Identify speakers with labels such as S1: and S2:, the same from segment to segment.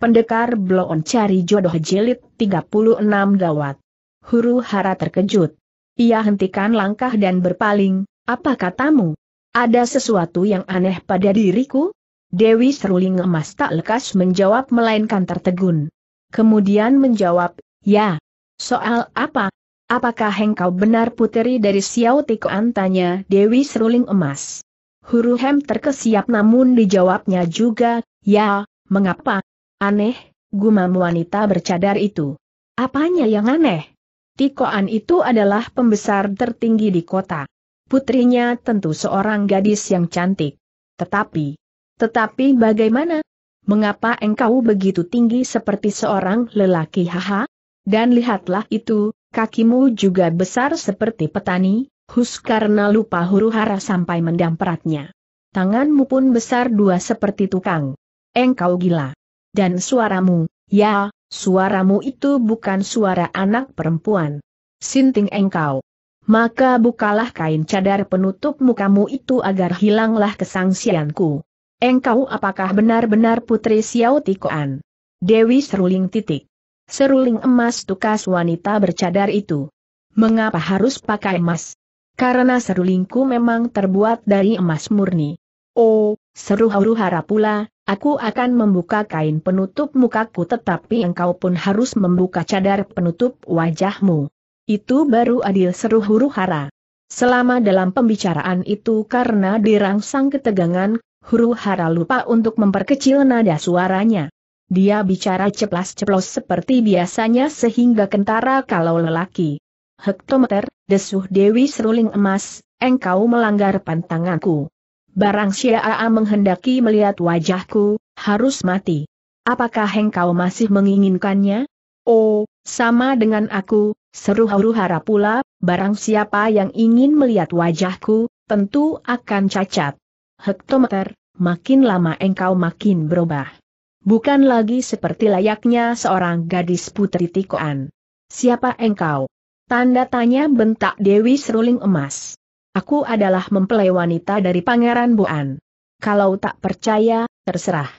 S1: Pendekar Bloon cari jodoh jelit 36 gawat. Huru hara terkejut. Ia hentikan langkah dan berpaling, apa katamu? Ada sesuatu yang aneh pada diriku? Dewi Seruling emas tak lekas menjawab melainkan tertegun. Kemudian menjawab, ya. Soal apa? Apakah engkau benar puteri dari Xiao Tikoan tanya Dewi Seruling emas. Huru Hem terkesiap namun dijawabnya juga, ya, mengapa? Aneh, gumam wanita bercadar itu. Apanya yang aneh? Tikoan itu adalah pembesar tertinggi di kota. Putrinya tentu seorang gadis yang cantik. Tetapi, tetapi bagaimana? Mengapa engkau begitu tinggi seperti seorang lelaki haha? Dan lihatlah itu, kakimu juga besar seperti petani, hus karena lupa huru hara sampai mendamperatnya. Tanganmu pun besar dua seperti tukang. Engkau gila dan suaramu, ya, suaramu itu bukan suara anak perempuan. Sinting engkau. Maka bukalah kain cadar penutup mukamu itu agar hilanglah kesangsianku. Engkau apakah benar-benar putri Xiao Tikoan? Dewi seruling titik. Seruling emas tukas wanita bercadar itu. Mengapa harus pakai emas? Karena serulingku memang terbuat dari emas murni. Oh, seru huru hara pula, Aku akan membuka kain penutup mukaku tetapi engkau pun harus membuka cadar penutup wajahmu. Itu baru adil seru huru hara. Selama dalam pembicaraan itu karena dirangsang ketegangan, huru hara lupa untuk memperkecil nada suaranya. Dia bicara ceplas-ceplos seperti biasanya sehingga kentara kalau lelaki. Hektometer, desuh Dewi seruling emas, engkau melanggar pantanganku. Barang siaa menghendaki melihat wajahku, harus mati. Apakah engkau masih menginginkannya? Oh, sama dengan aku, seru huru-hara pula, barang siapa yang ingin melihat wajahku, tentu akan cacat. Hektometer, makin lama engkau makin berubah. Bukan lagi seperti layaknya seorang gadis putri tikoan. Siapa engkau? Tanda tanya bentak Dewi Seruling Emas. Aku adalah mempelai wanita dari Pangeran Boan. Kalau tak percaya, terserah.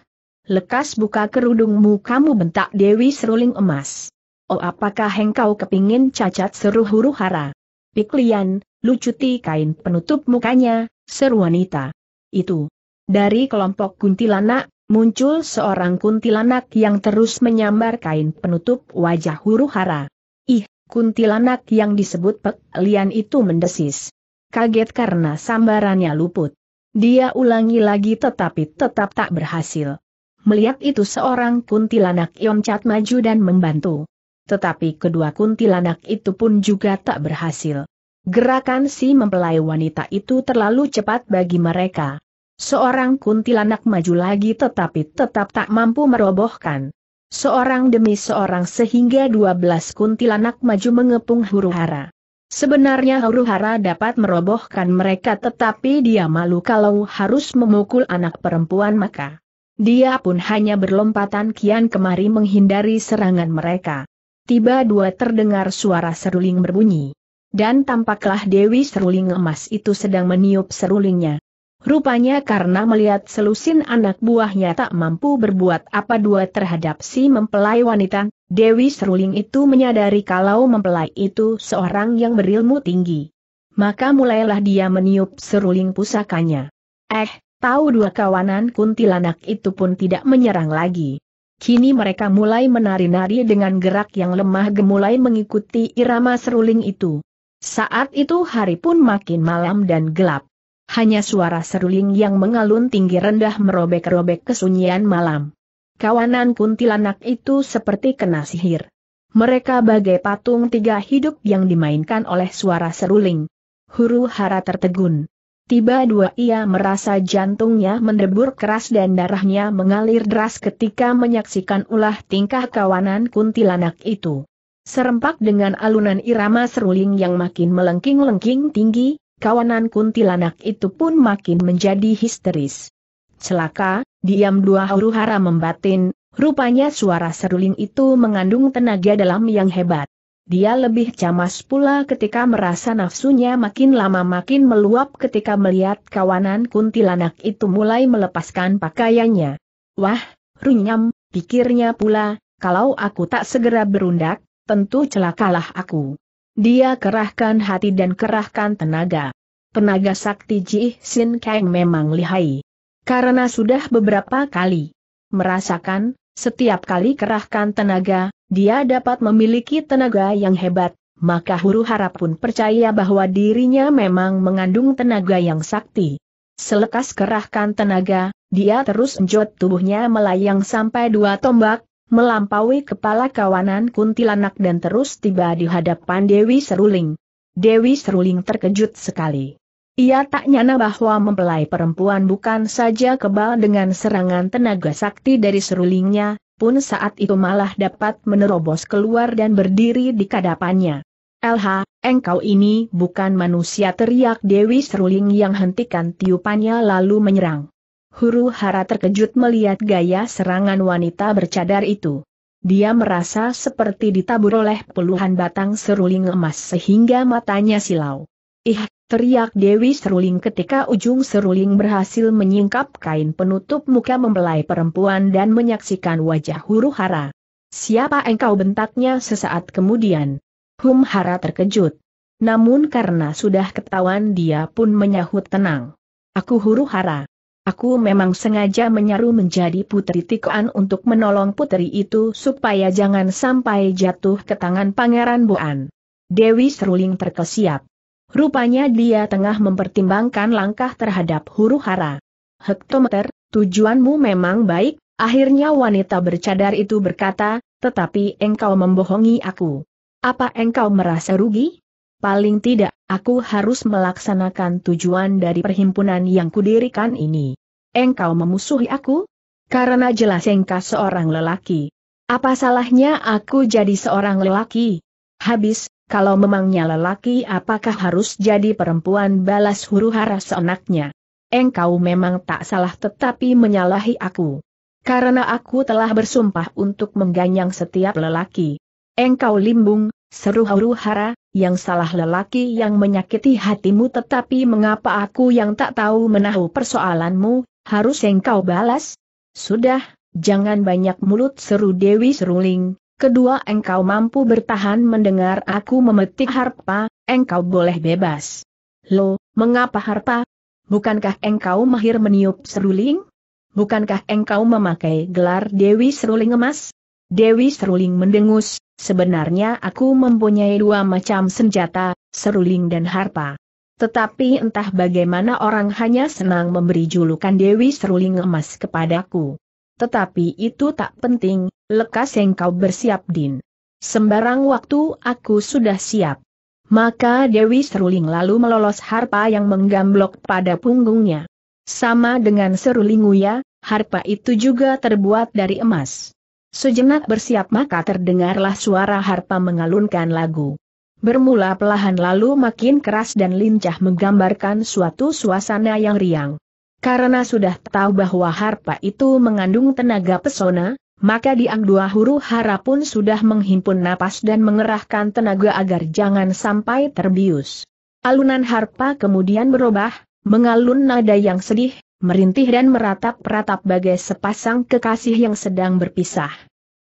S1: Lekas buka kerudungmu kamu bentak Dewi seruling emas. Oh apakah engkau kepingin cacat seru huru hara? Piklian, lucuti kain penutup mukanya, seru wanita. Itu. Dari kelompok kuntilanak, muncul seorang kuntilanak yang terus menyambar kain penutup wajah huru hara. Ih, kuntilanak yang disebut Piklian itu mendesis kaget karena sambarannya luput. Dia ulangi lagi tetapi tetap tak berhasil. Melihat itu seorang kuntilanak Yoncat maju dan membantu. Tetapi kedua kuntilanak itu pun juga tak berhasil. Gerakan si mempelai wanita itu terlalu cepat bagi mereka. Seorang kuntilanak maju lagi tetapi tetap tak mampu merobohkan. Seorang demi seorang sehingga 12 kuntilanak maju mengepung huru hara. Sebenarnya huru-hara dapat merobohkan mereka tetapi dia malu kalau harus memukul anak perempuan maka. Dia pun hanya berlompatan kian kemari menghindari serangan mereka. Tiba dua terdengar suara seruling berbunyi. Dan tampaklah Dewi seruling emas itu sedang meniup serulingnya. Rupanya karena melihat selusin anak buahnya tak mampu berbuat apa dua terhadap si mempelai wanita, Dewi Seruling itu menyadari kalau mempelai itu seorang yang berilmu tinggi. Maka mulailah dia meniup seruling pusakanya. Eh, tahu dua kawanan kuntilanak itu pun tidak menyerang lagi. Kini mereka mulai menari-nari dengan gerak yang lemah gemulai mengikuti irama seruling itu. Saat itu hari pun makin malam dan gelap hanya suara seruling yang mengalun tinggi rendah merobek-robek kesunyian malam. Kawanan kuntilanak itu seperti kena sihir. Mereka bagai patung tiga hidup yang dimainkan oleh suara seruling. Huru hara tertegun. Tiba dua ia merasa jantungnya mendebur keras dan darahnya mengalir deras ketika menyaksikan ulah tingkah kawanan kuntilanak itu. Serempak dengan alunan irama seruling yang makin melengking-lengking tinggi, kawanan kuntilanak itu pun makin menjadi histeris. Celaka, diam dua huru hara membatin, rupanya suara seruling itu mengandung tenaga dalam yang hebat. Dia lebih cemas pula ketika merasa nafsunya makin lama makin meluap ketika melihat kawanan kuntilanak itu mulai melepaskan pakaiannya. Wah, runyam, pikirnya pula, kalau aku tak segera berundak, tentu celakalah aku. Dia kerahkan hati dan kerahkan tenaga. Tenaga sakti Ji Sin Kang memang lihai. Karena sudah beberapa kali merasakan, setiap kali kerahkan tenaga, dia dapat memiliki tenaga yang hebat, maka huru hara pun percaya bahwa dirinya memang mengandung tenaga yang sakti. Selekas kerahkan tenaga, dia terus enjot tubuhnya melayang sampai dua tombak, melampaui kepala kawanan kuntilanak dan terus tiba di hadapan Dewi Seruling. Dewi Seruling terkejut sekali. Ia tak nyana bahwa mempelai perempuan bukan saja kebal dengan serangan tenaga sakti dari serulingnya, pun saat itu malah dapat menerobos keluar dan berdiri di kadapannya. LH, engkau ini bukan manusia teriak Dewi Seruling yang hentikan tiupannya lalu menyerang. Huru hara terkejut melihat gaya serangan wanita bercadar itu. Dia merasa seperti ditabur oleh puluhan batang seruling emas sehingga matanya silau. Ih, teriak Dewi Seruling ketika ujung seruling berhasil menyingkap kain penutup muka membelai perempuan dan menyaksikan wajah huru hara. Siapa engkau bentaknya sesaat kemudian? Hum hara terkejut. Namun karena sudah ketahuan dia pun menyahut tenang. Aku huru hara. Aku memang sengaja menyaru menjadi putri tikoan untuk menolong putri itu supaya jangan sampai jatuh ke tangan Pangeran Boan. Dewi Seruling terkesiap. Rupanya dia tengah mempertimbangkan langkah terhadap huru hara. Hektometer, tujuanmu memang baik, akhirnya wanita bercadar itu berkata, tetapi engkau membohongi aku. Apa engkau merasa rugi? paling tidak, aku harus melaksanakan tujuan dari perhimpunan yang kudirikan ini. Engkau memusuhi aku? Karena jelas engkau seorang lelaki. Apa salahnya aku jadi seorang lelaki? Habis, kalau memangnya lelaki apakah harus jadi perempuan balas huru hara seenaknya? Engkau memang tak salah tetapi menyalahi aku. Karena aku telah bersumpah untuk mengganyang setiap lelaki. Engkau limbung, seru huru hara, yang salah lelaki yang menyakiti hatimu tetapi mengapa aku yang tak tahu menahu persoalanmu, harus engkau balas? Sudah, jangan banyak mulut seru Dewi Seruling, kedua engkau mampu bertahan mendengar aku memetik harpa, engkau boleh bebas. Lo, mengapa harpa? Bukankah engkau mahir meniup seruling? Bukankah engkau memakai gelar Dewi Seruling emas? Dewi Seruling mendengus, sebenarnya aku mempunyai dua macam senjata, Seruling dan Harpa. Tetapi entah bagaimana orang hanya senang memberi julukan Dewi Seruling emas kepadaku. Tetapi itu tak penting, lekas engkau bersiap Din. Sembarang waktu aku sudah siap. Maka Dewi Seruling lalu melolos Harpa yang menggamblok pada punggungnya. Sama dengan Uya, Harpa itu juga terbuat dari emas. Sejenak bersiap maka terdengarlah suara harpa mengalunkan lagu. Bermula pelahan lalu makin keras dan lincah menggambarkan suatu suasana yang riang. Karena sudah tahu bahwa harpa itu mengandung tenaga pesona, maka diang dua huru hara pun sudah menghimpun napas dan mengerahkan tenaga agar jangan sampai terbius. Alunan harpa kemudian berubah, mengalun nada yang sedih, merintih dan meratap-ratap bagai sepasang kekasih yang sedang berpisah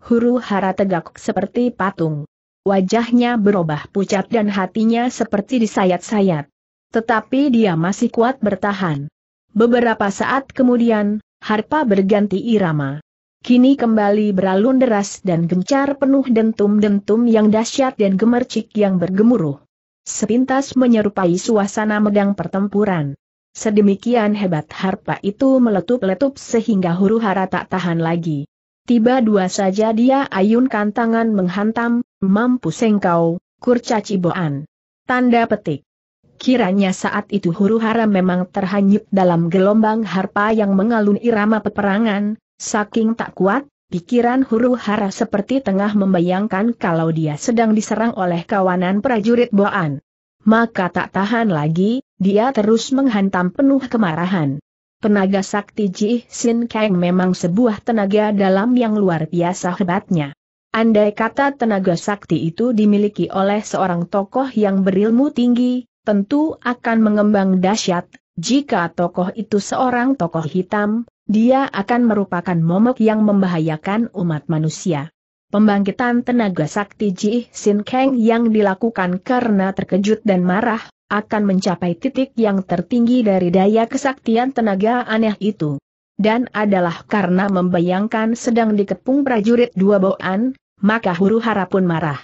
S1: huru hara tegak seperti patung. Wajahnya berubah pucat dan hatinya seperti disayat-sayat. Tetapi dia masih kuat bertahan. Beberapa saat kemudian, harpa berganti irama. Kini kembali beralun deras dan gencar penuh dentum-dentum yang dahsyat dan gemercik yang bergemuruh. Sepintas menyerupai suasana medang pertempuran. Sedemikian hebat harpa itu meletup-letup sehingga huru hara tak tahan lagi. Tiba dua saja dia ayunkan tangan menghantam, mampu sengkau, kurcaci boan. Tanda petik. Kiranya saat itu huru hara memang terhanyut dalam gelombang harpa yang mengalun irama peperangan, saking tak kuat, pikiran huru hara seperti tengah membayangkan kalau dia sedang diserang oleh kawanan prajurit boan. Maka tak tahan lagi, dia terus menghantam penuh kemarahan. Tenaga sakti Ji Sin Kang memang sebuah tenaga dalam yang luar biasa hebatnya. Andai kata tenaga sakti itu dimiliki oleh seorang tokoh yang berilmu tinggi, tentu akan mengembang dahsyat. Jika tokoh itu seorang tokoh hitam, dia akan merupakan momok yang membahayakan umat manusia. Pembangkitan tenaga sakti Ji Sin Kang yang dilakukan karena terkejut dan marah, akan mencapai titik yang tertinggi dari daya kesaktian tenaga aneh itu. Dan adalah karena membayangkan sedang dikepung prajurit dua boan, maka huru hara pun marah.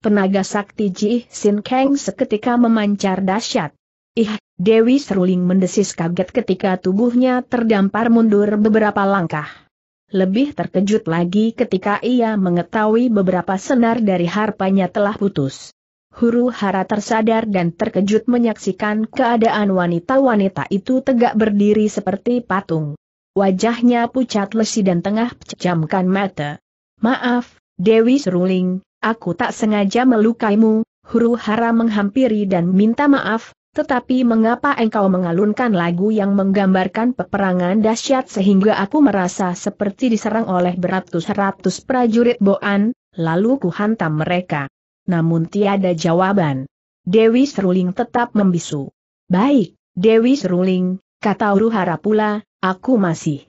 S1: Tenaga sakti Ji Sin Kang seketika memancar dahsyat. Ih, Dewi Seruling mendesis kaget ketika tubuhnya terdampar mundur beberapa langkah. Lebih terkejut lagi ketika ia mengetahui beberapa senar dari harpanya telah putus. Huru hara tersadar dan terkejut menyaksikan keadaan wanita-wanita itu tegak berdiri seperti patung. Wajahnya pucat lesi dan tengah pejamkan mata. Maaf, Dewi Seruling, aku tak sengaja melukaimu, huru hara menghampiri dan minta maaf, tetapi mengapa engkau mengalunkan lagu yang menggambarkan peperangan dahsyat sehingga aku merasa seperti diserang oleh beratus-ratus prajurit Boan, lalu kuhantam mereka. Namun tiada jawaban. Dewi Seruling tetap membisu. Baik, Dewi Seruling, kata Uruhara pula, aku masih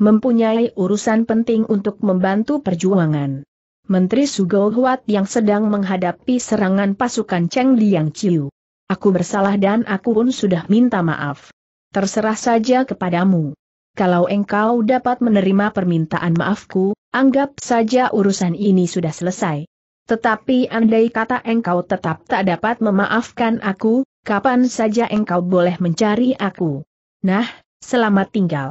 S1: mempunyai urusan penting untuk membantu perjuangan. Menteri Sugohuat yang sedang menghadapi serangan pasukan Cheng Liang Chiu. Aku bersalah dan aku pun sudah minta maaf. Terserah saja kepadamu. Kalau engkau dapat menerima permintaan maafku, anggap saja urusan ini sudah selesai. Tetapi andai kata engkau tetap tak dapat memaafkan aku, kapan saja engkau boleh mencari aku. Nah, selamat tinggal.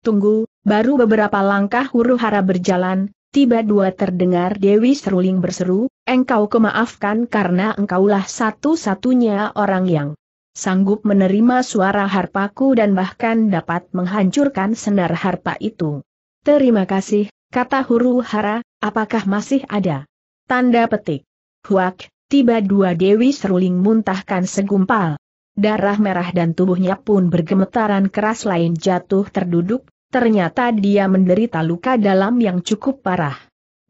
S1: Tunggu, baru beberapa langkah huru hara berjalan, tiba dua terdengar Dewi Seruling berseru, engkau kemaafkan karena engkaulah satu-satunya orang yang sanggup menerima suara harpaku dan bahkan dapat menghancurkan senar harpa itu. Terima kasih, kata huru hara, apakah masih ada Tanda petik. Huak, tiba dua Dewi Seruling muntahkan segumpal. Darah merah dan tubuhnya pun bergemetaran keras lain jatuh terduduk, ternyata dia menderita luka dalam yang cukup parah.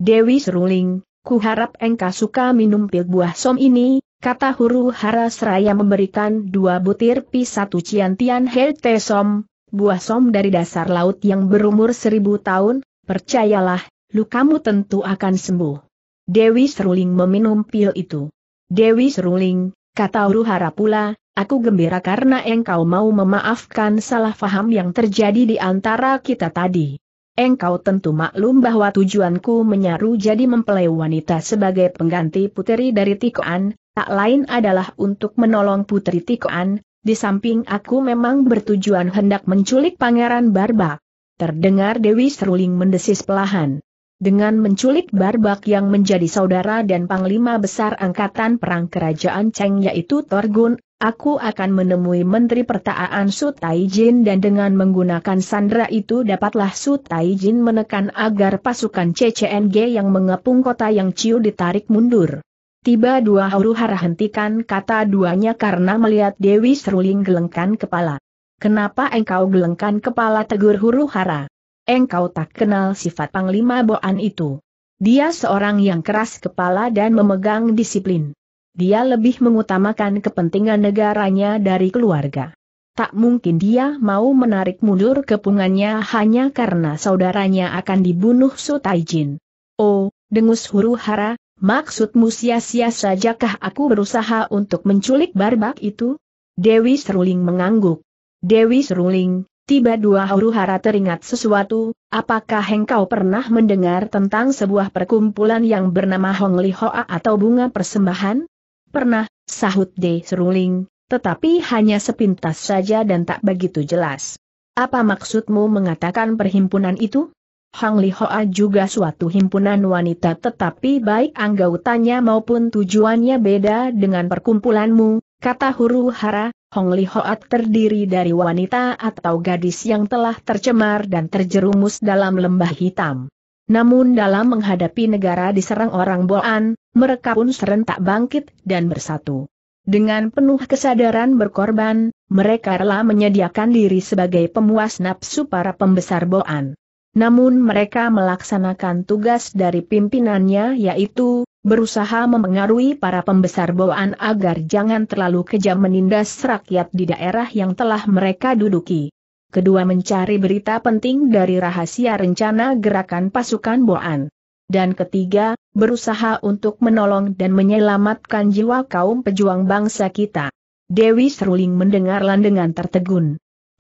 S1: Dewi Seruling, ku harap engkau suka minum pil buah som ini, kata huru hara seraya memberikan dua butir pi satu cian tian som, buah som dari dasar laut yang berumur seribu tahun, percayalah, lukamu tentu akan sembuh. Dewi Seruling meminum pil itu. Dewi Seruling, kata Uruhara pula, aku gembira karena engkau mau memaafkan salah faham yang terjadi di antara kita tadi. Engkau tentu maklum bahwa tujuanku menyaru jadi mempelai wanita sebagai pengganti puteri dari Tikoan, tak lain adalah untuk menolong putri Tikoan, di samping aku memang bertujuan hendak menculik pangeran Barba. Terdengar Dewi Seruling mendesis pelahan. Dengan menculik Barbak yang menjadi saudara dan panglima besar angkatan perang kerajaan Cheng yaitu Torgun, aku akan menemui Menteri Pertahanan Su Taijin dan dengan menggunakan sandera itu dapatlah Su Taijin menekan agar pasukan CCNG yang mengepung kota yang Ciu ditarik mundur. Tiba dua huru hara hentikan kata duanya karena melihat Dewi Seruling gelengkan kepala. Kenapa engkau gelengkan kepala tegur huru hara? engkau tak kenal sifat Panglima Boan itu. Dia seorang yang keras kepala dan memegang disiplin. Dia lebih mengutamakan kepentingan negaranya dari keluarga. Tak mungkin dia mau menarik mundur kepungannya hanya karena saudaranya akan dibunuh Sutaijin. Oh, dengus huru hara, maksudmu sia-sia sajakah aku berusaha untuk menculik barbak itu? Dewi Seruling mengangguk. Dewi Seruling, Tiba dua huru hara teringat sesuatu, apakah engkau pernah mendengar tentang sebuah perkumpulan yang bernama Hong Li Hoa atau Bunga Persembahan? Pernah, sahut De Seruling, tetapi hanya sepintas saja dan tak begitu jelas. Apa maksudmu mengatakan perhimpunan itu? Hong Li Hoa juga suatu himpunan wanita tetapi baik anggotanya maupun tujuannya beda dengan perkumpulanmu, kata huru hara, Hong Li Hoat terdiri dari wanita atau gadis yang telah tercemar dan terjerumus dalam lembah hitam. Namun dalam menghadapi negara diserang orang Boan, mereka pun serentak bangkit dan bersatu. Dengan penuh kesadaran berkorban, mereka rela menyediakan diri sebagai pemuas nafsu para pembesar Boan. Namun mereka melaksanakan tugas dari pimpinannya yaitu, berusaha memengaruhi para pembesar bawaan agar jangan terlalu kejam menindas rakyat di daerah yang telah mereka duduki. Kedua mencari berita penting dari rahasia rencana gerakan pasukan Boan. Dan ketiga, berusaha untuk menolong dan menyelamatkan jiwa kaum pejuang bangsa kita. Dewi Seruling mendengar landengan tertegun.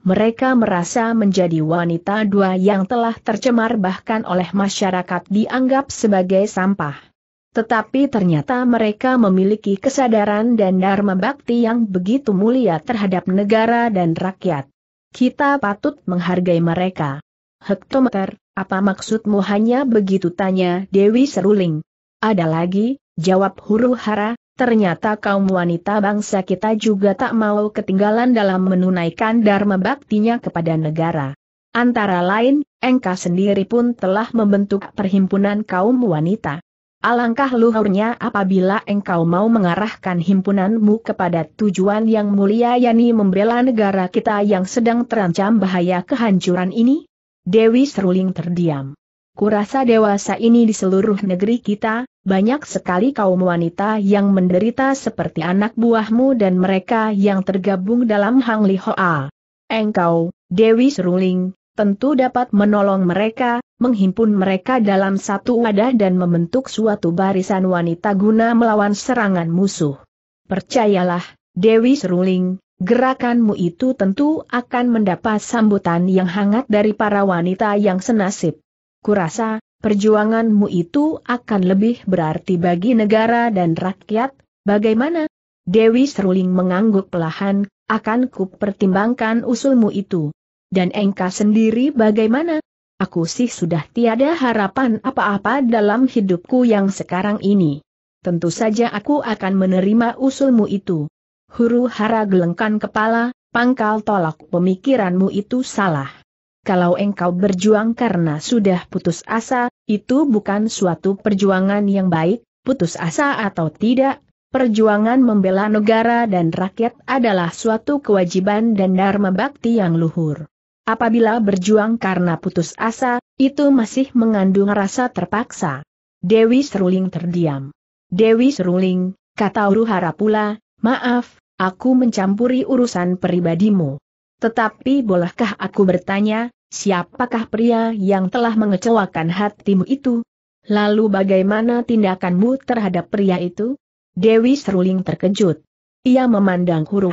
S1: Mereka merasa menjadi wanita dua yang telah tercemar bahkan oleh masyarakat dianggap sebagai sampah. Tetapi ternyata mereka memiliki kesadaran dan dharma bakti yang begitu mulia terhadap negara dan rakyat. Kita patut menghargai mereka. Hektometer, apa maksudmu hanya begitu tanya Dewi Seruling? Ada lagi, jawab huru hara, ternyata kaum wanita bangsa kita juga tak mau ketinggalan dalam menunaikan dharma baktinya kepada negara. Antara lain, Engka sendiri pun telah membentuk perhimpunan kaum wanita. Alangkah luhurnya apabila engkau mau mengarahkan himpunanmu kepada tujuan yang mulia yakni membela negara kita yang sedang terancam bahaya kehancuran ini? Dewi Seruling terdiam. Kurasa dewasa ini di seluruh negeri kita, banyak sekali kaum wanita yang menderita seperti anak buahmu dan mereka yang tergabung dalam Hang Li Hoa. Engkau, Dewi Seruling, tentu dapat menolong mereka, menghimpun mereka dalam satu wadah dan membentuk suatu barisan wanita guna melawan serangan musuh. Percayalah, Dewi Seruling, gerakanmu itu tentu akan mendapat sambutan yang hangat dari para wanita yang senasib. Kurasa, perjuanganmu itu akan lebih berarti bagi negara dan rakyat, bagaimana? Dewi Seruling mengangguk pelahan, akan kupertimbangkan usulmu itu. Dan engka sendiri bagaimana? Aku sih sudah tiada harapan apa-apa dalam hidupku yang sekarang ini. Tentu saja aku akan menerima usulmu itu. Huru hara gelengkan kepala, pangkal tolak pemikiranmu itu salah. Kalau engkau berjuang karena sudah putus asa, itu bukan suatu perjuangan yang baik, putus asa atau tidak, perjuangan membela negara dan rakyat adalah suatu kewajiban dan dharma bakti yang luhur. Apabila berjuang karena putus asa, itu masih mengandung rasa terpaksa. Dewi Seruling terdiam. Dewi Seruling, kata Uruhara pula, maaf, aku mencampuri urusan pribadimu. Tetapi bolehkah aku bertanya, siapakah pria yang telah mengecewakan hatimu itu? Lalu bagaimana tindakanmu terhadap pria itu? Dewi Seruling terkejut. Ia memandang huru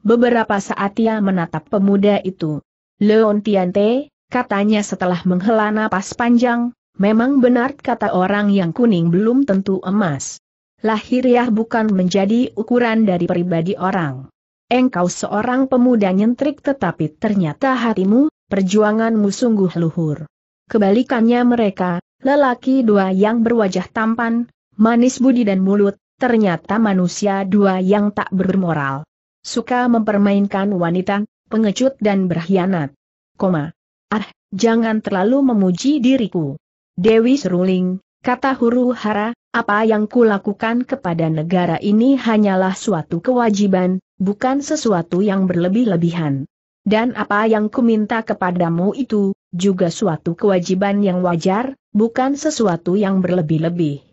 S1: Beberapa saat ia menatap pemuda itu. Leon Tiante, katanya setelah menghela napas panjang, memang benar kata orang yang kuning belum tentu emas. Lahiriah ya bukan menjadi ukuran dari pribadi orang. Engkau seorang pemuda nyentrik tetapi ternyata hatimu, perjuanganmu sungguh luhur. Kebalikannya mereka, lelaki dua yang berwajah tampan, manis budi dan mulut, ternyata manusia dua yang tak bermoral. Suka mempermainkan wanita, pengecut dan berkhianat. Koma. Ah, jangan terlalu memuji diriku. Dewi Seruling, kata huru hara, apa yang kulakukan kepada negara ini hanyalah suatu kewajiban, bukan sesuatu yang berlebih-lebihan. Dan apa yang kuminta kepadamu itu, juga suatu kewajiban yang wajar, bukan sesuatu yang berlebih-lebih.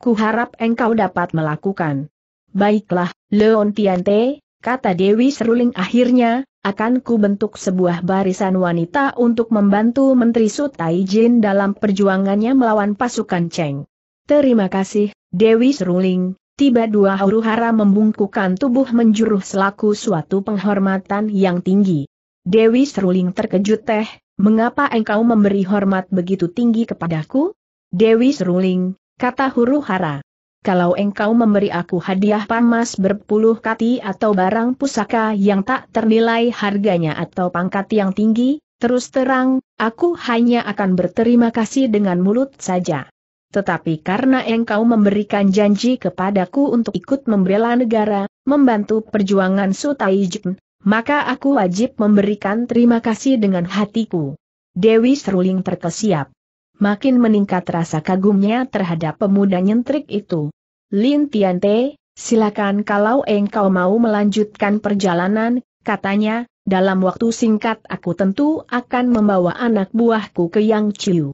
S1: Kuharap engkau dapat melakukan. Baiklah, Leon Tiante, kata Dewi Seruling akhirnya, akan ku bentuk sebuah barisan wanita untuk membantu Menteri Sutai Jin dalam perjuangannya melawan pasukan Cheng. Terima kasih, Dewi Seruling. Tiba dua huru-hara membungkukan tubuh menjuruh selaku suatu penghormatan yang tinggi. Dewi Seruling terkejut teh, mengapa engkau memberi hormat begitu tinggi kepadaku? Dewi Seruling, kata huru-hara kalau engkau memberi aku hadiah pamas berpuluh kati atau barang pusaka yang tak ternilai harganya atau pangkat yang tinggi, terus terang, aku hanya akan berterima kasih dengan mulut saja. Tetapi karena engkau memberikan janji kepadaku untuk ikut membela negara, membantu perjuangan Sutaijun, maka aku wajib memberikan terima kasih dengan hatiku. Dewi Seruling terkesiap makin meningkat rasa kagumnya terhadap pemuda nyentrik itu. Lin Tiante, silakan kalau engkau mau melanjutkan perjalanan, katanya, dalam waktu singkat aku tentu akan membawa anak buahku ke Yang Chiu.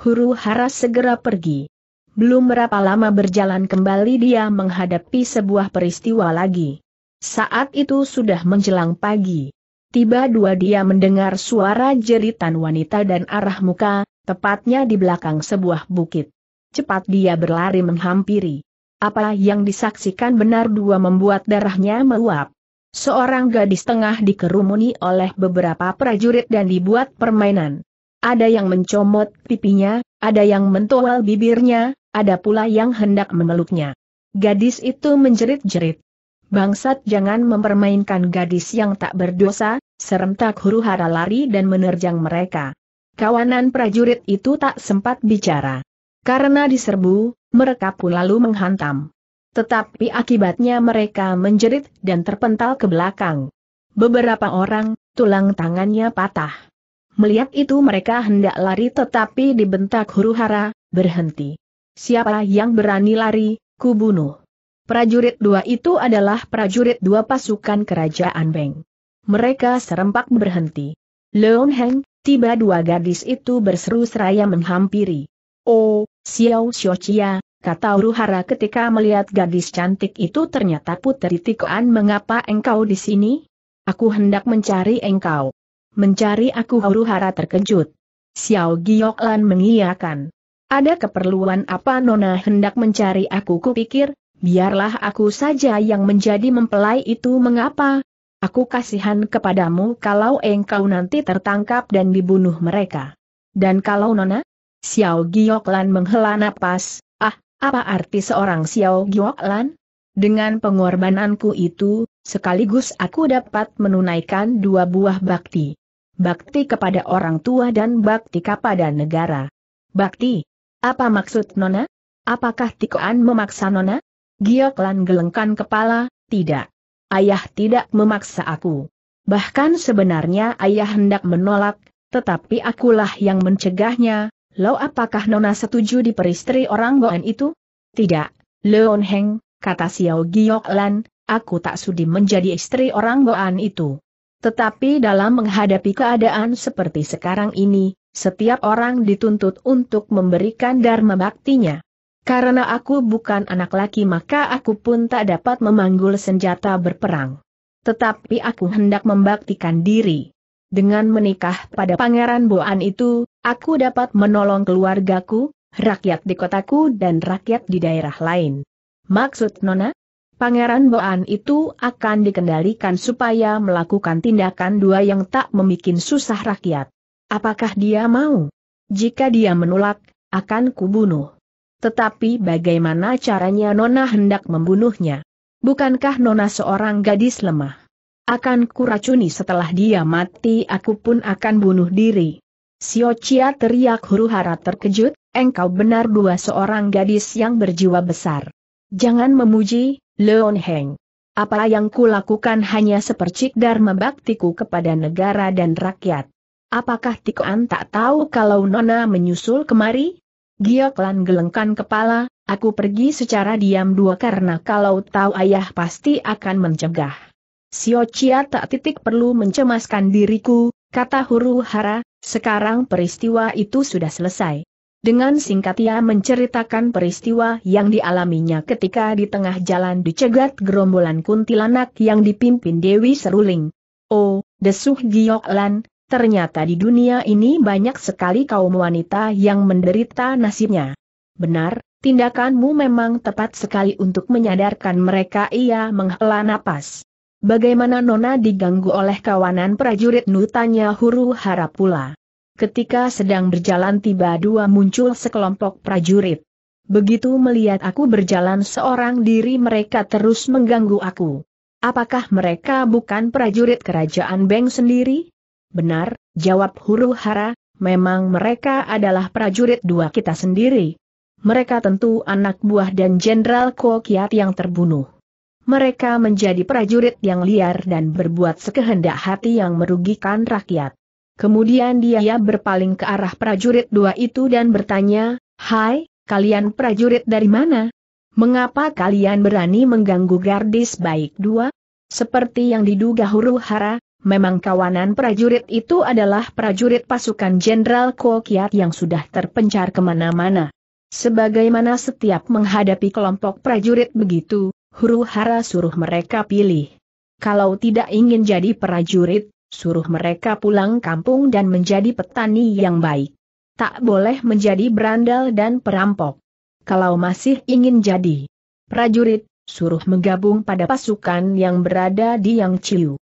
S1: Huru hara segera pergi. Belum berapa lama berjalan kembali dia menghadapi sebuah peristiwa lagi. Saat itu sudah menjelang pagi. Tiba dua dia mendengar suara jeritan wanita dan arah muka, Tepatnya di belakang sebuah bukit. Cepat dia berlari menghampiri. Apa yang disaksikan benar dua membuat darahnya meluap. Seorang gadis tengah dikerumuni oleh beberapa prajurit dan dibuat permainan. Ada yang mencomot pipinya, ada yang mentual bibirnya, ada pula yang hendak memeluknya. Gadis itu menjerit-jerit. Bangsat jangan mempermainkan gadis yang tak berdosa, serentak huru hara lari dan menerjang mereka. Kawanan prajurit itu tak sempat bicara. Karena diserbu, mereka pun lalu menghantam. Tetapi akibatnya mereka menjerit dan terpental ke belakang. Beberapa orang, tulang tangannya patah. Melihat itu mereka hendak lari tetapi dibentak huru-hara, berhenti. Siapa yang berani lari, kubunuh. Prajurit dua itu adalah prajurit dua pasukan kerajaan Beng. Mereka serempak berhenti. Leon Heng, Tiba dua gadis itu berseru seraya menghampiri. Oh, Xiao Xiochia, kata Uruhara ketika melihat gadis cantik itu ternyata putri Tikoan mengapa engkau di sini? Aku hendak mencari engkau. Mencari aku Uruhara terkejut. Xiao Giyoklan mengiyakan. Ada keperluan apa Nona hendak mencari aku kupikir, biarlah aku saja yang menjadi mempelai itu mengapa, Aku kasihan kepadamu kalau engkau nanti tertangkap dan dibunuh mereka. Dan kalau Nona? Xiao Gioklan menghela napas, ah, apa arti seorang Xiao Gioklan? Dengan pengorbananku itu, sekaligus aku dapat menunaikan dua buah bakti. Bakti kepada orang tua dan bakti kepada negara. Bakti? Apa maksud Nona? Apakah Tikoan memaksa Nona? Gioklan gelengkan kepala, tidak ayah tidak memaksa aku. Bahkan sebenarnya ayah hendak menolak, tetapi akulah yang mencegahnya, lo apakah Nona setuju diperistri orang Goan itu? Tidak, Leon Heng, kata Xiao Giok Lan, aku tak sudi menjadi istri orang Goan itu. Tetapi dalam menghadapi keadaan seperti sekarang ini, setiap orang dituntut untuk memberikan dharma baktinya. Karena aku bukan anak laki maka aku pun tak dapat memanggul senjata berperang. Tetapi aku hendak membaktikan diri. Dengan menikah pada Pangeran Boan itu, aku dapat menolong keluargaku, rakyat di kotaku dan rakyat di daerah lain. Maksud Nona? Pangeran Boan itu akan dikendalikan supaya melakukan tindakan dua yang tak membuat susah rakyat. Apakah dia mau? Jika dia menolak, akan kubunuh. Tetapi bagaimana caranya Nona hendak membunuhnya? Bukankah Nona seorang gadis lemah? Akan kuracuni setelah dia mati aku pun akan bunuh diri. Sio Chia teriak huru hara terkejut, engkau benar dua seorang gadis yang berjiwa besar. Jangan memuji, Leon Heng. Apa yang kulakukan hanya sepercik dharma baktiku kepada negara dan rakyat. Apakah Tikoan tak tahu kalau Nona menyusul kemari? Gioklan gelengkan kepala, aku pergi secara diam dua karena kalau tahu ayah pasti akan mencegah. Sio Chia tak titik perlu mencemaskan diriku, kata huru hara, sekarang peristiwa itu sudah selesai. Dengan singkat ia menceritakan peristiwa yang dialaminya ketika di tengah jalan dicegat gerombolan kuntilanak yang dipimpin Dewi Seruling. Oh, desuh Lan, Ternyata di dunia ini banyak sekali kaum wanita yang menderita nasibnya. Benar, tindakanmu memang tepat sekali untuk menyadarkan mereka ia menghela napas. Bagaimana Nona diganggu oleh kawanan prajurit nutanya huru hara pula. Ketika sedang berjalan tiba dua muncul sekelompok prajurit. Begitu melihat aku berjalan seorang diri mereka terus mengganggu aku. Apakah mereka bukan prajurit kerajaan Beng sendiri? Benar, jawab huru hara, memang mereka adalah prajurit dua kita sendiri. Mereka tentu anak buah dan Jenderal Kokiat yang terbunuh. Mereka menjadi prajurit yang liar dan berbuat sekehendak hati yang merugikan rakyat. Kemudian dia berpaling ke arah prajurit dua itu dan bertanya, Hai, kalian prajurit dari mana? Mengapa kalian berani mengganggu gardis baik dua? Seperti yang diduga huru hara, Memang kawanan prajurit itu adalah prajurit pasukan Jenderal Kokiat yang sudah terpencar kemana-mana. Sebagaimana setiap menghadapi kelompok prajurit begitu, huru hara suruh mereka pilih. Kalau tidak ingin jadi prajurit, suruh mereka pulang kampung dan menjadi petani yang baik. Tak boleh menjadi berandal dan perampok. Kalau masih ingin jadi prajurit, suruh menggabung pada pasukan yang berada di Yang Ciu.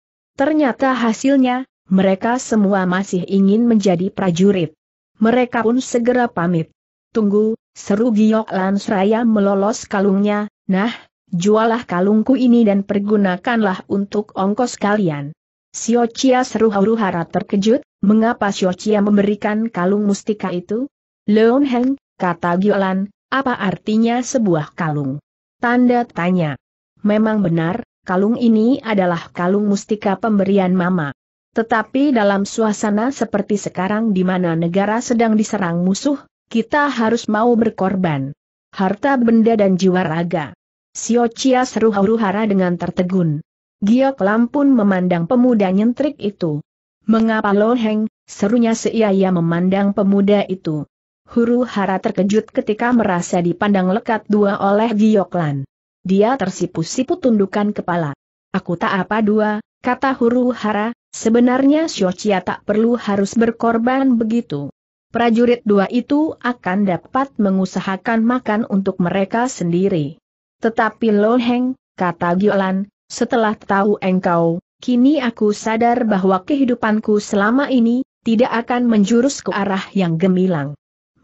S1: Ternyata hasilnya, mereka semua masih ingin menjadi prajurit. Mereka pun segera pamit. Tunggu, seru Giok Lansraya melolos kalungnya, nah, jualah kalungku ini dan pergunakanlah untuk ongkos kalian. Sio Chia seru huru-hara terkejut, mengapa Sio Chia memberikan kalung mustika itu? Leon Heng, kata Giolan, apa artinya sebuah kalung? Tanda tanya. Memang benar, kalung ini adalah kalung mustika pemberian Mama. Tetapi dalam suasana seperti sekarang di mana negara sedang diserang musuh, kita harus mau berkorban. Harta benda dan jiwa raga. Sio Chia seru huru-hara dengan tertegun. Giok Lam pun memandang pemuda nyentrik itu. Mengapa lo heng, serunya seia-ia memandang pemuda itu. Huru hara terkejut ketika merasa dipandang lekat dua oleh Gioklan. Dia tersipu-sipu tundukan kepala. Aku tak apa dua, kata huru hara, sebenarnya Xiochia tak perlu harus berkorban begitu. Prajurit dua itu akan dapat mengusahakan makan untuk mereka sendiri. Tetapi Loheng, kata Giolan, setelah tahu engkau, kini aku sadar bahwa kehidupanku selama ini, tidak akan menjurus ke arah yang gemilang.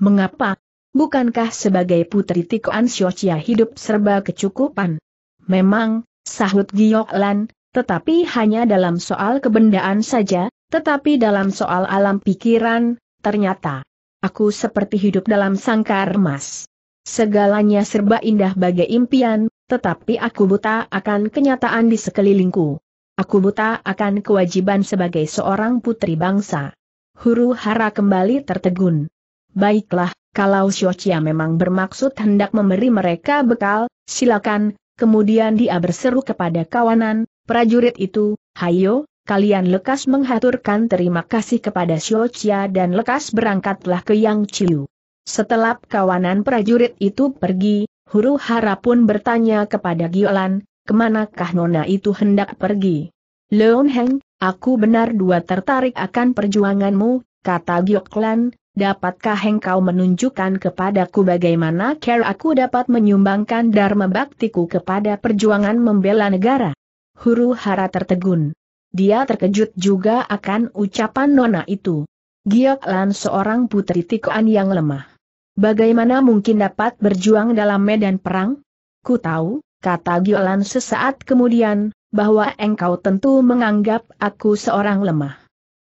S1: Mengapa, Bukankah sebagai putri Tiko Ansiocia hidup serba kecukupan? Memang, sahut Lan, tetapi hanya dalam soal kebendaan saja, tetapi dalam soal alam pikiran, ternyata. Aku seperti hidup dalam sangkar emas. Segalanya serba indah bagai impian, tetapi aku buta akan kenyataan di sekelilingku. Aku buta akan kewajiban sebagai seorang putri bangsa. Huru hara kembali tertegun. Baiklah, kalau Chia memang bermaksud hendak memberi mereka bekal, silakan, kemudian dia berseru kepada kawanan, prajurit itu, hayo, kalian lekas menghaturkan terima kasih kepada Chia dan lekas berangkatlah ke Yang Chiu. Setelah kawanan prajurit itu pergi, Huru Hara pun bertanya kepada Giolan, kemanakah Nona itu hendak pergi? Leon Heng, aku benar dua tertarik akan perjuanganmu, kata Gioklan, Dapatkah engkau menunjukkan kepadaku bagaimana care aku dapat menyumbangkan dharma baktiku kepada perjuangan membela negara? Huru hara tertegun. Dia terkejut juga akan ucapan nona itu. Giok Lan seorang putri tikoan yang lemah. Bagaimana mungkin dapat berjuang dalam medan perang? Ku tahu, kata Giok Lan sesaat kemudian, bahwa engkau tentu menganggap aku seorang lemah.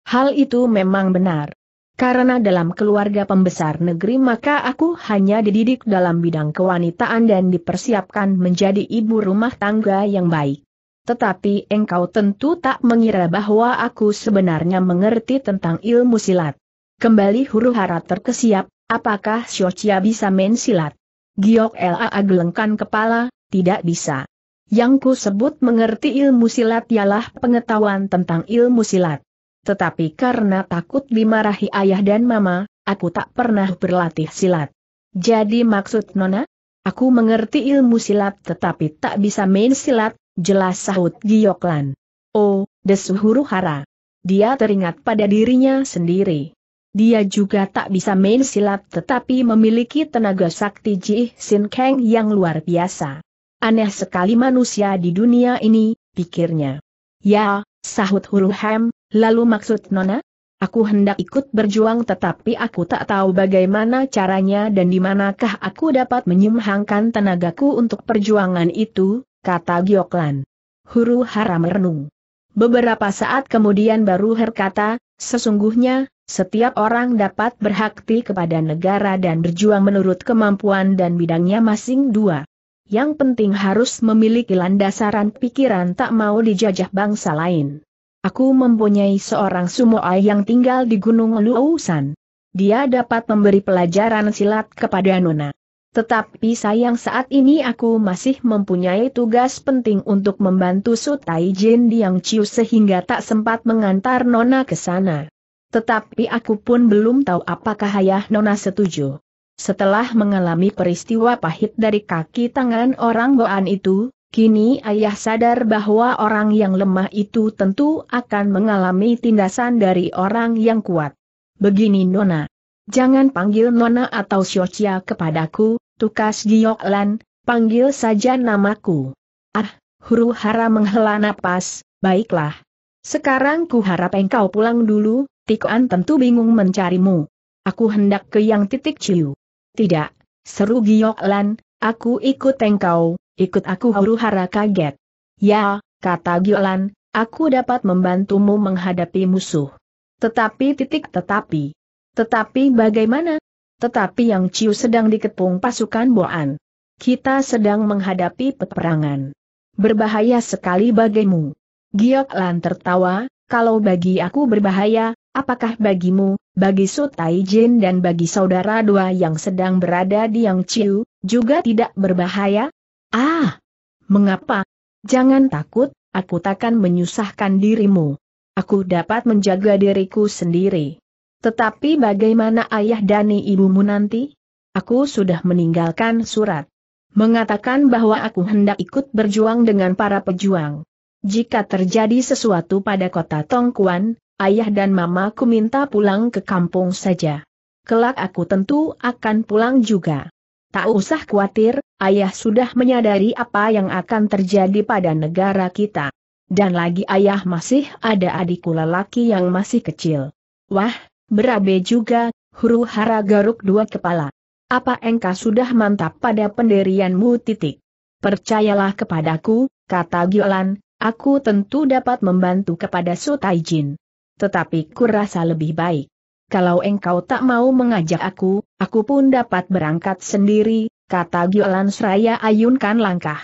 S1: Hal itu memang benar. Karena dalam keluarga pembesar negeri maka aku hanya dididik dalam bidang kewanitaan dan dipersiapkan menjadi ibu rumah tangga yang baik. Tetapi engkau tentu tak mengira bahwa aku sebenarnya mengerti tentang ilmu silat. Kembali huru hara terkesiap, apakah Shochia bisa main silat? Giok L.A. gelengkan kepala, tidak bisa. Yang ku sebut mengerti ilmu silat ialah pengetahuan tentang ilmu silat tetapi karena takut dimarahi ayah dan mama, aku tak pernah berlatih silat. Jadi maksud Nona? Aku mengerti ilmu silat tetapi tak bisa main silat, jelas sahut Gioklan. Oh, desu huru hara. Dia teringat pada dirinya sendiri. Dia juga tak bisa main silat tetapi memiliki tenaga sakti Ji Sin Kang yang luar biasa. Aneh sekali manusia di dunia ini, pikirnya. Ya, sahut Huru Ham, Lalu maksud Nona? Aku hendak ikut berjuang tetapi aku tak tahu bagaimana caranya dan di manakah aku dapat menyemhangkan tenagaku untuk perjuangan itu, kata Gioklan. Huru hara merenung. Beberapa saat kemudian baru berkata, sesungguhnya, setiap orang dapat berhakti kepada negara dan berjuang menurut kemampuan dan bidangnya masing dua. Yang penting harus memiliki landasan pikiran tak mau dijajah bangsa lain. Aku mempunyai seorang sumoai yang tinggal di Gunung Luusan. Dia dapat memberi pelajaran silat kepada Nona. Tetapi sayang saat ini aku masih mempunyai tugas penting untuk membantu Sutai Jin Diang Chiu sehingga tak sempat mengantar Nona ke sana. Tetapi aku pun belum tahu apakah ayah Nona setuju. Setelah mengalami peristiwa pahit dari kaki tangan orang Boan itu, Kini ayah sadar bahwa orang yang lemah itu tentu akan mengalami tindasan dari orang yang kuat. Begini Nona. Jangan panggil Nona atau Siocia kepadaku, tukas Gioklan, panggil saja namaku. Ah, huru hara menghela napas, baiklah. Sekarang ku harap engkau pulang dulu, tikoan tentu bingung mencarimu. Aku hendak ke yang titik ciu. Tidak, seru Gioklan, Aku ikut engkau, ikut aku huru-hara kaget. Ya, kata Giolan, aku dapat membantumu menghadapi musuh. Tetapi titik tetapi. Tetapi bagaimana? Tetapi yang Ciu sedang dikepung pasukan Boan. Kita sedang menghadapi peperangan. Berbahaya sekali bagimu. Giok tertawa, kalau bagi aku berbahaya, Apakah bagimu, bagi Sutai Jin dan bagi saudara dua yang sedang berada di Yang Chiu, juga tidak berbahaya? Ah! Mengapa? Jangan takut, aku takkan menyusahkan dirimu. Aku dapat menjaga diriku sendiri. Tetapi bagaimana ayah dan ibumu nanti? Aku sudah meninggalkan surat. Mengatakan bahwa aku hendak ikut berjuang dengan para pejuang. Jika terjadi sesuatu pada kota Tongkuan, ayah dan mama mamaku minta pulang ke kampung saja. Kelak aku tentu akan pulang juga. Tak usah khawatir, ayah sudah menyadari apa yang akan terjadi pada negara kita. Dan lagi ayah masih ada adikku lelaki yang masih kecil. Wah, berabe juga, huru hara garuk dua kepala. Apa engkau sudah mantap pada penderianmu? titik? Percayalah kepadaku, kata Giolan, aku tentu dapat membantu kepada Jin tetapi kurasa lebih baik. Kalau engkau tak mau mengajak aku, aku pun dapat berangkat sendiri, kata Giolan seraya ayunkan langkah.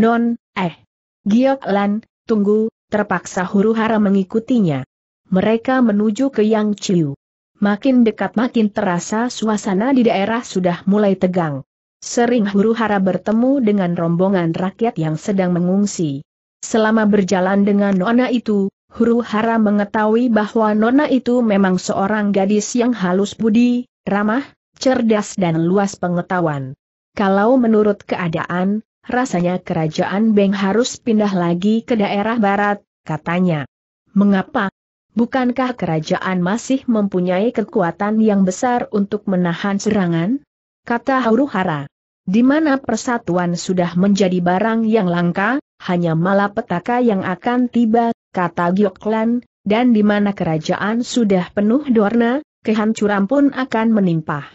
S1: Non, eh. Giolan, tunggu, terpaksa huru hara mengikutinya. Mereka menuju ke Yang Chiu. Makin dekat makin terasa suasana di daerah sudah mulai tegang. Sering huru hara bertemu dengan rombongan rakyat yang sedang mengungsi. Selama berjalan dengan nona itu, Huru hara mengetahui bahwa Nona itu memang seorang gadis yang halus budi, ramah, cerdas dan luas pengetahuan. Kalau menurut keadaan, rasanya kerajaan Beng harus pindah lagi ke daerah barat, katanya. Mengapa? Bukankah kerajaan masih mempunyai kekuatan yang besar untuk menahan serangan? Kata Huruhara. Di mana persatuan sudah menjadi barang yang langka, hanya malapetaka yang akan tiba, kata Gioklan, dan di mana kerajaan sudah penuh dorna, kehancuran pun akan menimpa.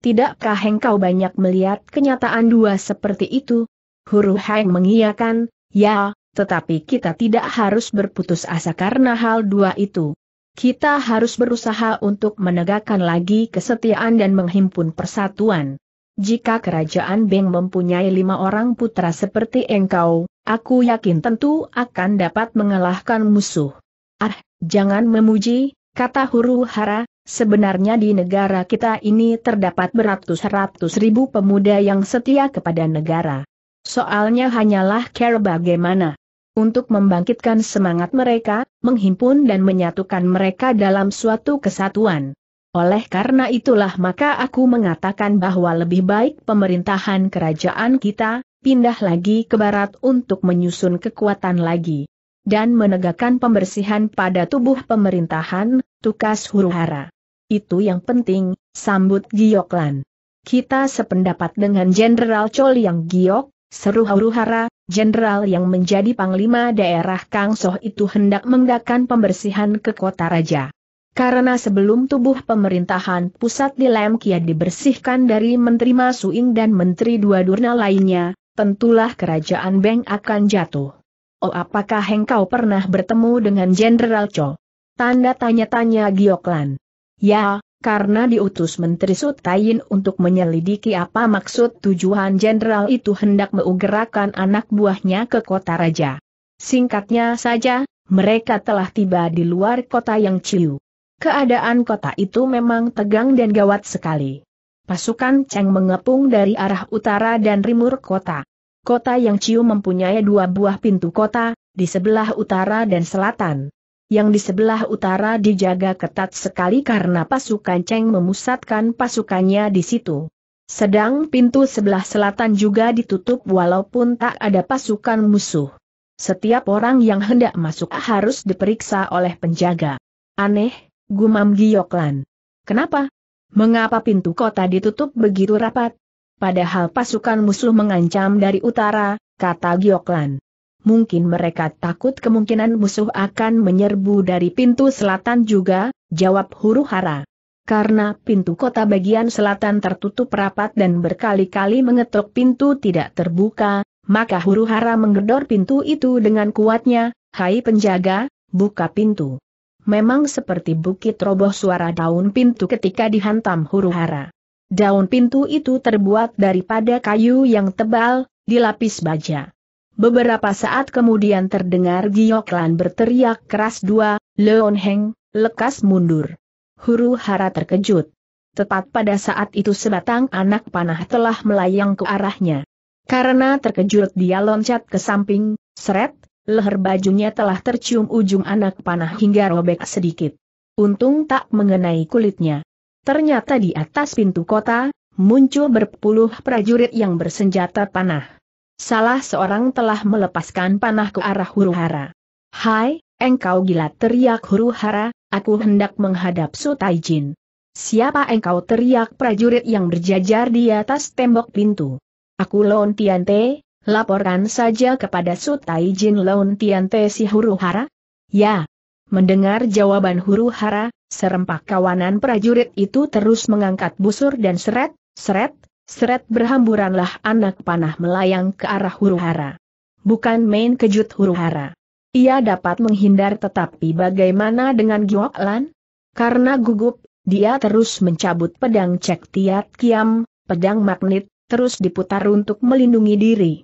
S1: Tidakkah engkau banyak melihat kenyataan dua seperti itu? Huru Heng mengiyakan, ya, tetapi kita tidak harus berputus asa karena hal dua itu. Kita harus berusaha untuk menegakkan lagi kesetiaan dan menghimpun persatuan. Jika kerajaan Beng mempunyai lima orang putra seperti engkau, Aku yakin tentu akan dapat mengalahkan musuh. Ah, jangan memuji, kata huru hara, sebenarnya di negara kita ini terdapat beratus-ratus ribu pemuda yang setia kepada negara. Soalnya hanyalah care bagaimana. Untuk membangkitkan semangat mereka, menghimpun dan menyatukan mereka dalam suatu kesatuan. Oleh karena itulah maka aku mengatakan bahwa lebih baik pemerintahan kerajaan kita, pindah lagi ke barat untuk menyusun kekuatan lagi dan menegakkan pembersihan pada tubuh pemerintahan, tukas Huruhara. Itu yang penting, sambut Gioklan. Kita sependapat dengan Jenderal Chol yang giok, seru Huruhara. jenderal yang menjadi panglima daerah Kang Kangsoh itu hendak mengadakan pembersihan ke kota raja. Karena sebelum tubuh pemerintahan pusat di Lemkia dibersihkan dari Menteri Masuing dan Menteri Dua Durna lainnya, tentulah kerajaan Beng akan jatuh. Oh apakah engkau pernah bertemu dengan Jenderal Cho? Tanda tanya-tanya Gioklan. Ya, karena diutus Menteri Sutayin untuk menyelidiki apa maksud tujuan Jenderal itu hendak menggerakkan anak buahnya ke kota raja. Singkatnya saja, mereka telah tiba di luar kota yang ciu. Keadaan kota itu memang tegang dan gawat sekali. Pasukan Cheng mengepung dari arah utara dan rimur kota. Kota yang cium mempunyai dua buah pintu kota, di sebelah utara dan selatan. Yang di sebelah utara dijaga ketat sekali karena pasukan Cheng memusatkan pasukannya di situ. Sedang pintu sebelah selatan juga ditutup walaupun tak ada pasukan musuh. Setiap orang yang hendak masuk harus diperiksa oleh penjaga. Aneh, gumam Gioklan. Kenapa? Mengapa pintu kota ditutup begitu rapat? Padahal pasukan musuh mengancam dari utara, kata Gioklan. Mungkin mereka takut kemungkinan musuh akan menyerbu dari pintu selatan juga, jawab huru hara. Karena pintu kota bagian selatan tertutup rapat dan berkali-kali mengetuk pintu tidak terbuka, maka huru hara menggedor pintu itu dengan kuatnya, Hai penjaga, buka pintu. Memang seperti bukit roboh suara daun pintu ketika dihantam huru hara. Daun pintu itu terbuat daripada kayu yang tebal, dilapis baja. Beberapa saat kemudian terdengar Gioklan berteriak keras dua, Leon Heng, lekas mundur. Huru hara terkejut. Tepat pada saat itu sebatang anak panah telah melayang ke arahnya. Karena terkejut dia loncat ke samping, seret, leher bajunya telah tercium ujung anak panah hingga robek sedikit. Untung tak mengenai kulitnya. Ternyata di atas pintu kota, muncul berpuluh prajurit yang bersenjata panah. Salah seorang telah melepaskan panah ke arah huru-hara. Hai, engkau gila teriak huru-hara, aku hendak menghadap Sutaijin. Siapa engkau teriak prajurit yang berjajar di atas tembok pintu? Aku Lon Tiante, laporkan saja kepada Sutaijin Lon Tiante si huru-hara? Ya, Mendengar jawaban huru hara, serempak kawanan prajurit itu terus mengangkat busur dan seret, seret, seret berhamburanlah anak panah melayang ke arah huru hara. Bukan main kejut huru hara. Ia dapat menghindar tetapi bagaimana dengan Giok Lan? Karena gugup, dia terus mencabut pedang Cek Tiat Kiam, pedang magnet, terus diputar untuk melindungi diri.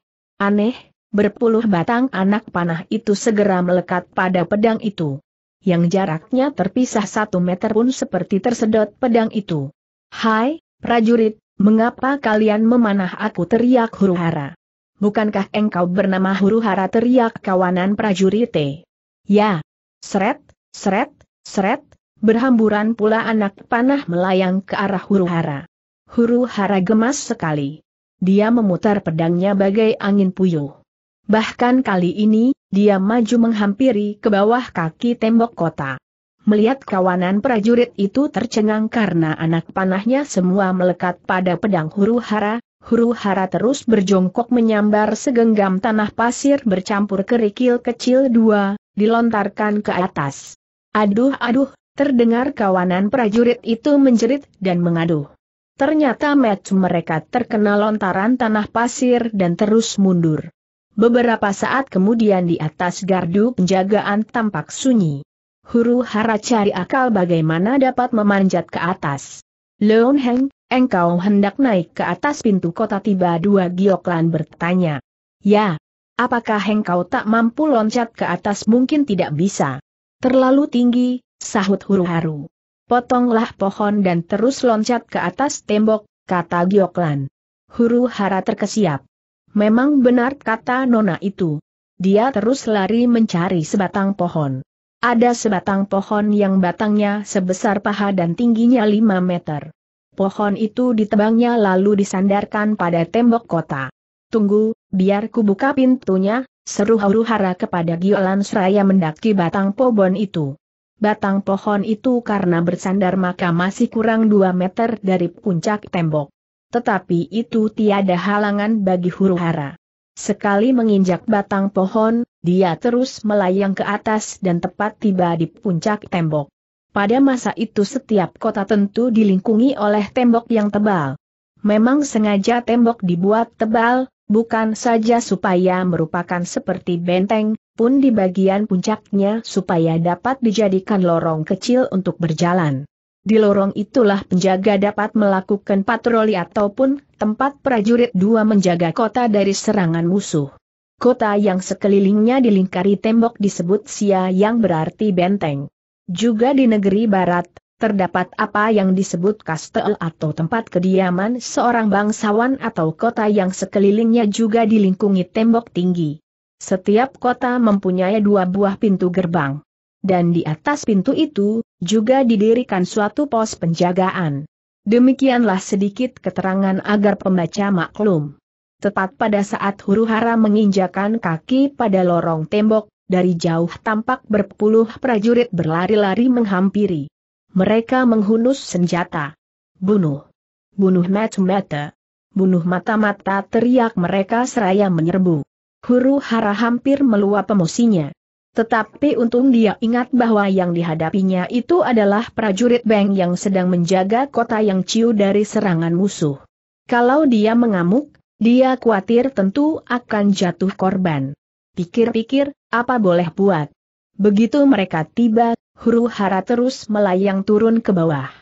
S1: Aneh, berpuluh batang anak panah itu segera melekat pada pedang itu yang jaraknya terpisah satu meter pun seperti tersedot pedang itu. Hai, prajurit, mengapa kalian memanah aku teriak huru hara? Bukankah engkau bernama huru hara teriak kawanan prajurit? Ya. Seret, seret, seret, berhamburan pula anak panah melayang ke arah huru hara. Huru hara gemas sekali. Dia memutar pedangnya bagai angin puyuh. Bahkan kali ini, dia maju menghampiri ke bawah kaki tembok kota. Melihat kawanan prajurit itu tercengang karena anak panahnya semua melekat pada pedang huru hara, huru hara terus berjongkok menyambar segenggam tanah pasir bercampur kerikil kecil dua, dilontarkan ke atas. Aduh aduh, terdengar kawanan prajurit itu menjerit dan mengaduh. Ternyata match mereka terkena lontaran tanah pasir dan terus mundur. Beberapa saat kemudian di atas gardu penjagaan tampak sunyi. Huru hara cari akal bagaimana dapat memanjat ke atas. Leon Heng, engkau hendak naik ke atas pintu kota tiba dua Gioklan bertanya. Ya, apakah engkau tak mampu loncat ke atas mungkin tidak bisa. Terlalu tinggi, sahut huru haru. Potonglah pohon dan terus loncat ke atas tembok, kata Gioklan. Huru hara terkesiap. Memang benar kata Nona itu. Dia terus lari mencari sebatang pohon. Ada sebatang pohon yang batangnya sebesar paha dan tingginya 5 meter. Pohon itu ditebangnya lalu disandarkan pada tembok kota. Tunggu, biar ku buka pintunya, seru huru-hara kepada Giolan seraya mendaki batang pohon itu. Batang pohon itu karena bersandar maka masih kurang 2 meter dari puncak tembok tetapi itu tiada halangan bagi huru hara. Sekali menginjak batang pohon, dia terus melayang ke atas dan tepat tiba di puncak tembok. Pada masa itu setiap kota tentu dilingkungi oleh tembok yang tebal. Memang sengaja tembok dibuat tebal, bukan saja supaya merupakan seperti benteng, pun di bagian puncaknya supaya dapat dijadikan lorong kecil untuk berjalan. Di lorong itulah penjaga dapat melakukan patroli ataupun tempat prajurit dua menjaga kota dari serangan musuh. Kota yang sekelilingnya dilingkari tembok disebut Sia yang berarti benteng. Juga di negeri barat, terdapat apa yang disebut kastel atau tempat kediaman seorang bangsawan atau kota yang sekelilingnya juga dilingkungi tembok tinggi. Setiap kota mempunyai dua buah pintu gerbang dan di atas pintu itu, juga didirikan suatu pos penjagaan. Demikianlah sedikit keterangan agar pembaca maklum. Tepat pada saat huru hara menginjakan kaki pada lorong tembok, dari jauh tampak berpuluh prajurit berlari-lari menghampiri. Mereka menghunus senjata. Bunuh. Bunuh mata-mata. Bunuh mata-mata teriak mereka seraya menyerbu. Huru hara hampir meluap emosinya. Tetapi untung dia ingat bahwa yang dihadapinya itu adalah prajurit Beng yang sedang menjaga kota yang ciu dari serangan musuh. Kalau dia mengamuk, dia khawatir tentu akan jatuh korban. Pikir-pikir, apa boleh buat? Begitu mereka tiba, huru hara terus melayang turun ke bawah.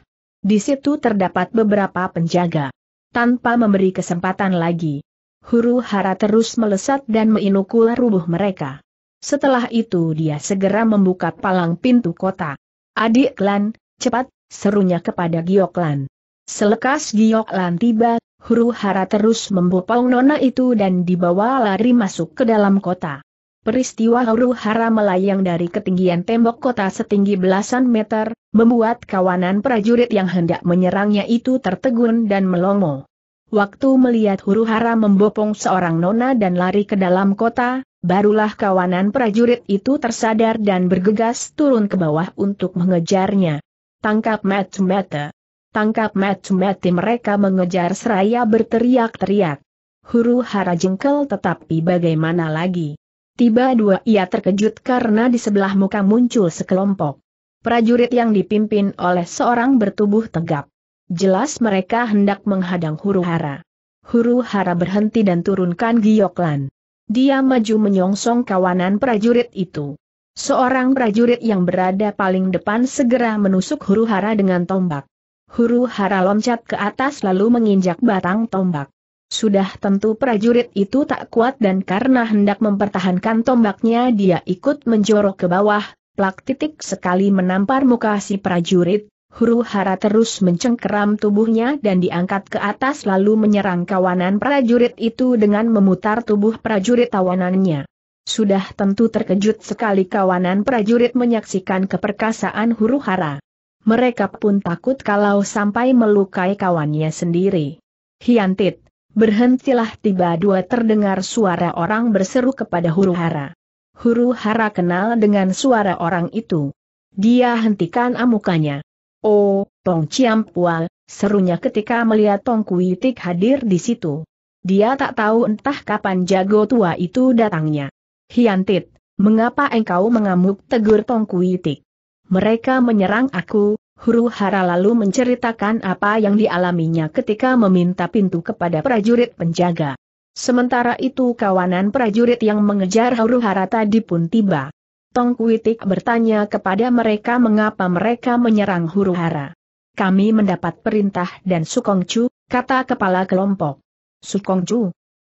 S1: Di situ terdapat beberapa penjaga. Tanpa memberi kesempatan lagi, huru hara terus melesat dan meinukul rubuh mereka. Setelah itu dia segera membuka palang pintu kota. Adik Klan, cepat, serunya kepada Gioklan. Selekas Gioklan tiba, huru hara terus membopong nona itu dan dibawa lari masuk ke dalam kota. Peristiwa huru hara melayang dari ketinggian tembok kota setinggi belasan meter, membuat kawanan prajurit yang hendak menyerangnya itu tertegun dan melongo waktu melihat huru hara membopong seorang nona dan lari ke dalam kota, barulah kawanan prajurit itu tersadar dan bergegas turun ke bawah untuk mengejarnya. Tangkap Mat Mata. Tangkap Mat Mata mereka mengejar seraya berteriak-teriak. Huru hara jengkel tetapi bagaimana lagi? Tiba dua ia terkejut karena di sebelah muka muncul sekelompok prajurit yang dipimpin oleh seorang bertubuh tegap. Jelas mereka hendak menghadang huru-hara. Huru-hara berhenti dan turunkan Gioklan. Dia maju menyongsong kawanan prajurit itu. Seorang prajurit yang berada paling depan segera menusuk huru-hara dengan tombak. Huru-hara loncat ke atas lalu menginjak batang tombak. Sudah tentu prajurit itu tak kuat dan karena hendak mempertahankan tombaknya dia ikut menjorok ke bawah, plak titik sekali menampar muka si prajurit, huru hara terus mencengkeram tubuhnya dan diangkat ke atas lalu menyerang kawanan prajurit itu dengan memutar tubuh prajurit tawanannya. Sudah tentu terkejut sekali kawanan prajurit menyaksikan keperkasaan huru hara. Mereka pun takut kalau sampai melukai kawannya sendiri. Hiantit, berhentilah tiba dua terdengar suara orang berseru kepada huru hara. Huru hara kenal dengan suara orang itu. Dia hentikan amukannya. Oh, Tong Chiam Pual, serunya ketika melihat Tong Kui Tik hadir di situ. Dia tak tahu entah kapan jago tua itu datangnya. Hiantit, mengapa engkau mengamuk tegur Tong Kui Tik? Mereka menyerang aku, huru hara lalu menceritakan apa yang dialaminya ketika meminta pintu kepada prajurit penjaga. Sementara itu kawanan prajurit yang mengejar huru hara tadi pun tiba. Tong Kuitik bertanya kepada mereka mengapa mereka menyerang huru hara. Kami mendapat perintah dan Sukong Chu, kata kepala kelompok. Sukong Sukongcu?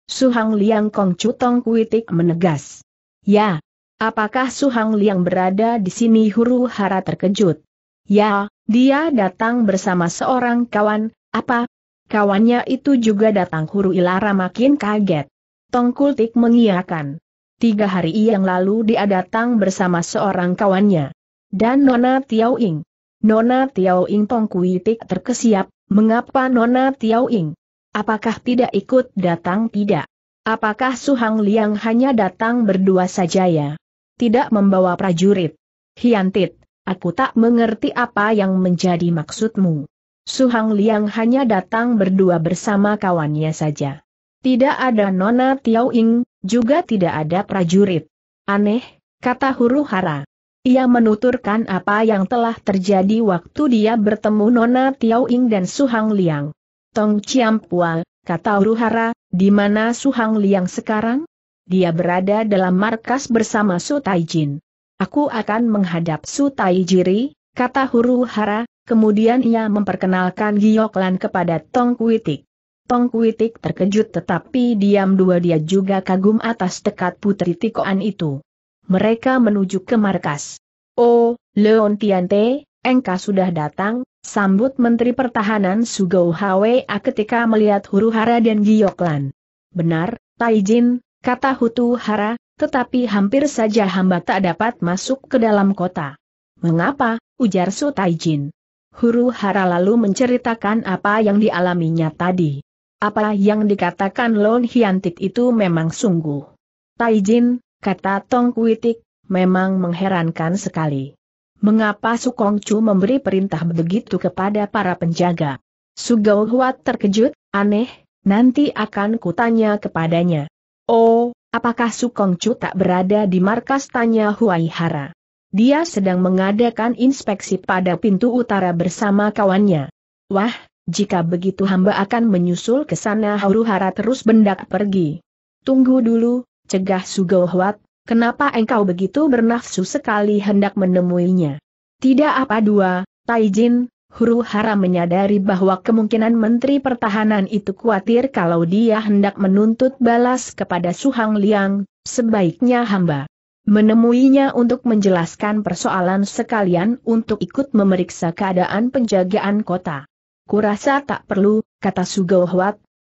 S1: Suhang Liang Kongcu Tong Kuitik menegas. Ya. Apakah Suhang Liang berada di sini huru hara terkejut? Ya, dia datang bersama seorang kawan, apa? Kawannya itu juga datang huru ilara makin kaget. Tong Kuitik mengiakan. Tiga hari yang lalu dia datang bersama seorang kawannya. Dan Nona Tiao Ing. Nona Tiao Ing Tong Kui terkesiap, mengapa Nona Tiao Ing? Apakah tidak ikut datang tidak? Apakah Su Hang Liang hanya datang berdua saja ya? Tidak membawa prajurit. Hiantit, aku tak mengerti apa yang menjadi maksudmu. Su Hang Liang hanya datang berdua bersama kawannya saja. Tidak ada Nona Tiao Ing, juga tidak ada prajurit. Aneh, kata huru hara. Ia menuturkan apa yang telah terjadi waktu dia bertemu Nona Tiao Ing dan Suhang Liang. Tong Chiam Pual, kata huru hara, di mana Suhang Liang sekarang? Dia berada dalam markas bersama Su Tai Jin. Aku akan menghadap Su Tai Jiri, kata huru hara, kemudian ia memperkenalkan Gioklan kepada Tong Kuitik. Pengkuitik terkejut tetapi diam dua dia juga kagum atas tekad putri Tikoan itu. Mereka menuju ke markas. Oh, Leon Tiante, engkau sudah datang, sambut Menteri Pertahanan Sugau Hwa ketika melihat huru hara dan gioklan. Benar, Taijin, kata Hutu Hara, tetapi hampir saja hamba tak dapat masuk ke dalam kota. Mengapa, ujar Su Taijin. Huru Hara lalu menceritakan apa yang dialaminya tadi. Apa yang dikatakan Lon Hiantik itu memang sungguh. Taijin, kata Tong Kuitik, memang mengherankan sekali. Mengapa Sukong Chu memberi perintah begitu kepada para penjaga? Sugao Huat terkejut, aneh, nanti akan kutanya kepadanya. Oh, apakah Sukong Chu tak berada di markas tanya Huai Hara? Dia sedang mengadakan inspeksi pada pintu utara bersama kawannya. Wah, jika begitu hamba akan menyusul ke sana huru-hara terus bendak pergi. Tunggu dulu, cegah Sugohwat, kenapa engkau begitu bernafsu sekali hendak menemuinya? Tidak apa dua, Taijin, Huru Hara menyadari bahwa kemungkinan Menteri Pertahanan itu khawatir kalau dia hendak menuntut balas kepada Su Hang Liang, sebaiknya hamba menemuinya untuk menjelaskan persoalan sekalian untuk ikut memeriksa keadaan penjagaan kota. Kurasa tak perlu, kata Sugao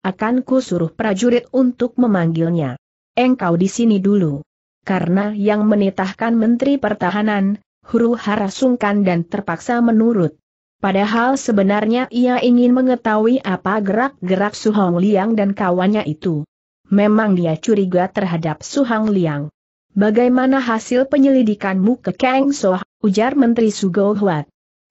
S1: akan ku suruh prajurit untuk memanggilnya. Engkau di sini dulu. Karena yang menitahkan Menteri Pertahanan, Huru Hara sungkan dan terpaksa menurut. Padahal sebenarnya ia ingin mengetahui apa gerak-gerak Su Hong Liang dan kawannya itu. Memang dia curiga terhadap Su Hong Liang. Bagaimana hasil penyelidikanmu ke Kang Soh, ujar Menteri Sugo Huat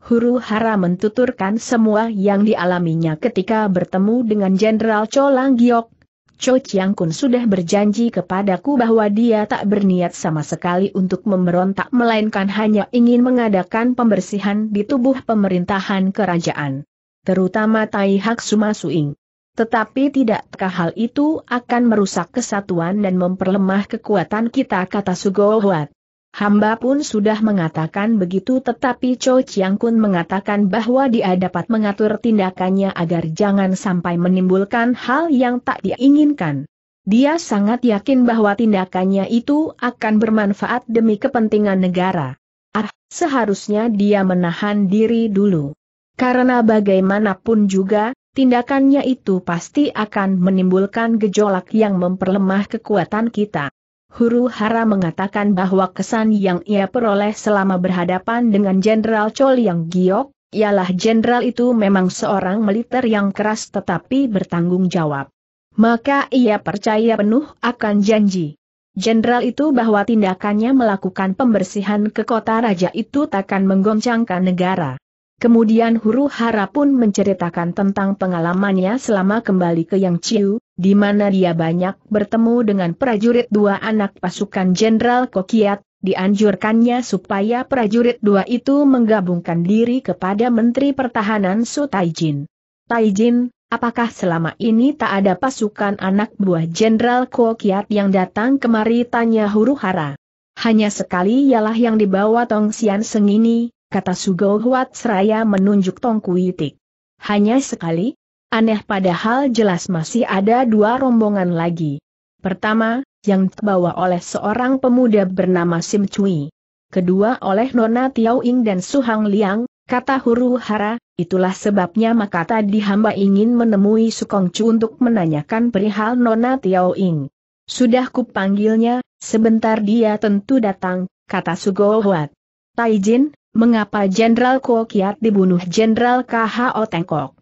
S1: huru hara mentuturkan semua yang dialaminya ketika bertemu dengan Jenderal Cholang Giok. Cho Chiang Kun sudah berjanji kepadaku bahwa dia tak berniat sama sekali untuk memberontak melainkan hanya ingin mengadakan pembersihan di tubuh pemerintahan kerajaan. Terutama Tai Hak Sumasuing. Tetapi tidakkah hal itu akan merusak kesatuan dan memperlemah kekuatan kita kata Sugohuat. Hamba pun sudah mengatakan begitu tetapi Cho Chiang Kun mengatakan bahwa dia dapat mengatur tindakannya agar jangan sampai menimbulkan hal yang tak diinginkan. Dia sangat yakin bahwa tindakannya itu akan bermanfaat demi kepentingan negara. Ah, seharusnya dia menahan diri dulu. Karena bagaimanapun juga, tindakannya itu pasti akan menimbulkan gejolak yang memperlemah kekuatan kita. Huru Hara mengatakan bahwa kesan yang ia peroleh selama berhadapan dengan Jenderal Chol Yang Giok, ialah jenderal itu memang seorang militer yang keras tetapi bertanggung jawab. Maka ia percaya penuh akan janji. Jenderal itu bahwa tindakannya melakukan pembersihan ke kota raja itu takkan menggoncangkan negara. Kemudian huru hara pun menceritakan tentang pengalamannya selama kembali ke Yang Chiu, di mana dia banyak bertemu dengan prajurit dua anak pasukan Jenderal Kokiat, dianjurkannya supaya prajurit dua itu menggabungkan diri kepada Menteri Pertahanan Su Taijin. Taijin, apakah selama ini tak ada pasukan anak buah Jenderal Kokiat yang datang kemari tanya huru hara? Hanya sekali ialah yang dibawa Tong Sian Seng ini, kata Sugo Huat seraya menunjuk Tongku Itik. Hanya sekali? Aneh padahal jelas masih ada dua rombongan lagi. Pertama, yang dibawa oleh seorang pemuda bernama Sim Cui. Kedua oleh Nona Tiao Ing dan Suhang Liang, kata Huru Hara, itulah sebabnya maka tadi hamba ingin menemui Sukong Chu untuk menanyakan perihal Nona Tiao Ing. Sudah kupanggilnya, sebentar dia tentu datang, kata Sugo Huat. Taijin, mengapa Jenderal Kiat dibunuh Jenderal KHO Tengkok.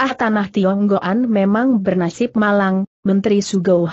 S1: Ah tanah Tionggoan memang bernasib malang, Menteri Sugou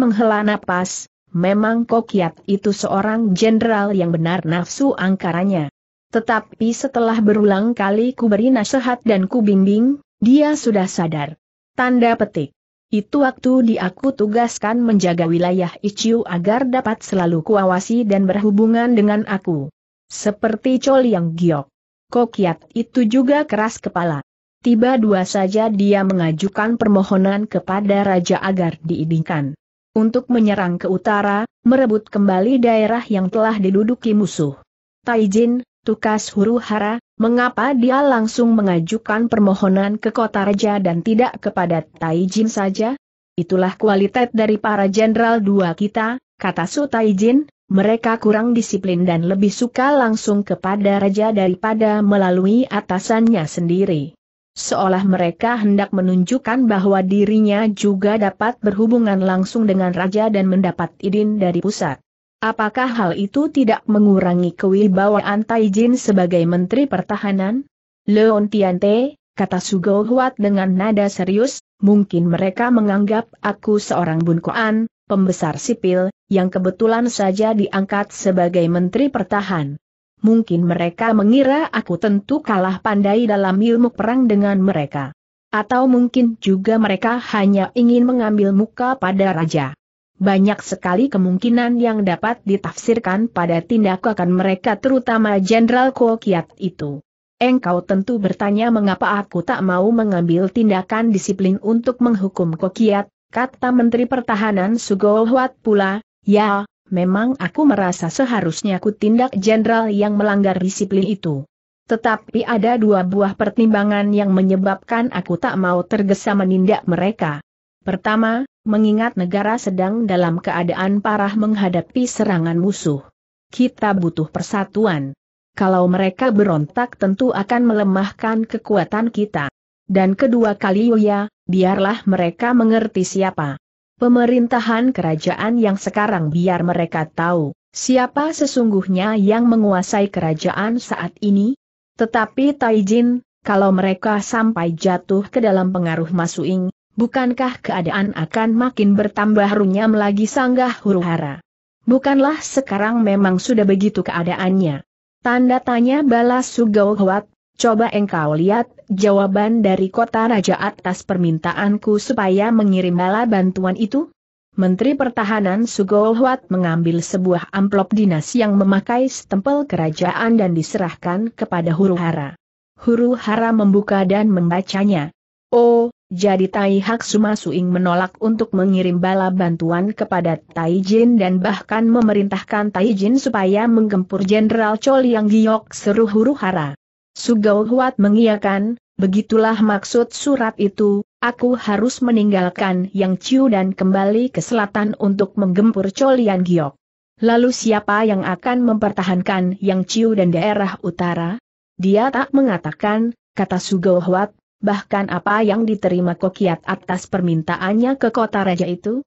S1: menghela napas, memang Kiat itu seorang jenderal yang benar nafsu angkaranya. Tetapi setelah berulang kali ku beri nasihat dan ku bimbing, dia sudah sadar. Tanda petik. Itu waktu di tugaskan menjaga wilayah Ichiu agar dapat selalu kuawasi dan berhubungan dengan aku. Seperti col yang giok. Kokiat itu juga keras kepala. Tiba dua saja dia mengajukan permohonan kepada raja agar diidinkan. untuk menyerang ke utara, merebut kembali daerah yang telah diduduki musuh. Taijin, tukas huru hara, mengapa dia langsung mengajukan permohonan ke kota raja dan tidak kepada Taijin saja? Itulah kualitas dari para jenderal dua kita, kata Su Taijin, mereka kurang disiplin dan lebih suka langsung kepada raja daripada melalui atasannya sendiri. Seolah mereka hendak menunjukkan bahwa dirinya juga dapat berhubungan langsung dengan raja dan mendapat izin dari pusat. Apakah hal itu tidak mengurangi kewibawaan Taijin sebagai Menteri Pertahanan? Leon Tiante, kata Sugo dengan nada serius, mungkin mereka menganggap aku seorang bunkoan, pembesar sipil, yang kebetulan saja diangkat sebagai Menteri Pertahan. Mungkin mereka mengira aku tentu kalah pandai dalam ilmu perang dengan mereka. Atau mungkin juga mereka hanya ingin mengambil muka pada raja. Banyak sekali kemungkinan yang dapat ditafsirkan pada tindakan mereka terutama Jenderal Kokiat itu. Engkau tentu bertanya mengapa aku tak mau mengambil tindakan disiplin untuk menghukum Kokiat, Kata Menteri Pertahanan Sugohwat pula, ya, memang aku merasa seharusnya ku tindak jenderal yang melanggar disiplin itu. Tetapi ada dua buah pertimbangan yang menyebabkan aku tak mau tergesa menindak mereka. Pertama, mengingat negara sedang dalam keadaan parah menghadapi serangan musuh. Kita butuh persatuan. Kalau mereka berontak tentu akan melemahkan kekuatan kita dan kedua kali Yuya, biarlah mereka mengerti siapa. Pemerintahan kerajaan yang sekarang biar mereka tahu, siapa sesungguhnya yang menguasai kerajaan saat ini. Tetapi Taijin, kalau mereka sampai jatuh ke dalam pengaruh Masuing, bukankah keadaan akan makin bertambah runyam lagi sanggah huru-hara? Bukanlah sekarang memang sudah begitu keadaannya. Tanda tanya balas Sugawat, coba engkau lihat Jawaban dari kota raja atas permintaanku supaya mengirim bala bantuan itu? Menteri Pertahanan Sugolhwat mengambil sebuah amplop dinas yang memakai stempel kerajaan dan diserahkan kepada Huruhara. Huruhara membuka dan membacanya. Oh, jadi Tai Hak Sumasuing menolak untuk mengirim bala bantuan kepada Tai Jin dan bahkan memerintahkan Tai Jin supaya menggempur Jenderal Chol Yang Giok seru Huruhara. hara. mengiyakan, Begitulah maksud surat itu, aku harus meninggalkan Yang Ciu dan kembali ke selatan untuk menggempur Cholian Giok. Lalu siapa yang akan mempertahankan Yang Ciu dan daerah utara? Dia tak mengatakan, kata Sugohwat. bahkan apa yang diterima Kokiat atas permintaannya ke kota raja itu?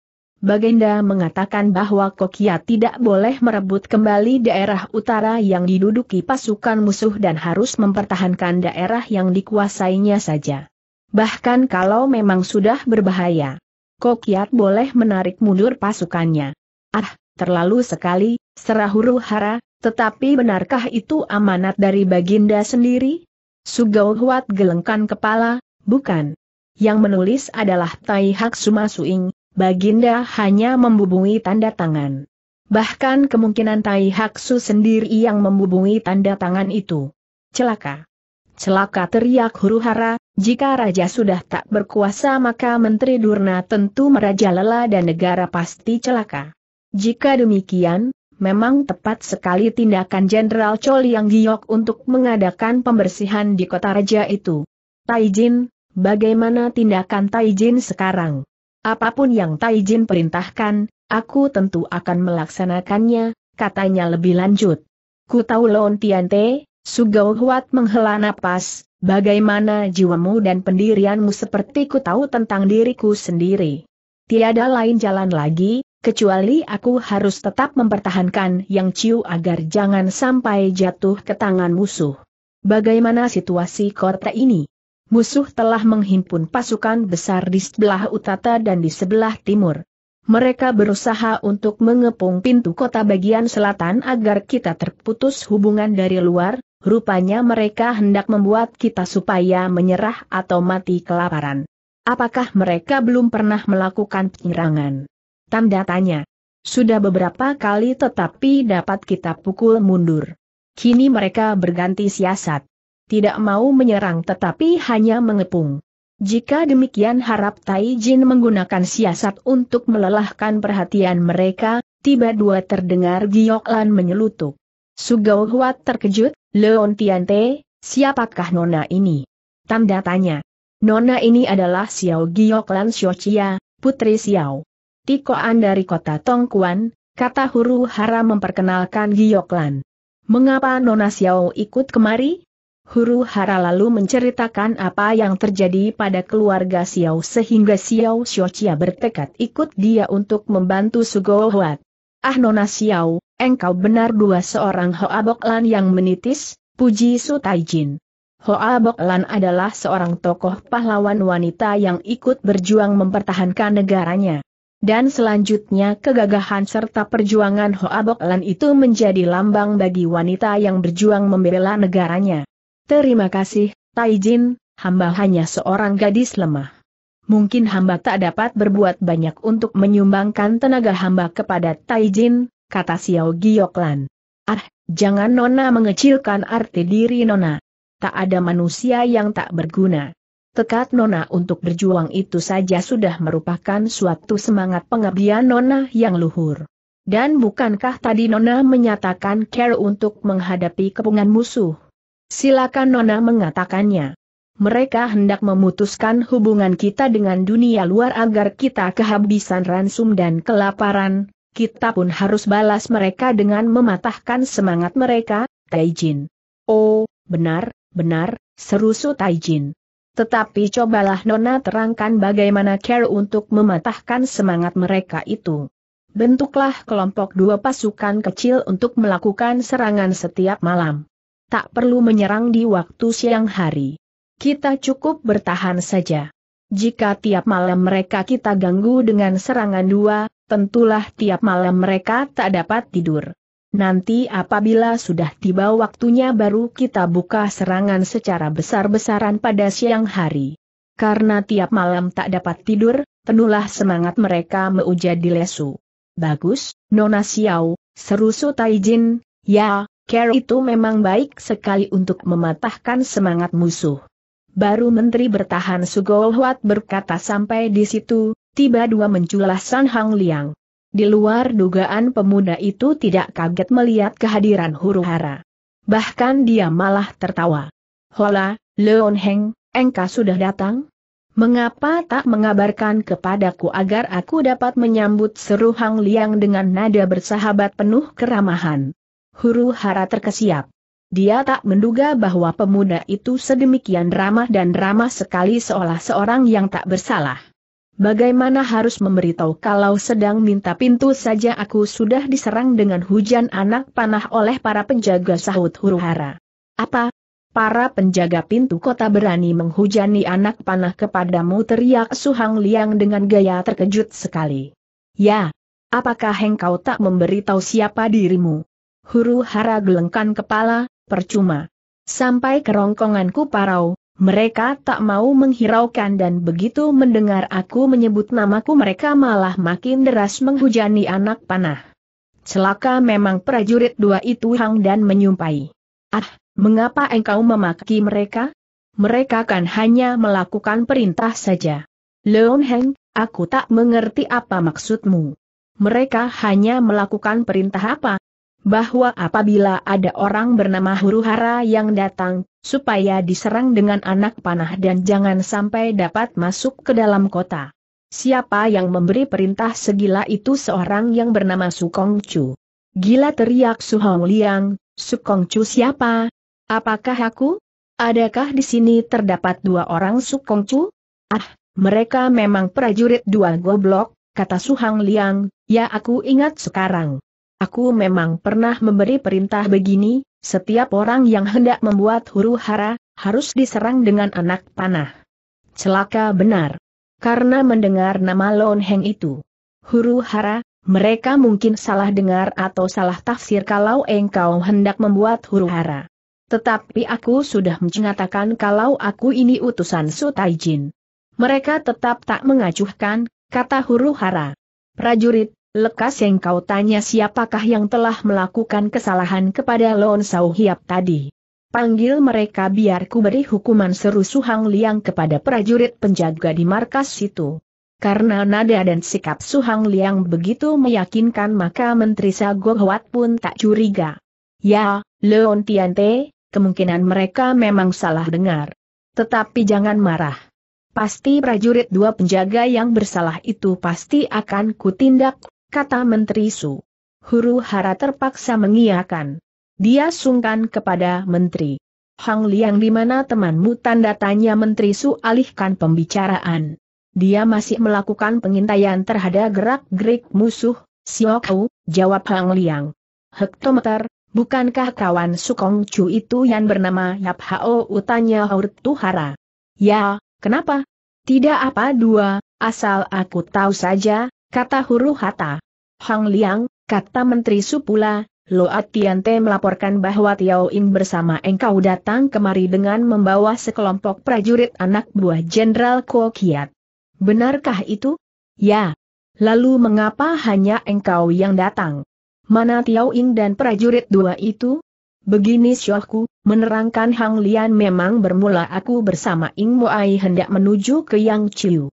S1: Bagenda mengatakan bahwa Kokia tidak boleh merebut kembali daerah utara yang diduduki pasukan musuh dan harus mempertahankan daerah yang dikuasainya saja. Bahkan kalau memang sudah berbahaya, Kokiat boleh menarik mundur pasukannya. Ah, terlalu sekali, serah huru hara, tetapi benarkah itu amanat dari Baginda sendiri? Sugau Huat gelengkan kepala, bukan. Yang menulis adalah Tai Hak Sumasuing, Baginda hanya membubungi tanda tangan. Bahkan kemungkinan Tai Haksu sendiri yang membubungi tanda tangan itu. Celaka. Celaka teriak huru hara, jika raja sudah tak berkuasa maka Menteri Durna tentu merajalela dan negara pasti celaka. Jika demikian, Memang tepat sekali tindakan Jenderal Chol Yang Giok untuk mengadakan pembersihan di kota raja itu. Taijin, bagaimana tindakan Taijin sekarang? Apapun yang Taijin perintahkan, aku tentu akan melaksanakannya, katanya lebih lanjut. Ku tahu Lon Tiante, Huat menghela napas, bagaimana jiwamu dan pendirianmu seperti ku tahu tentang diriku sendiri. Tiada lain jalan lagi, kecuali aku harus tetap mempertahankan yang ciu agar jangan sampai jatuh ke tangan musuh. Bagaimana situasi kota ini? musuh telah menghimpun pasukan besar di sebelah utara dan di sebelah timur. Mereka berusaha untuk mengepung pintu kota bagian selatan agar kita terputus hubungan dari luar, rupanya mereka hendak membuat kita supaya menyerah atau mati kelaparan. Apakah mereka belum pernah melakukan penyerangan? Tanda tanya. Sudah beberapa kali tetapi dapat kita pukul mundur. Kini mereka berganti siasat tidak mau menyerang tetapi hanya mengepung. Jika demikian harap Tai Jin menggunakan siasat untuk melelahkan perhatian mereka, tiba dua terdengar Giok Lan menyelutuk. Sugau Huat terkejut, Leon Tiante, siapakah nona ini? Tanda tanya. Nona ini adalah Xiao Giok Lan Xiochia, putri Xiao. Tikoan dari kota Tongkuan, kata huru hara memperkenalkan Giok Lan. Mengapa nona Xiao ikut kemari? Huru Hara lalu menceritakan apa yang terjadi pada keluarga Xiao sehingga Xiao Xiochia bertekad ikut dia untuk membantu Sugohuat. Huat. Ah Nona Xiao, engkau benar dua seorang Hoa Boklan yang menitis, puji Su Taijin. Hoa Boklan adalah seorang tokoh pahlawan wanita yang ikut berjuang mempertahankan negaranya. Dan selanjutnya kegagahan serta perjuangan Hoa Boklan itu menjadi lambang bagi wanita yang berjuang membela negaranya. Terima kasih, Taijin, hamba hanya seorang gadis lemah. Mungkin hamba tak dapat berbuat banyak untuk menyumbangkan tenaga hamba kepada Taijin, kata Xiao Giyoklan. Ah, jangan Nona mengecilkan arti diri Nona. Tak ada manusia yang tak berguna. Tekad Nona untuk berjuang itu saja sudah merupakan suatu semangat pengabdian Nona yang luhur. Dan bukankah tadi Nona menyatakan care untuk menghadapi kepungan musuh? Silakan Nona mengatakannya. Mereka hendak memutuskan hubungan kita dengan dunia luar agar kita kehabisan ransum dan kelaparan, kita pun harus balas mereka dengan mematahkan semangat mereka, Taijin. Oh, benar, benar, seru Su Taijin. Tetapi cobalah Nona terangkan bagaimana care untuk mematahkan semangat mereka itu. Bentuklah kelompok dua pasukan kecil untuk melakukan serangan setiap malam tak perlu menyerang di waktu siang hari. Kita cukup bertahan saja. Jika tiap malam mereka kita ganggu dengan serangan dua, tentulah tiap malam mereka tak dapat tidur. Nanti apabila sudah tiba waktunya baru kita buka serangan secara besar-besaran pada siang hari. Karena tiap malam tak dapat tidur, penuhlah semangat mereka meuja di lesu. Bagus, Nona Xiao, seru Sutaijin, ya, Care itu memang baik sekali untuk mematahkan semangat musuh. Baru Menteri Bertahan Sugolhuat berkata sampai di situ, tiba dua menculah San Hang Liang. Di luar dugaan pemuda itu tidak kaget melihat kehadiran huru hara. Bahkan dia malah tertawa. Hola, Leon Heng, engkau sudah datang? Mengapa tak mengabarkan kepadaku agar aku dapat menyambut seru Hang Liang dengan nada bersahabat penuh keramahan? huru hara terkesiap. Dia tak menduga bahwa pemuda itu sedemikian ramah dan ramah sekali seolah seorang yang tak bersalah. Bagaimana harus memberitahu kalau sedang minta pintu saja aku sudah diserang dengan hujan anak panah oleh para penjaga sahut huru-hara. Apa? Para penjaga pintu kota berani menghujani anak panah kepadamu teriak Suhang Liang dengan gaya terkejut sekali. Ya, apakah engkau tak memberitahu siapa dirimu? huru hara gelengkan kepala, percuma. Sampai kerongkonganku parau, mereka tak mau menghiraukan dan begitu mendengar aku menyebut namaku mereka malah makin deras menghujani anak panah. Celaka memang prajurit dua itu hang dan menyumpai. Ah, mengapa engkau memaki mereka? Mereka kan hanya melakukan perintah saja. Leon Heng, aku tak mengerti apa maksudmu. Mereka hanya melakukan perintah apa, bahwa apabila ada orang bernama Huruhara yang datang, supaya diserang dengan anak panah dan jangan sampai dapat masuk ke dalam kota. Siapa yang memberi perintah segila itu seorang yang bernama Sukongcu. Gila teriak Su Hong Liang, Sukong siapa? Apakah aku? Adakah di sini terdapat dua orang Sukongcu? Ah, mereka memang prajurit dua goblok, kata Su Hong Liang, ya aku ingat sekarang. Aku memang pernah memberi perintah begini, setiap orang yang hendak membuat huru hara, harus diserang dengan anak panah. Celaka benar. Karena mendengar nama Lon Heng itu. Huru hara, mereka mungkin salah dengar atau salah tafsir kalau engkau hendak membuat huru hara. Tetapi aku sudah mengatakan kalau aku ini utusan Sutaijin. Mereka tetap tak mengacuhkan, kata huru hara. Prajurit, Lekas yang kau tanya siapakah yang telah melakukan kesalahan kepada Lon Sau Hiap tadi. Panggil mereka biar ku beri hukuman seru Suhang Liang kepada prajurit penjaga di markas situ. Karena nada dan sikap Suhang Liang begitu meyakinkan maka Menteri Sago Hwat pun tak curiga. Ya, Leon Tiante, kemungkinan mereka memang salah dengar. Tetapi jangan marah. Pasti prajurit dua penjaga yang bersalah itu pasti akan kutindak kata Menteri Su. Huru hara terpaksa mengiakan. Dia sungkan kepada Menteri. Hang Liang di mana temanmu tanda tanya Menteri Su alihkan pembicaraan. Dia masih melakukan pengintaian terhadap gerak-gerik musuh, Hu, jawab Hang Liang. Hektometer, bukankah kawan Sukong Chu itu yang bernama Yap Hao utanya Tu Hara? Ya, kenapa? Tidak apa dua, asal aku tahu saja, kata huru hata. Hang Liang, kata Menteri Supula, Loat Tiante melaporkan bahwa Tiao In bersama engkau datang kemari dengan membawa sekelompok prajurit anak buah Jenderal Kokiat. Benarkah itu? Ya. Lalu mengapa hanya engkau yang datang? Mana Tiao In dan prajurit dua itu? Begini Syohku, menerangkan Hang Lian memang bermula aku bersama Ing Moai hendak menuju ke Yang Chiu.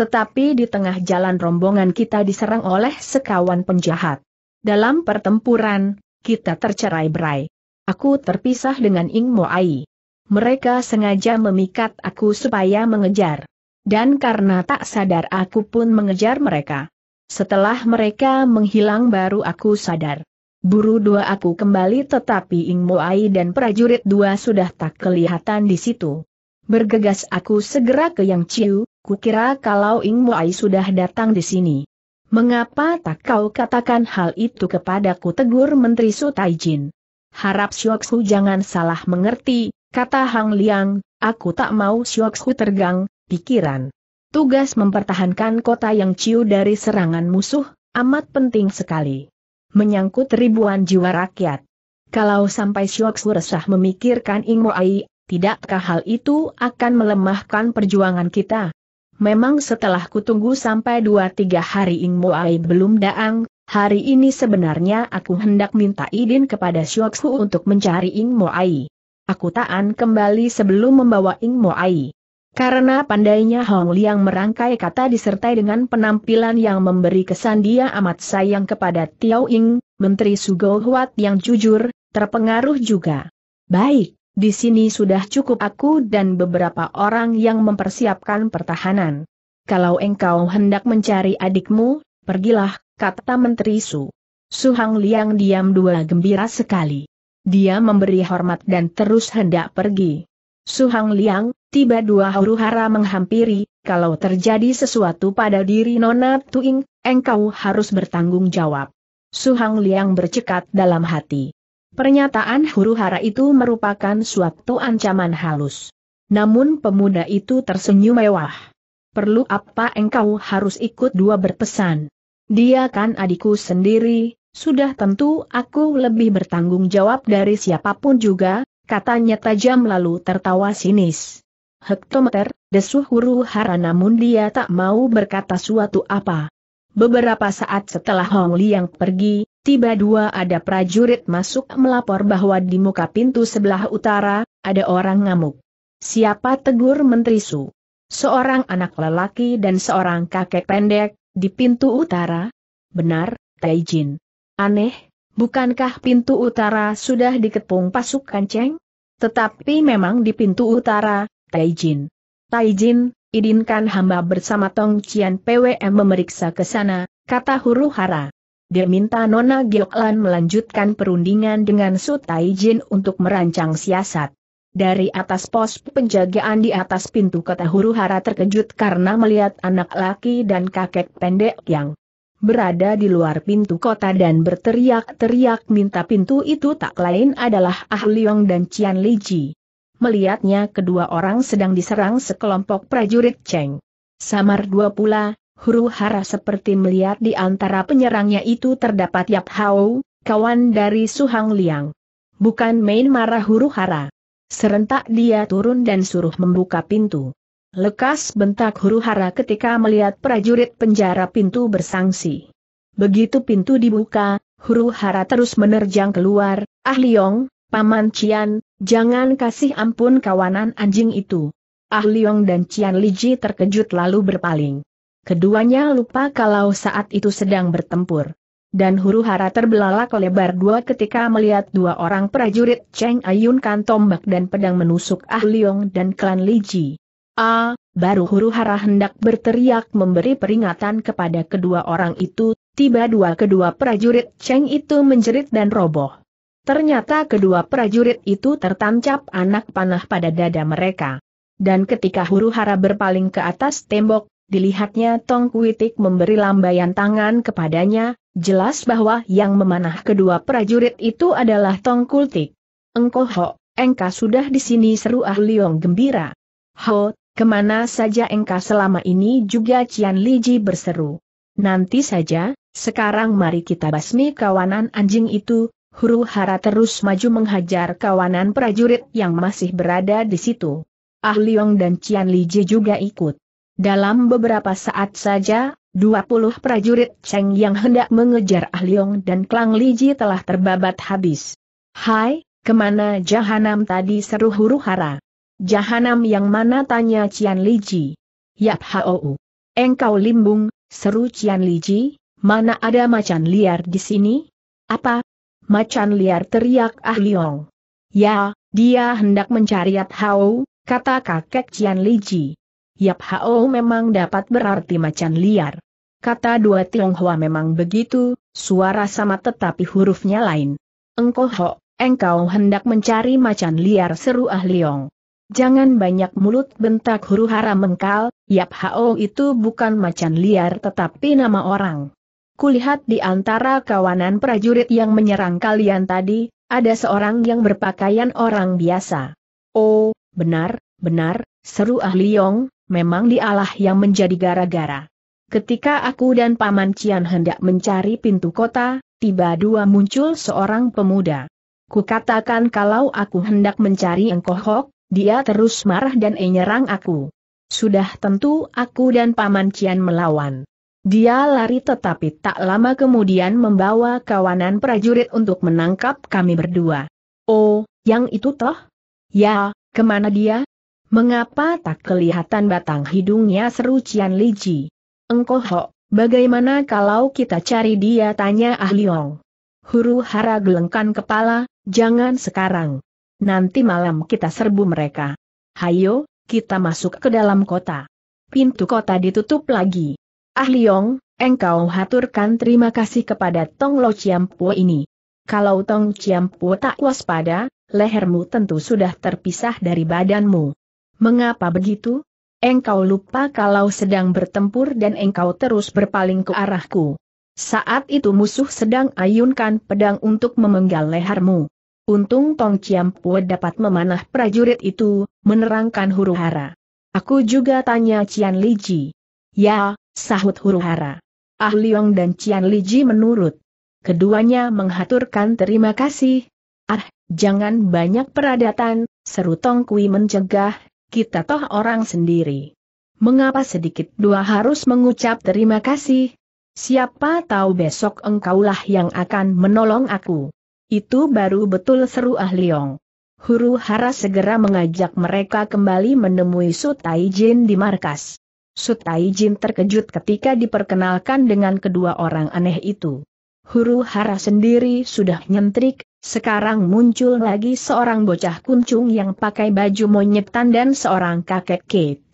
S1: Tetapi di tengah jalan rombongan kita diserang oleh sekawan penjahat. Dalam pertempuran, kita tercerai berai. Aku terpisah dengan Ing Moai. Mereka sengaja memikat aku supaya mengejar. Dan karena tak sadar aku pun mengejar mereka. Setelah mereka menghilang baru aku sadar. Buru dua aku kembali tetapi Ing Moai dan prajurit dua sudah tak kelihatan di situ. Bergegas aku segera ke Yang Ciu, Kukira kalau Ing Moai sudah datang di sini. Mengapa tak kau katakan hal itu kepadaku tegur Menteri Sutaijin? Harap Xioksu jangan salah mengerti, kata Hang Liang, aku tak mau Xioksu tergang, pikiran. Tugas mempertahankan kota yang ciu dari serangan musuh, amat penting sekali. Menyangkut ribuan jiwa rakyat. Kalau sampai Xioksu resah memikirkan Ing Moai, tidakkah hal itu akan melemahkan perjuangan kita? Memang setelah kutunggu sampai dua tiga hari Ing Moai belum daang, hari ini sebenarnya aku hendak minta idin kepada Syoksu untuk mencari Ing Moai. Aku taan kembali sebelum membawa Ing Moai. Karena pandainya Hong Liang merangkai kata disertai dengan penampilan yang memberi kesan dia amat sayang kepada Tiao Ing, Menteri Sugo yang jujur, terpengaruh juga. Baik, di sini sudah cukup aku dan beberapa orang yang mempersiapkan pertahanan. Kalau engkau hendak mencari adikmu, pergilah, kata Menteri Su. Suhang Liang diam dua gembira sekali. Dia memberi hormat dan terus hendak pergi. Su Hang Liang, tiba dua huru hara menghampiri, kalau terjadi sesuatu pada diri Nona Tuing, engkau harus bertanggung jawab. Su Hang Liang bercekat dalam hati. Pernyataan huru-hara itu merupakan suatu ancaman halus. Namun pemuda itu tersenyum mewah. Perlu apa engkau harus ikut dua berpesan? Dia kan adikku sendiri, sudah tentu aku lebih bertanggung jawab dari siapapun juga, katanya tajam lalu tertawa sinis. Hektometer, desuh huru-hara namun dia tak mau berkata suatu apa. Beberapa saat setelah Hong Liang pergi, tiba dua ada prajurit masuk melapor bahwa di muka pintu sebelah utara, ada orang ngamuk. Siapa tegur Menteri Su? Seorang anak lelaki dan seorang kakek pendek, di pintu utara? Benar, Taijin. Aneh, bukankah pintu utara sudah dikepung pasukan Ceng? Tetapi memang di pintu utara, Taijin. Taijin, idinkan hamba bersama Tong Cian PWM memeriksa ke sana, kata huru hara dia minta Nona Gioklan melanjutkan perundingan dengan Su Jin untuk merancang siasat. Dari atas pos penjagaan di atas pintu kota huru terkejut karena melihat anak laki dan kakek pendek yang berada di luar pintu kota dan berteriak-teriak minta pintu itu tak lain adalah Ah Liong dan Cian Liji. Melihatnya kedua orang sedang diserang sekelompok prajurit Cheng. Samar dua pula, huru hara seperti melihat di antara penyerangnya itu terdapat Yap Hao, kawan dari Suhang Liang. Bukan main marah huru hara. Serentak dia turun dan suruh membuka pintu. Lekas bentak huru hara ketika melihat prajurit penjara pintu bersangsi. Begitu pintu dibuka, huru hara terus menerjang keluar, Ah Liong, Paman Cian, jangan kasih ampun kawanan anjing itu. Ah Liong dan Cian Liji terkejut lalu berpaling. Keduanya lupa kalau saat itu sedang bertempur. Dan huru hara terbelalak lebar dua ketika melihat dua orang prajurit Cheng Ayunkan tombak dan pedang menusuk Ah Liong dan Klan Li Ji. Ah, baru huru hara hendak berteriak memberi peringatan kepada kedua orang itu, tiba dua kedua prajurit Cheng itu menjerit dan roboh. Ternyata kedua prajurit itu tertancap anak panah pada dada mereka. Dan ketika huru hara berpaling ke atas tembok, dilihatnya Tong Kuitik memberi lambaian tangan kepadanya, jelas bahwa yang memanah kedua prajurit itu adalah Tong Kultik. Engkau Ho, engka sudah di sini seru Ah Liong gembira. Ho, kemana saja engka selama ini juga Cian Liji berseru. Nanti saja, sekarang mari kita basmi kawanan anjing itu, huru hara terus maju menghajar kawanan prajurit yang masih berada di situ. Ah Liong dan Cian Liji juga ikut. Dalam beberapa saat saja, 20 prajurit Cheng yang hendak mengejar Ah Leong dan Klang Ji telah terbabat habis. Hai, kemana Jahanam tadi seru huru hara? Jahanam yang mana tanya Cian Li Liji? Yap Hou. Engkau limbung, seru Cian Li Ji. mana ada macan liar di sini? Apa? Macan liar teriak Ah Leong. Ya, dia hendak mencari Yap Hou, kata kakek Cian Li Ji. Yap Hao memang dapat berarti macan liar. Kata dua Tionghoa memang begitu, suara sama tetapi hurufnya lain. Engkau ho, engkau hendak mencari macan liar seru Ah Liong. Jangan banyak mulut bentak huru hara mengkal, Yap Hao itu bukan macan liar tetapi nama orang. Kulihat di antara kawanan prajurit yang menyerang kalian tadi, ada seorang yang berpakaian orang biasa. Oh, benar, benar, seru Ah Liong, memang dialah yang menjadi gara-gara. Ketika aku dan Paman Cian hendak mencari pintu kota, tiba dua muncul seorang pemuda. Kukatakan kalau aku hendak mencari engkohok, dia terus marah dan menyerang aku. Sudah tentu aku dan Paman Cian melawan. Dia lari tetapi tak lama kemudian membawa kawanan prajurit untuk menangkap kami berdua. Oh, yang itu toh? Ya, kemana dia? Mengapa tak kelihatan batang hidungnya seru Cian Liji? Engkau bagaimana kalau kita cari dia tanya Ah Liong. Huru hara gelengkan kepala, jangan sekarang. Nanti malam kita serbu mereka. Hayo, kita masuk ke dalam kota. Pintu kota ditutup lagi. Ah Liong, engkau haturkan terima kasih kepada Tong Lo Ciampu ini. Kalau Tong Ciampu tak waspada, lehermu tentu sudah terpisah dari badanmu. Mengapa begitu? Engkau lupa kalau sedang bertempur dan engkau terus berpaling ke arahku. Saat itu musuh sedang ayunkan pedang untuk memenggal lehermu. Untung Tong Pue dapat memanah prajurit itu, menerangkan huru hara. Aku juga tanya Cian Li Ji. Ya, sahut huru hara. Ah Liong dan Cian Li Ji menurut. Keduanya menghaturkan terima kasih. Ah, jangan banyak peradatan, seru Tong Kui mencegah, kita toh orang sendiri. Mengapa sedikit dua harus mengucap terima kasih? Siapa tahu besok engkaulah yang akan menolong aku. Itu baru betul seru Ah Leong. Huru Hara segera mengajak mereka kembali menemui Sutai Jin di markas. Sutai Jin terkejut ketika diperkenalkan dengan kedua orang aneh itu. Huru Hara sendiri sudah nyentrik, sekarang muncul lagi seorang bocah kuncung yang pakai baju monyetan dan seorang kakek Kate.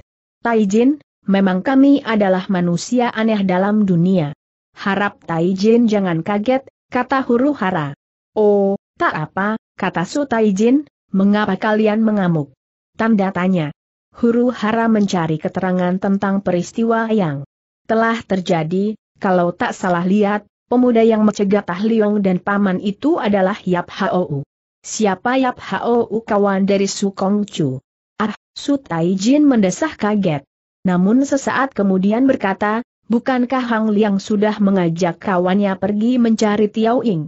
S1: Taijin, memang kami adalah manusia aneh dalam dunia. Harap Taijin jangan kaget, kata huru hara. Oh, tak apa, kata Su Taijin, mengapa kalian mengamuk? Tanda tanya. Huru hara mencari keterangan tentang peristiwa yang telah terjadi, kalau tak salah lihat, pemuda yang mencegat Tahliong dan paman itu adalah Yap Hou. Siapa Yap Hou kawan dari Su Kong Chu? Ah, Su Tai Jin mendesah kaget. Namun sesaat kemudian berkata, bukankah Hang Liang sudah mengajak kawannya pergi mencari Tiao Ing?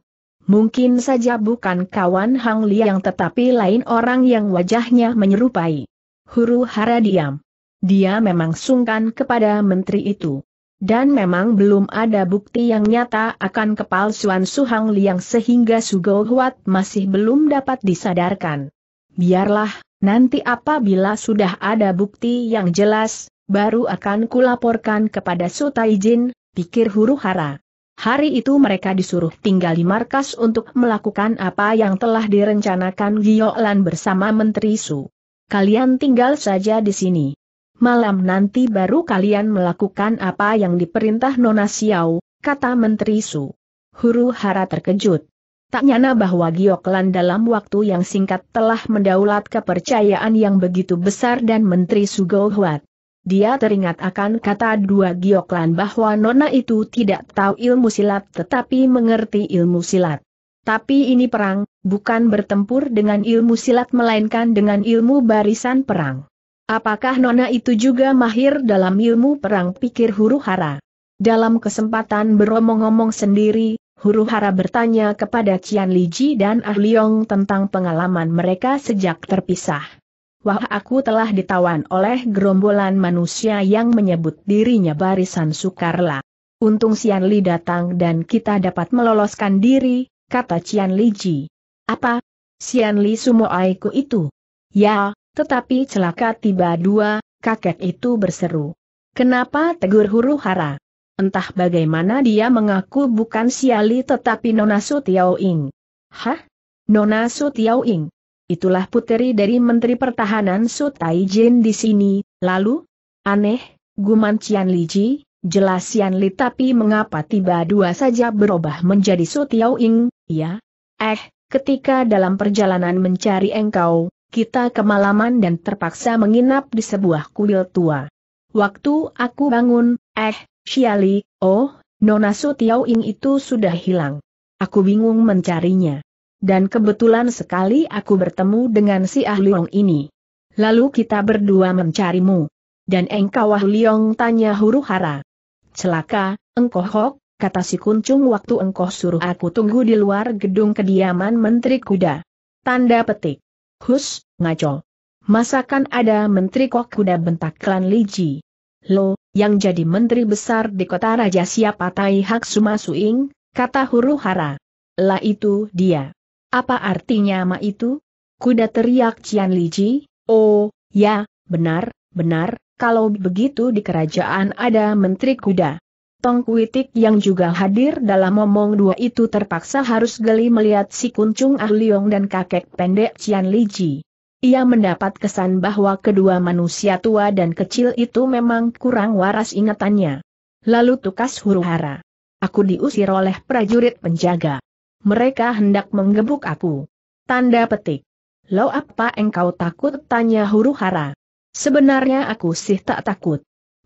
S1: Mungkin saja bukan kawan Hang Liang tetapi lain orang yang wajahnya menyerupai. Huru hara diam. Dia memang sungkan kepada menteri itu. Dan memang belum ada bukti yang nyata akan kepalsuan Su Hang Liang sehingga Su Huat masih belum dapat disadarkan. Biarlah, nanti apabila sudah ada bukti yang jelas, baru akan kulaporkan kepada Su Jin, pikir huru hara. Hari itu mereka disuruh tinggal di markas untuk melakukan apa yang telah direncanakan Lan bersama Menteri Su. Kalian tinggal saja di sini malam nanti baru kalian melakukan apa yang diperintah Nona Xiao, kata Menteri Su. Huru hara terkejut. Tak nyana bahwa Gioklan dalam waktu yang singkat telah mendaulat kepercayaan yang begitu besar dan Menteri Sugohuat. Gohuat. Dia teringat akan kata dua Gioklan bahwa Nona itu tidak tahu ilmu silat tetapi mengerti ilmu silat. Tapi ini perang, bukan bertempur dengan ilmu silat melainkan dengan ilmu barisan perang. Apakah Nona itu juga mahir dalam ilmu perang pikir huru hara? Dalam kesempatan beromong-omong sendiri, huru hara bertanya kepada Cian Liji dan Ah Liong tentang pengalaman mereka sejak terpisah. Wah aku telah ditawan oleh gerombolan manusia yang menyebut dirinya barisan Sukarla. Untung Cian Li datang dan kita dapat meloloskan diri, kata Cian Li Ji. Apa? Cian Li aiku itu? Ya, tetapi celaka tiba dua, kakek itu berseru. Kenapa tegur huru hara? Entah bagaimana dia mengaku bukan Siali tetapi Nona Su Hah? Nona Su Itulah puteri dari Menteri Pertahanan Sutai Jin di sini, lalu? Aneh, guman Cian Li jelas Cian Li tapi mengapa tiba dua saja berubah menjadi Su ya? Eh, ketika dalam perjalanan mencari engkau, kita kemalaman dan terpaksa menginap di sebuah kuil tua. Waktu aku bangun, eh, Shiali, oh, Nona ing itu sudah hilang. Aku bingung mencarinya. Dan kebetulan sekali aku bertemu dengan si ah liong ini. Lalu kita berdua mencarimu. Dan engkau ah liong tanya huru hara. Celaka, engkau hok, kata si kuncung waktu engkau suruh aku tunggu di luar gedung kediaman Menteri Kuda. Tanda petik. Hus, ngaco. Masakan ada Menteri Kok Kuda bentak klan Li Ji. Lo, yang jadi Menteri Besar di kota Raja siapa Tai Hak Sumasuing, kata huru hara. Lah itu dia. Apa artinya ma itu? Kuda teriak Cian Li Ji, oh, ya, benar, benar, kalau begitu di kerajaan ada Menteri Kuda. Tong Kuitik yang juga hadir dalam omong dua itu terpaksa harus geli melihat si kuncung Ah Liong dan kakek pendek Cian Li Ji. Ia mendapat kesan bahwa kedua manusia tua dan kecil itu memang kurang waras ingatannya. Lalu tukas huru hara. Aku diusir oleh prajurit penjaga. Mereka hendak menggebuk aku. Tanda petik. Lo apa engkau takut? Tanya huru hara. Sebenarnya aku sih tak takut.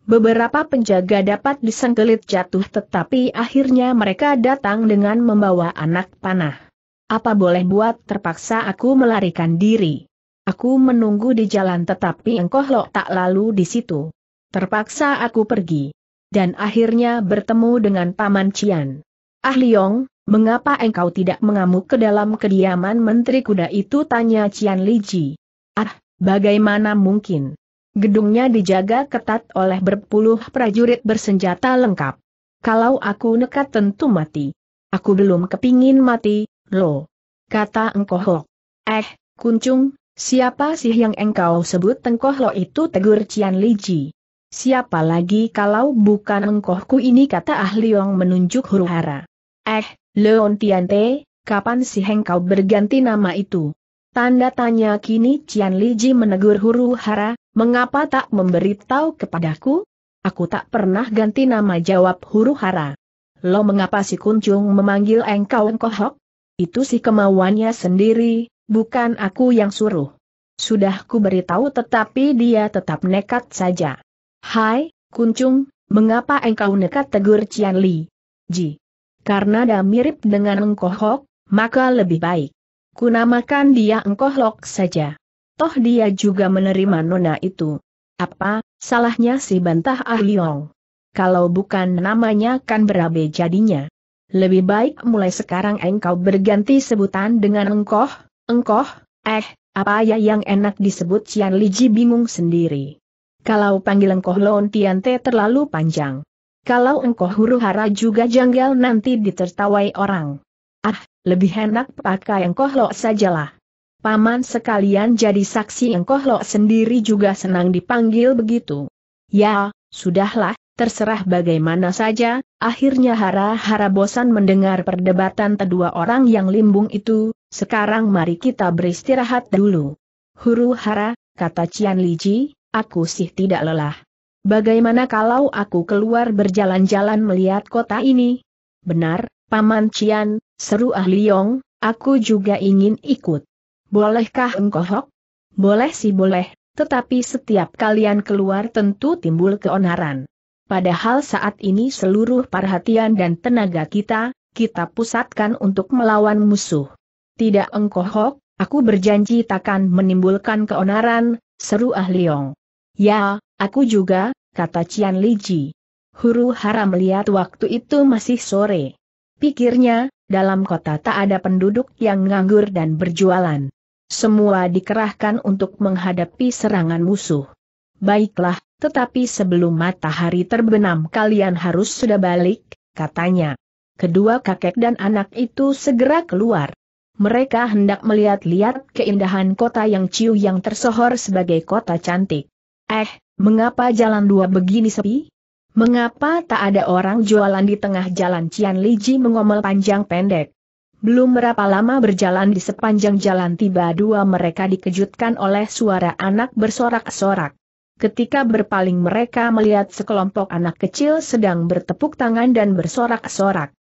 S1: Beberapa penjaga dapat disengkelit jatuh tetapi akhirnya mereka datang dengan membawa anak panah. Apa boleh buat terpaksa aku melarikan diri. Aku menunggu di jalan tetapi engkau lo tak lalu di situ. Terpaksa aku pergi. Dan akhirnya bertemu dengan Paman Cian. Ah Liong, mengapa engkau tidak mengamuk ke dalam kediaman Menteri Kuda itu tanya Cian Liji. Ah, bagaimana mungkin? Gedungnya dijaga ketat oleh berpuluh prajurit bersenjata lengkap. Kalau aku nekat tentu mati. Aku belum kepingin mati, lo. Kata Engkohlo. Eh, kuncung, siapa sih yang engkau sebut engkoh lo itu tegur Cian Liji. Siapa lagi kalau bukan engkohku ini kata Ah Leong menunjuk huru hara. Eh, Leon Tiante, kapan sih engkau berganti nama itu? Tanda tanya kini Cian Ji menegur huru hara, mengapa tak memberitahu kepadaku? Aku tak pernah ganti nama jawab huru hara. Lo mengapa si kuncung memanggil engkau engkohok? Itu si kemauannya sendiri, bukan aku yang suruh. Sudah ku beritahu tetapi dia tetap nekat saja. Hai, kuncung, mengapa engkau nekat tegur Cian Li? Ji. Karena dah mirip dengan engkohok, maka lebih baik. Kunamakan dia Engkoh Lok saja. Toh dia juga menerima nona itu. Apa, salahnya si bantah Ah Liong? Kalau bukan namanya kan berabe jadinya. Lebih baik mulai sekarang engkau berganti sebutan dengan engkoh, engkoh, eh, apa ya yang enak disebut Cian Ji bingung sendiri. Kalau panggil panggilan Kohlon Te terlalu panjang. Kalau Engkoh huru hara juga janggal nanti ditertawai orang. Ah, lebih enak pakai yang lo sajalah. Paman sekalian jadi saksi yang lo sendiri juga senang dipanggil begitu. Ya, sudahlah, terserah bagaimana saja, akhirnya hara-hara bosan mendengar perdebatan kedua orang yang limbung itu, sekarang mari kita beristirahat dulu. Huru hara, kata Cian Liji, aku sih tidak lelah. Bagaimana kalau aku keluar berjalan-jalan melihat kota ini? Benar, Paman Cian, seru Ah Liong, aku juga ingin ikut. Bolehkah engkau Boleh sih boleh, tetapi setiap kalian keluar tentu timbul keonaran. Padahal saat ini seluruh perhatian dan tenaga kita, kita pusatkan untuk melawan musuh. Tidak engkau aku berjanji takkan menimbulkan keonaran, seru Ah Liong. Ya, aku juga, kata Cian Liji. Huru hara melihat waktu itu masih sore. Pikirnya, dalam kota tak ada penduduk yang nganggur dan berjualan. Semua dikerahkan untuk menghadapi serangan musuh. Baiklah, tetapi sebelum matahari terbenam kalian harus sudah balik, katanya. Kedua kakek dan anak itu segera keluar. Mereka hendak melihat-lihat keindahan kota yang ciu yang tersohor sebagai kota cantik. Eh, mengapa jalan dua begini sepi? Mengapa tak ada orang jualan di tengah jalan Cian Liji mengomel panjang pendek. Belum berapa lama berjalan di sepanjang jalan tiba dua mereka dikejutkan oleh suara anak bersorak-sorak. Ketika berpaling mereka melihat sekelompok anak kecil sedang bertepuk tangan dan bersorak-sorak.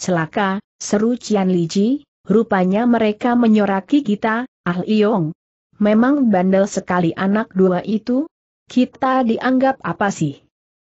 S1: Celaka, seru Cian Liji, rupanya mereka menyoraki kita, Ah Iyong. Memang bandel sekali anak dua itu? Kita dianggap apa sih?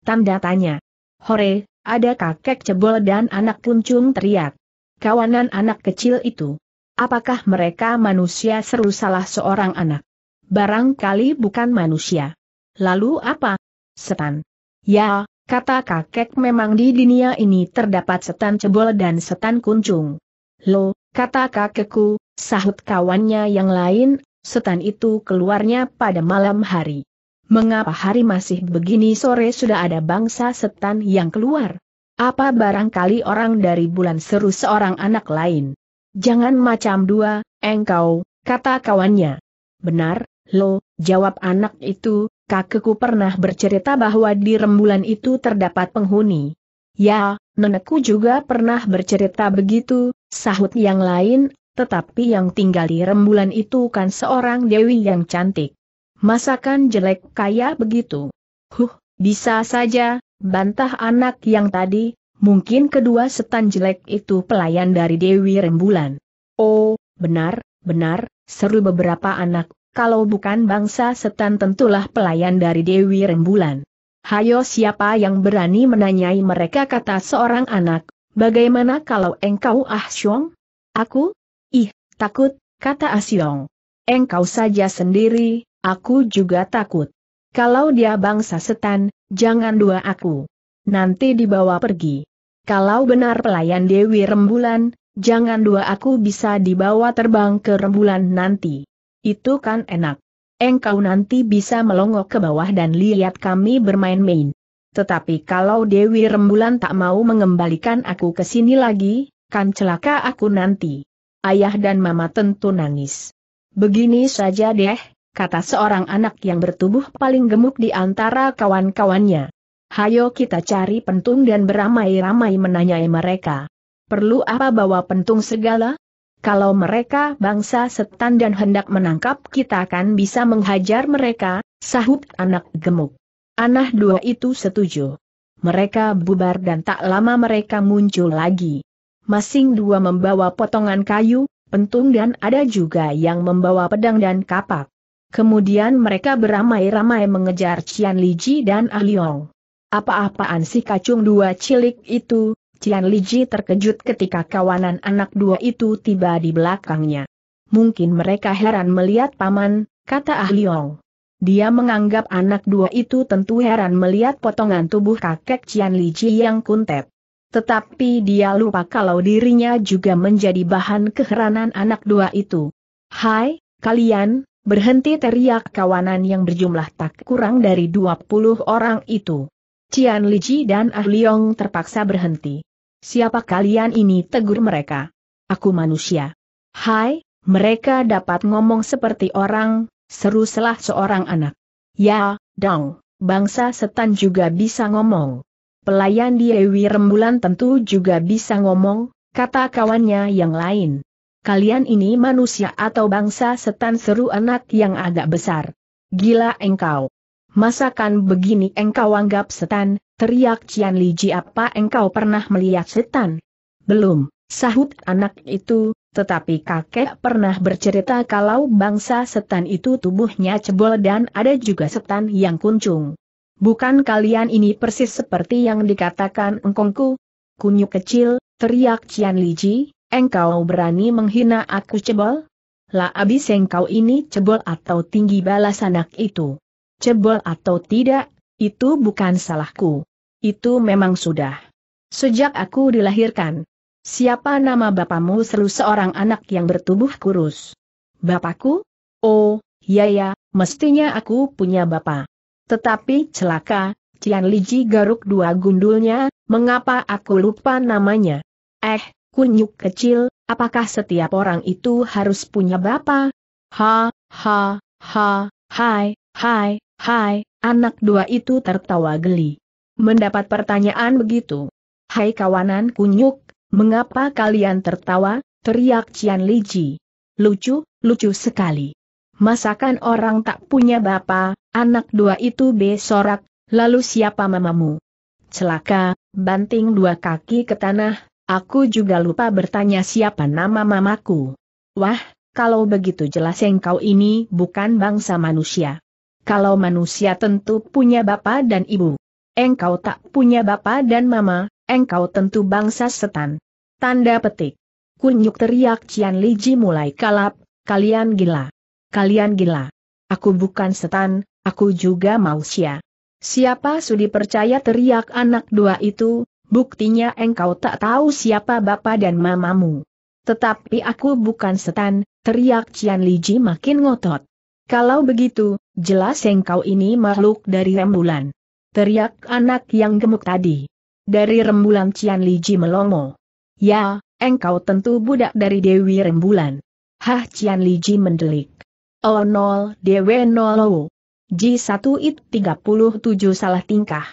S1: Tanda tanya. Hore, ada kakek cebol dan anak kuncung teriak. Kawanan anak kecil itu. Apakah mereka manusia seru salah seorang anak? Barangkali bukan manusia. Lalu apa? Setan. Ya, kata kakek memang di dunia ini terdapat setan cebol dan setan kuncung. Lo, kata kakekku, sahut kawannya yang lain, setan itu keluarnya pada malam hari. Mengapa hari masih begini sore sudah ada bangsa setan yang keluar? Apa barangkali orang dari bulan seru seorang anak lain? Jangan macam dua, engkau, kata kawannya. Benar, lo, jawab anak itu, kakekku pernah bercerita bahwa di rembulan itu terdapat penghuni. Ya, nenekku juga pernah bercerita begitu, sahut yang lain, tetapi yang tinggal di rembulan itu kan seorang dewi yang cantik. Masakan jelek kaya begitu. Huh, bisa saja, bantah anak yang tadi, mungkin kedua setan jelek itu pelayan dari Dewi Rembulan. Oh, benar, benar, seru beberapa anak, kalau bukan bangsa setan tentulah pelayan dari Dewi Rembulan. Hayo siapa yang berani menanyai mereka kata seorang anak, bagaimana kalau engkau Ah Xiong? Aku? Ih, takut, kata Asyong. Ah engkau saja sendiri, Aku juga takut. Kalau dia bangsa setan, jangan dua aku. Nanti dibawa pergi. Kalau benar pelayan Dewi Rembulan, jangan dua aku bisa dibawa terbang ke Rembulan nanti. Itu kan enak. Engkau nanti bisa melongok ke bawah dan lihat kami bermain-main. Tetapi kalau Dewi Rembulan tak mau mengembalikan aku ke sini lagi, kan celaka aku nanti. Ayah dan mama tentu nangis. Begini saja deh, kata seorang anak yang bertubuh paling gemuk di antara kawan-kawannya. Hayo kita cari pentung dan beramai-ramai menanyai mereka. Perlu apa bawa pentung segala? Kalau mereka bangsa setan dan hendak menangkap kita akan bisa menghajar mereka, sahut anak gemuk. Anak dua itu setuju. Mereka bubar dan tak lama mereka muncul lagi. Masing dua membawa potongan kayu, pentung dan ada juga yang membawa pedang dan kapak. Kemudian mereka beramai-ramai mengejar Cian Liji dan Aliong. Ah Apa-apaan si kacung dua cilik itu, Cian Liji terkejut ketika kawanan anak dua itu tiba di belakangnya. Mungkin mereka heran melihat paman, kata Ahliong. Dia menganggap anak dua itu tentu heran melihat potongan tubuh kakek Cian Liji yang kuntep. Tetapi dia lupa kalau dirinya juga menjadi bahan keheranan anak dua itu. Hai, kalian, Berhenti teriak kawanan yang berjumlah tak kurang dari 20 orang itu. Cian Liji dan Ah Liong terpaksa berhenti. Siapa kalian ini tegur mereka? Aku manusia. Hai, mereka dapat ngomong seperti orang, seru selah seorang anak. Ya, dong, bangsa setan juga bisa ngomong. Pelayan di Ewi Rembulan tentu juga bisa ngomong, kata kawannya yang lain kalian ini manusia atau bangsa setan seru anak yang agak besar. Gila engkau. Masakan begini engkau anggap setan, teriak Cian Liji apa engkau pernah melihat setan? Belum, sahut anak itu, tetapi kakek pernah bercerita kalau bangsa setan itu tubuhnya cebol dan ada juga setan yang kuncung. Bukan kalian ini persis seperti yang dikatakan engkongku? Kunyuk kecil, teriak Cian Liji, Engkau berani menghina aku cebol? Lah abis engkau ini cebol atau tinggi balas anak itu. Cebol atau tidak, itu bukan salahku. Itu memang sudah. Sejak aku dilahirkan. Siapa nama bapamu seru seorang anak yang bertubuh kurus? Bapakku? Oh, ya ya, mestinya aku punya bapak. Tetapi celaka, Cian Liji garuk dua gundulnya, mengapa aku lupa namanya? Eh, kunyuk kecil, apakah setiap orang itu harus punya bapa? Ha, ha, ha, hai, hai, hai, anak dua itu tertawa geli. Mendapat pertanyaan begitu. Hai kawanan kunyuk, mengapa kalian tertawa? teriak Cian Liji. Lucu, lucu sekali. Masakan orang tak punya bapa, anak dua itu besorak, lalu siapa mamamu? Celaka, banting dua kaki ke tanah, Aku juga lupa bertanya siapa nama mamaku. Wah, kalau begitu jelas engkau ini bukan bangsa manusia. Kalau manusia tentu punya bapa dan ibu. Engkau tak punya bapa dan mama, engkau tentu bangsa setan. Tanda petik. Kunyuk teriak Cian Liji mulai kalap, kalian gila. Kalian gila. Aku bukan setan, aku juga manusia. Siapa sudi percaya teriak anak dua itu, Buktinya engkau tak tahu siapa bapa dan mamamu. Tetapi aku bukan setan, teriak Cian Li Ji makin ngotot. Kalau begitu, jelas engkau ini makhluk dari rembulan. Teriak anak yang gemuk tadi. Dari rembulan Cian Li Ji melongo. Ya, engkau tentu budak dari Dewi Rembulan. Hah Cian Li Ji mendelik. Oh nol Dewi nol Ji 1 it 37 salah tingkah.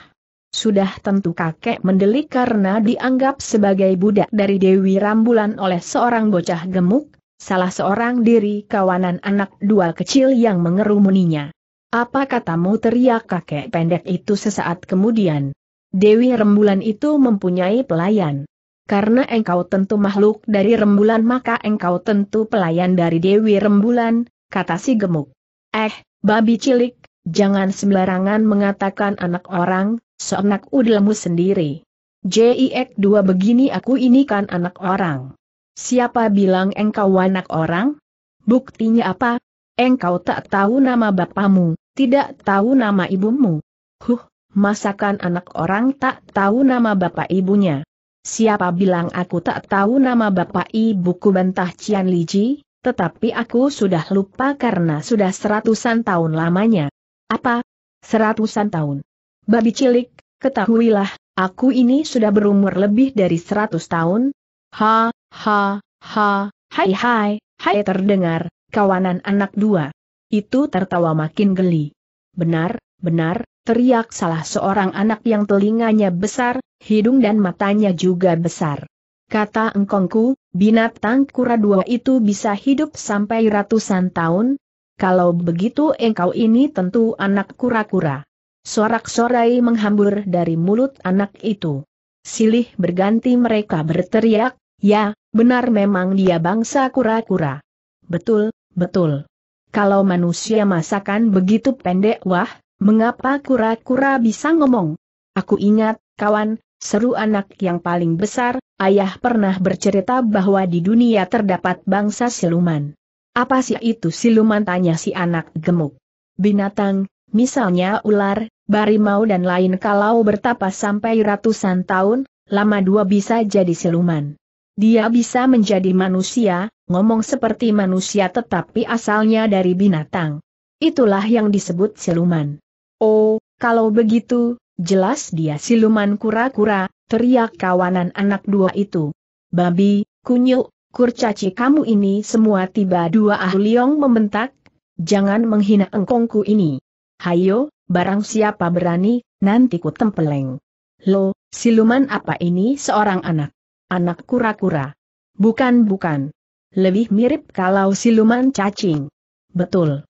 S1: Sudah tentu kakek mendelik karena dianggap sebagai budak dari Dewi Rambulan oleh seorang bocah gemuk, salah seorang diri kawanan anak dua kecil yang mengerumuninya. Apa katamu teriak kakek pendek itu sesaat kemudian. Dewi Rembulan itu mempunyai pelayan. Karena engkau tentu makhluk dari rembulan maka engkau tentu pelayan dari Dewi Rembulan, kata si gemuk. Eh, babi cilik, jangan sembarangan mengatakan anak orang, seenak udelmu sendiri. Jiek dua begini aku ini kan anak orang. Siapa bilang engkau anak orang? Buktinya apa? Engkau tak tahu nama bapamu, tidak tahu nama ibumu. Huh, masakan anak orang tak tahu nama bapak ibunya. Siapa bilang aku tak tahu nama bapak ibuku bantah Cian Liji, tetapi aku sudah lupa karena sudah seratusan tahun lamanya. Apa? Seratusan tahun. Babi cilik, ketahuilah, aku ini sudah berumur lebih dari seratus tahun. Ha, ha, ha, hai hai, hai terdengar, kawanan anak dua. Itu tertawa makin geli. Benar, benar, teriak salah seorang anak yang telinganya besar, hidung dan matanya juga besar. Kata engkongku, binatang kura dua itu bisa hidup sampai ratusan tahun. Kalau begitu engkau ini tentu anak kura-kura. Sorak-sorai menghambur dari mulut anak itu. Silih berganti mereka berteriak, ya, benar memang dia bangsa kura-kura. Betul, betul. Kalau manusia masakan begitu pendek wah, mengapa kura-kura bisa ngomong? Aku ingat, kawan, seru anak yang paling besar, ayah pernah bercerita bahwa di dunia terdapat bangsa siluman. Apa sih itu siluman tanya si anak gemuk? Binatang, misalnya ular, Barimau dan lain kalau bertapa sampai ratusan tahun, lama dua bisa jadi siluman. Dia bisa menjadi manusia, ngomong seperti manusia tetapi asalnya dari binatang. Itulah yang disebut siluman. Oh, kalau begitu, jelas dia siluman kura-kura, teriak kawanan anak dua itu. Babi, kunyuk, kurcaci kamu ini semua tiba dua ahliong membentak, jangan menghina engkongku ini. Hayo, Barang siapa berani, nanti ku tempeleng. Lo, siluman apa ini seorang anak? Anak kura-kura. Bukan bukan. Lebih mirip kalau siluman cacing. Betul.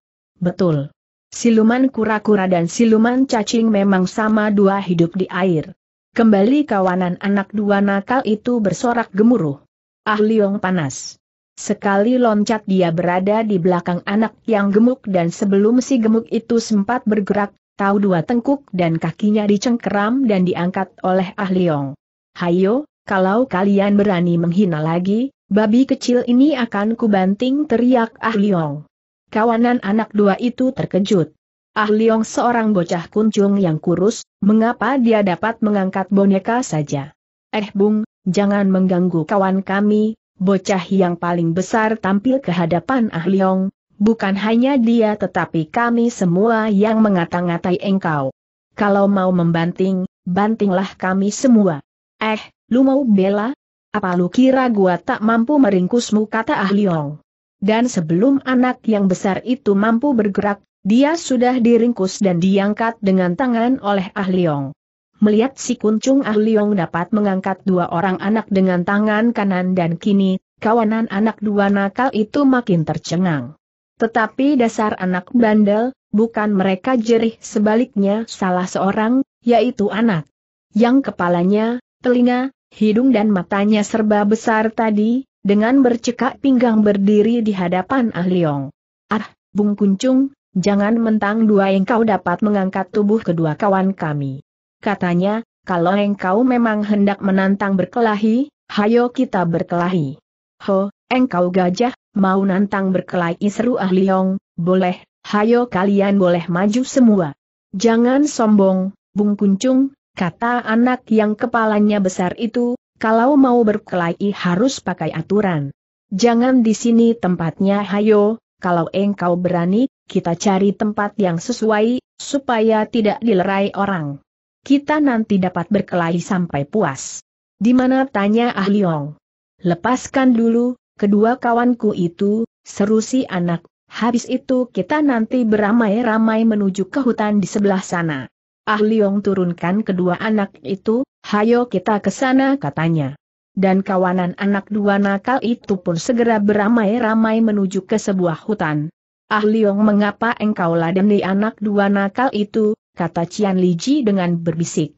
S1: Betul. Siluman kura-kura dan siluman cacing memang sama dua hidup di air. Kembali kawanan anak dua nakal itu bersorak gemuruh. Ah Liong panas. Sekali loncat dia berada di belakang anak yang gemuk dan sebelum si gemuk itu sempat bergerak, tahu dua tengkuk dan kakinya dicengkeram dan diangkat oleh Ah Yong. Hayo, kalau kalian berani menghina lagi, babi kecil ini akan kubanting teriak Ah Yong. Kawanan anak dua itu terkejut. Ah Liong seorang bocah kuncung yang kurus, mengapa dia dapat mengangkat boneka saja? Eh Bung, jangan mengganggu kawan kami, bocah yang paling besar tampil ke hadapan Ah Liong. Bukan hanya dia tetapi kami semua yang mengata-ngatai engkau. Kalau mau membanting, bantinglah kami semua. Eh, lu mau bela? Apa lu kira gua tak mampu meringkusmu kata Ahliong? Dan sebelum anak yang besar itu mampu bergerak, dia sudah diringkus dan diangkat dengan tangan oleh Ahliong. Melihat si kuncung Ahliong dapat mengangkat dua orang anak dengan tangan kanan dan kini, kawanan anak dua nakal itu makin tercengang. Tetapi dasar anak bandel, bukan mereka jerih sebaliknya salah seorang, yaitu anak yang kepalanya, telinga, hidung dan matanya serba besar tadi, dengan bercekak pinggang berdiri di hadapan Ah Leong. Ah, Bung Kuncung, jangan mentang dua engkau dapat mengangkat tubuh kedua kawan kami. Katanya, kalau engkau memang hendak menantang berkelahi, hayo kita berkelahi. Ho, engkau gajah, Mau nantang berkelahi seru ahliong, Hong, boleh, hayo kalian boleh maju semua. Jangan sombong, Bung Kuncung, kata anak yang kepalanya besar itu, kalau mau berkelahi harus pakai aturan. Jangan di sini tempatnya hayo, kalau engkau berani, kita cari tempat yang sesuai, supaya tidak dilerai orang. Kita nanti dapat berkelahi sampai puas. Di mana tanya ahliong. Lepaskan dulu, kedua kawanku itu, seru si anak, habis itu kita nanti beramai-ramai menuju ke hutan di sebelah sana. Ah Liong turunkan kedua anak itu, hayo kita ke sana katanya. Dan kawanan anak dua nakal itu pun segera beramai-ramai menuju ke sebuah hutan. Ah Liong mengapa engkau ladeni anak dua nakal itu, kata Cian Liji dengan berbisik.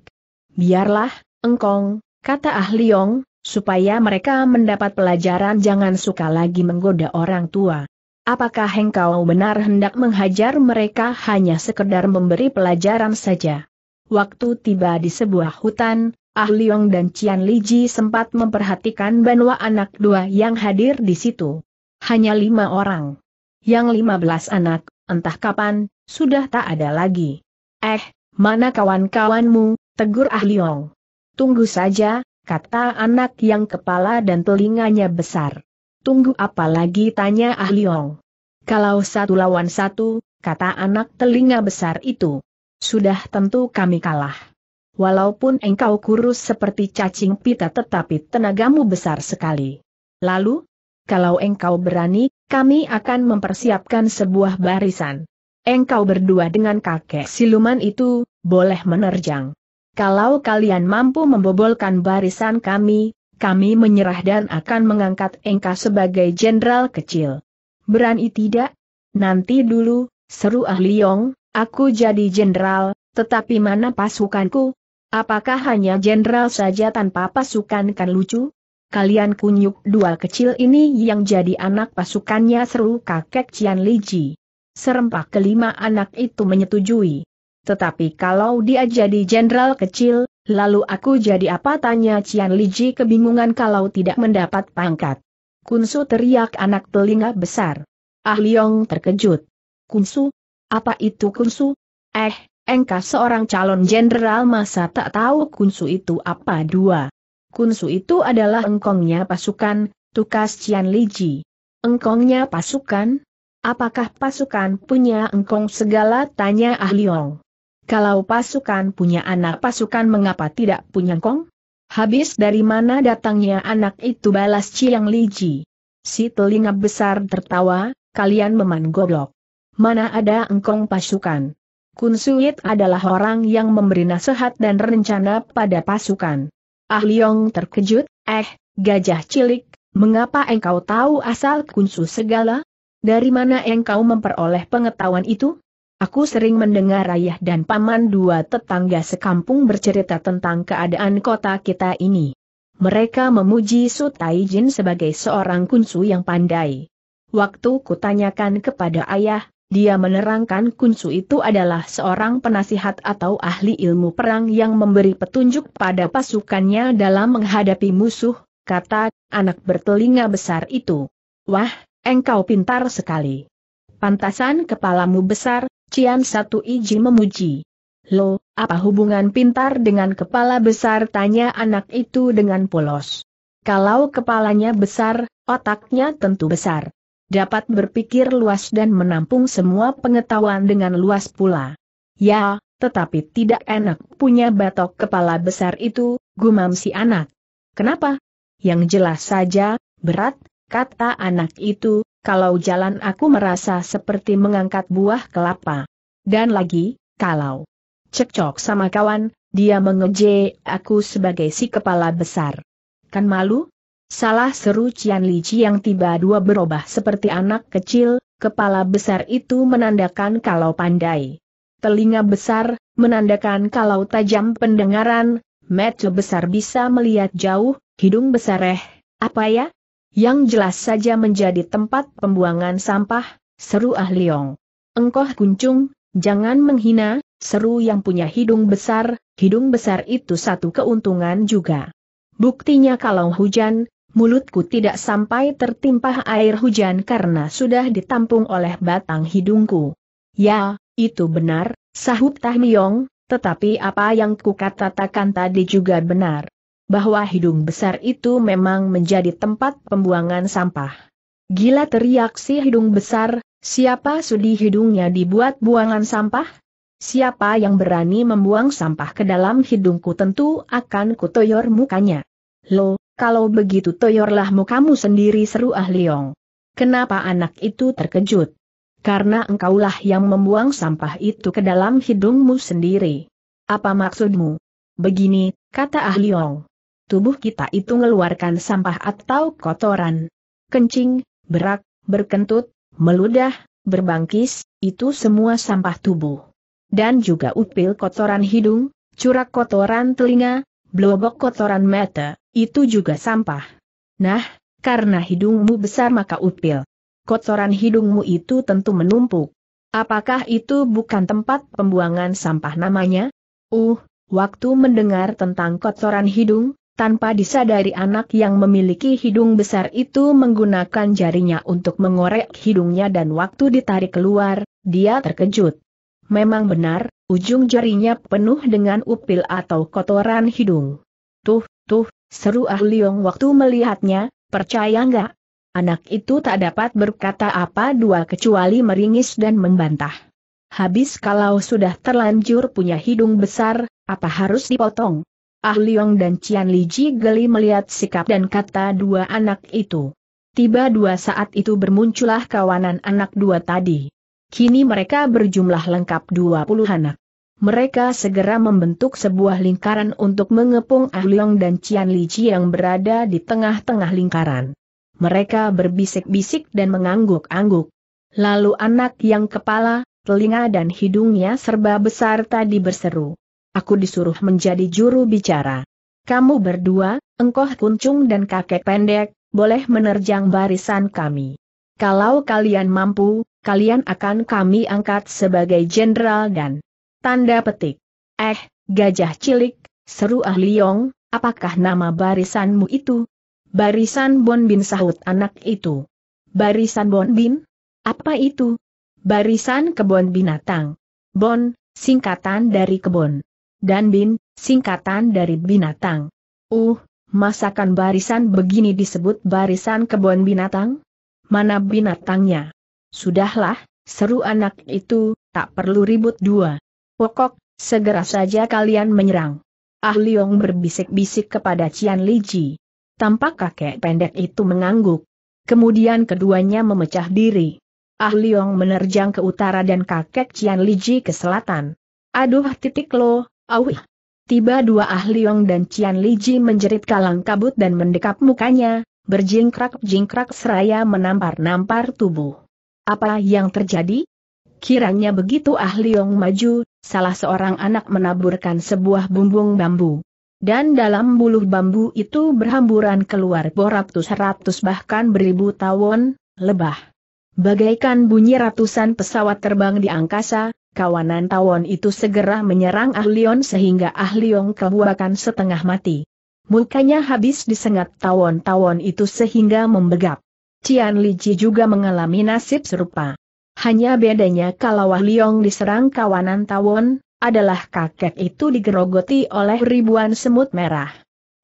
S1: Biarlah, engkong, kata Ah Liong, supaya mereka mendapat pelajaran jangan suka lagi menggoda orang tua. Apakah engkau benar hendak menghajar mereka hanya sekedar memberi pelajaran saja? Waktu tiba di sebuah hutan, Ah Liong dan Cian Li Ji sempat memperhatikan banwa anak dua yang hadir di situ. Hanya lima orang. Yang lima belas anak, entah kapan, sudah tak ada lagi. Eh, mana kawan-kawanmu, tegur Ah Liong. Tunggu saja, kata anak yang kepala dan telinganya besar. Tunggu apa lagi tanya Ah Liong. Kalau satu lawan satu, kata anak telinga besar itu. Sudah tentu kami kalah. Walaupun engkau kurus seperti cacing pita tetapi tenagamu besar sekali. Lalu, kalau engkau berani, kami akan mempersiapkan sebuah barisan. Engkau berdua dengan kakek siluman itu, boleh menerjang. Kalau kalian mampu membobolkan barisan kami, kami menyerah dan akan mengangkat engkau sebagai jenderal kecil. Berani tidak? Nanti dulu, seru Ah Liong, aku jadi jenderal, tetapi mana pasukanku? Apakah hanya jenderal saja tanpa pasukan kan lucu? Kalian kunyuk dua kecil ini yang jadi anak pasukannya seru kakek Cian Liji. Serempak kelima anak itu menyetujui. Tetapi kalau dia jadi jenderal kecil, lalu aku jadi apa tanya Cian Liji kebingungan kalau tidak mendapat pangkat. Kunsu teriak anak telinga besar. Ah Leong terkejut. Kunsu? Apa itu Kunsu? Eh, engkau seorang calon jenderal masa tak tahu Kunsu itu apa dua. Kunsu itu adalah engkongnya pasukan, tukas Cian Liji. Engkongnya pasukan? Apakah pasukan punya engkong segala tanya Ah Leong. Kalau pasukan punya anak pasukan mengapa tidak punya kong? Habis dari mana datangnya anak itu balas Chiang Liji. Si telinga besar tertawa, kalian meman goblok. Mana ada engkong pasukan? Kun Suit adalah orang yang memberi nasihat dan rencana pada pasukan. Ah Liong terkejut, eh, gajah cilik, mengapa engkau tahu asal kunsu segala? Dari mana engkau memperoleh pengetahuan itu? Aku sering mendengar ayah dan paman dua tetangga sekampung bercerita tentang keadaan kota kita ini. Mereka memuji Su Taijin sebagai seorang kunsu yang pandai. Waktu kutanyakan kepada ayah, dia menerangkan kunsu itu adalah seorang penasihat atau ahli ilmu perang yang memberi petunjuk pada pasukannya dalam menghadapi musuh, kata anak bertelinga besar itu. Wah, engkau pintar sekali. Pantasan kepalamu besar, Cian Satu Iji memuji. Lo, apa hubungan pintar dengan kepala besar tanya anak itu dengan polos. Kalau kepalanya besar, otaknya tentu besar. Dapat berpikir luas dan menampung semua pengetahuan dengan luas pula. Ya, tetapi tidak enak punya batok kepala besar itu, gumam si anak. Kenapa? Yang jelas saja, berat, kata anak itu, kalau jalan aku merasa seperti mengangkat buah kelapa. Dan lagi, kalau cekcok sama kawan, dia mengeje aku sebagai si kepala besar. Kan malu? Salah seru Cian Lici yang tiba dua berubah seperti anak kecil, kepala besar itu menandakan kalau pandai. Telinga besar, menandakan kalau tajam pendengaran, mata besar bisa melihat jauh, hidung besar eh, apa ya, yang jelas saja menjadi tempat pembuangan sampah, seru Ah Liong. Engkoh kuncung, jangan menghina, seru yang punya hidung besar, hidung besar itu satu keuntungan juga. Buktinya kalau hujan, mulutku tidak sampai tertimpa air hujan karena sudah ditampung oleh batang hidungku. Ya, itu benar, sahut Tahmiyong, tetapi apa yang kukatakan tadi juga benar bahwa hidung besar itu memang menjadi tempat pembuangan sampah. Gila teriak si hidung besar, siapa sudi hidungnya dibuat buangan sampah? Siapa yang berani membuang sampah ke dalam hidungku tentu akan kutoyor mukanya. Lo, kalau begitu toyorlah mukamu sendiri seru ah Leong. Kenapa anak itu terkejut? Karena engkaulah yang membuang sampah itu ke dalam hidungmu sendiri. Apa maksudmu? Begini, kata Ah Leong tubuh kita itu ngeluarkan sampah atau kotoran. Kencing, berak, berkentut, meludah, berbangkis, itu semua sampah tubuh. Dan juga upil kotoran hidung, curak kotoran telinga, blobok kotoran mata, itu juga sampah. Nah, karena hidungmu besar maka upil. Kotoran hidungmu itu tentu menumpuk. Apakah itu bukan tempat pembuangan sampah namanya? Uh, waktu mendengar tentang kotoran hidung, tanpa disadari anak yang memiliki hidung besar itu menggunakan jarinya untuk mengorek hidungnya dan waktu ditarik keluar, dia terkejut. Memang benar, ujung jarinya penuh dengan upil atau kotoran hidung. Tuh, tuh, seru ahliong waktu melihatnya, percaya nggak? Anak itu tak dapat berkata apa dua kecuali meringis dan membantah. Habis kalau sudah terlanjur punya hidung besar, apa harus dipotong? Ah Liong dan Cian Li Ji geli melihat sikap dan kata dua anak itu. Tiba dua saat itu bermunculah kawanan anak dua tadi. Kini mereka berjumlah lengkap dua puluh anak. Mereka segera membentuk sebuah lingkaran untuk mengepung Ah Liong dan Cian Li Ji yang berada di tengah-tengah lingkaran. Mereka berbisik-bisik dan mengangguk-angguk. Lalu anak yang kepala, telinga dan hidungnya serba besar tadi berseru aku disuruh menjadi juru bicara. Kamu berdua, engkoh kuncung dan kakek pendek, boleh menerjang barisan kami. Kalau kalian mampu, kalian akan kami angkat sebagai jenderal dan tanda petik. Eh, gajah cilik, seru ah Liong, apakah nama barisanmu itu? Barisan Bon Bin sahut anak itu. Barisan Bon Bin? Apa itu? Barisan Kebon Binatang. Bon, singkatan dari kebon dan bin, singkatan dari binatang. Uh, masakan barisan begini disebut barisan kebun binatang? Mana binatangnya? Sudahlah, seru anak itu, tak perlu ribut dua. Pokok, segera saja kalian menyerang. Ah Liong berbisik-bisik kepada Cian Liji. Tampak kakek pendek itu mengangguk. Kemudian keduanya memecah diri. Ah Liong menerjang ke utara dan kakek Cian Liji ke selatan. Aduh titik lo, Awi! Tiba dua ahli Yong dan Cian Liji menjerit kalang kabut dan mendekap mukanya, berjingkrak-jingkrak seraya menampar-nampar tubuh. Apa yang terjadi? Kiranya begitu ahli Yong maju, salah seorang anak menaburkan sebuah bumbung bambu. Dan dalam buluh bambu itu berhamburan keluar beratus-ratus bahkan beribu tawon, lebah. Bagaikan bunyi ratusan pesawat terbang di angkasa, kawanan tawon itu segera menyerang Ahlion sehingga Ahlion kebuakan setengah mati. Mukanya habis disengat tawon-tawon itu sehingga membegap. Cian Ji juga mengalami nasib serupa. Hanya bedanya kalau Ahlion diserang kawanan tawon, adalah kakek itu digerogoti oleh ribuan semut merah.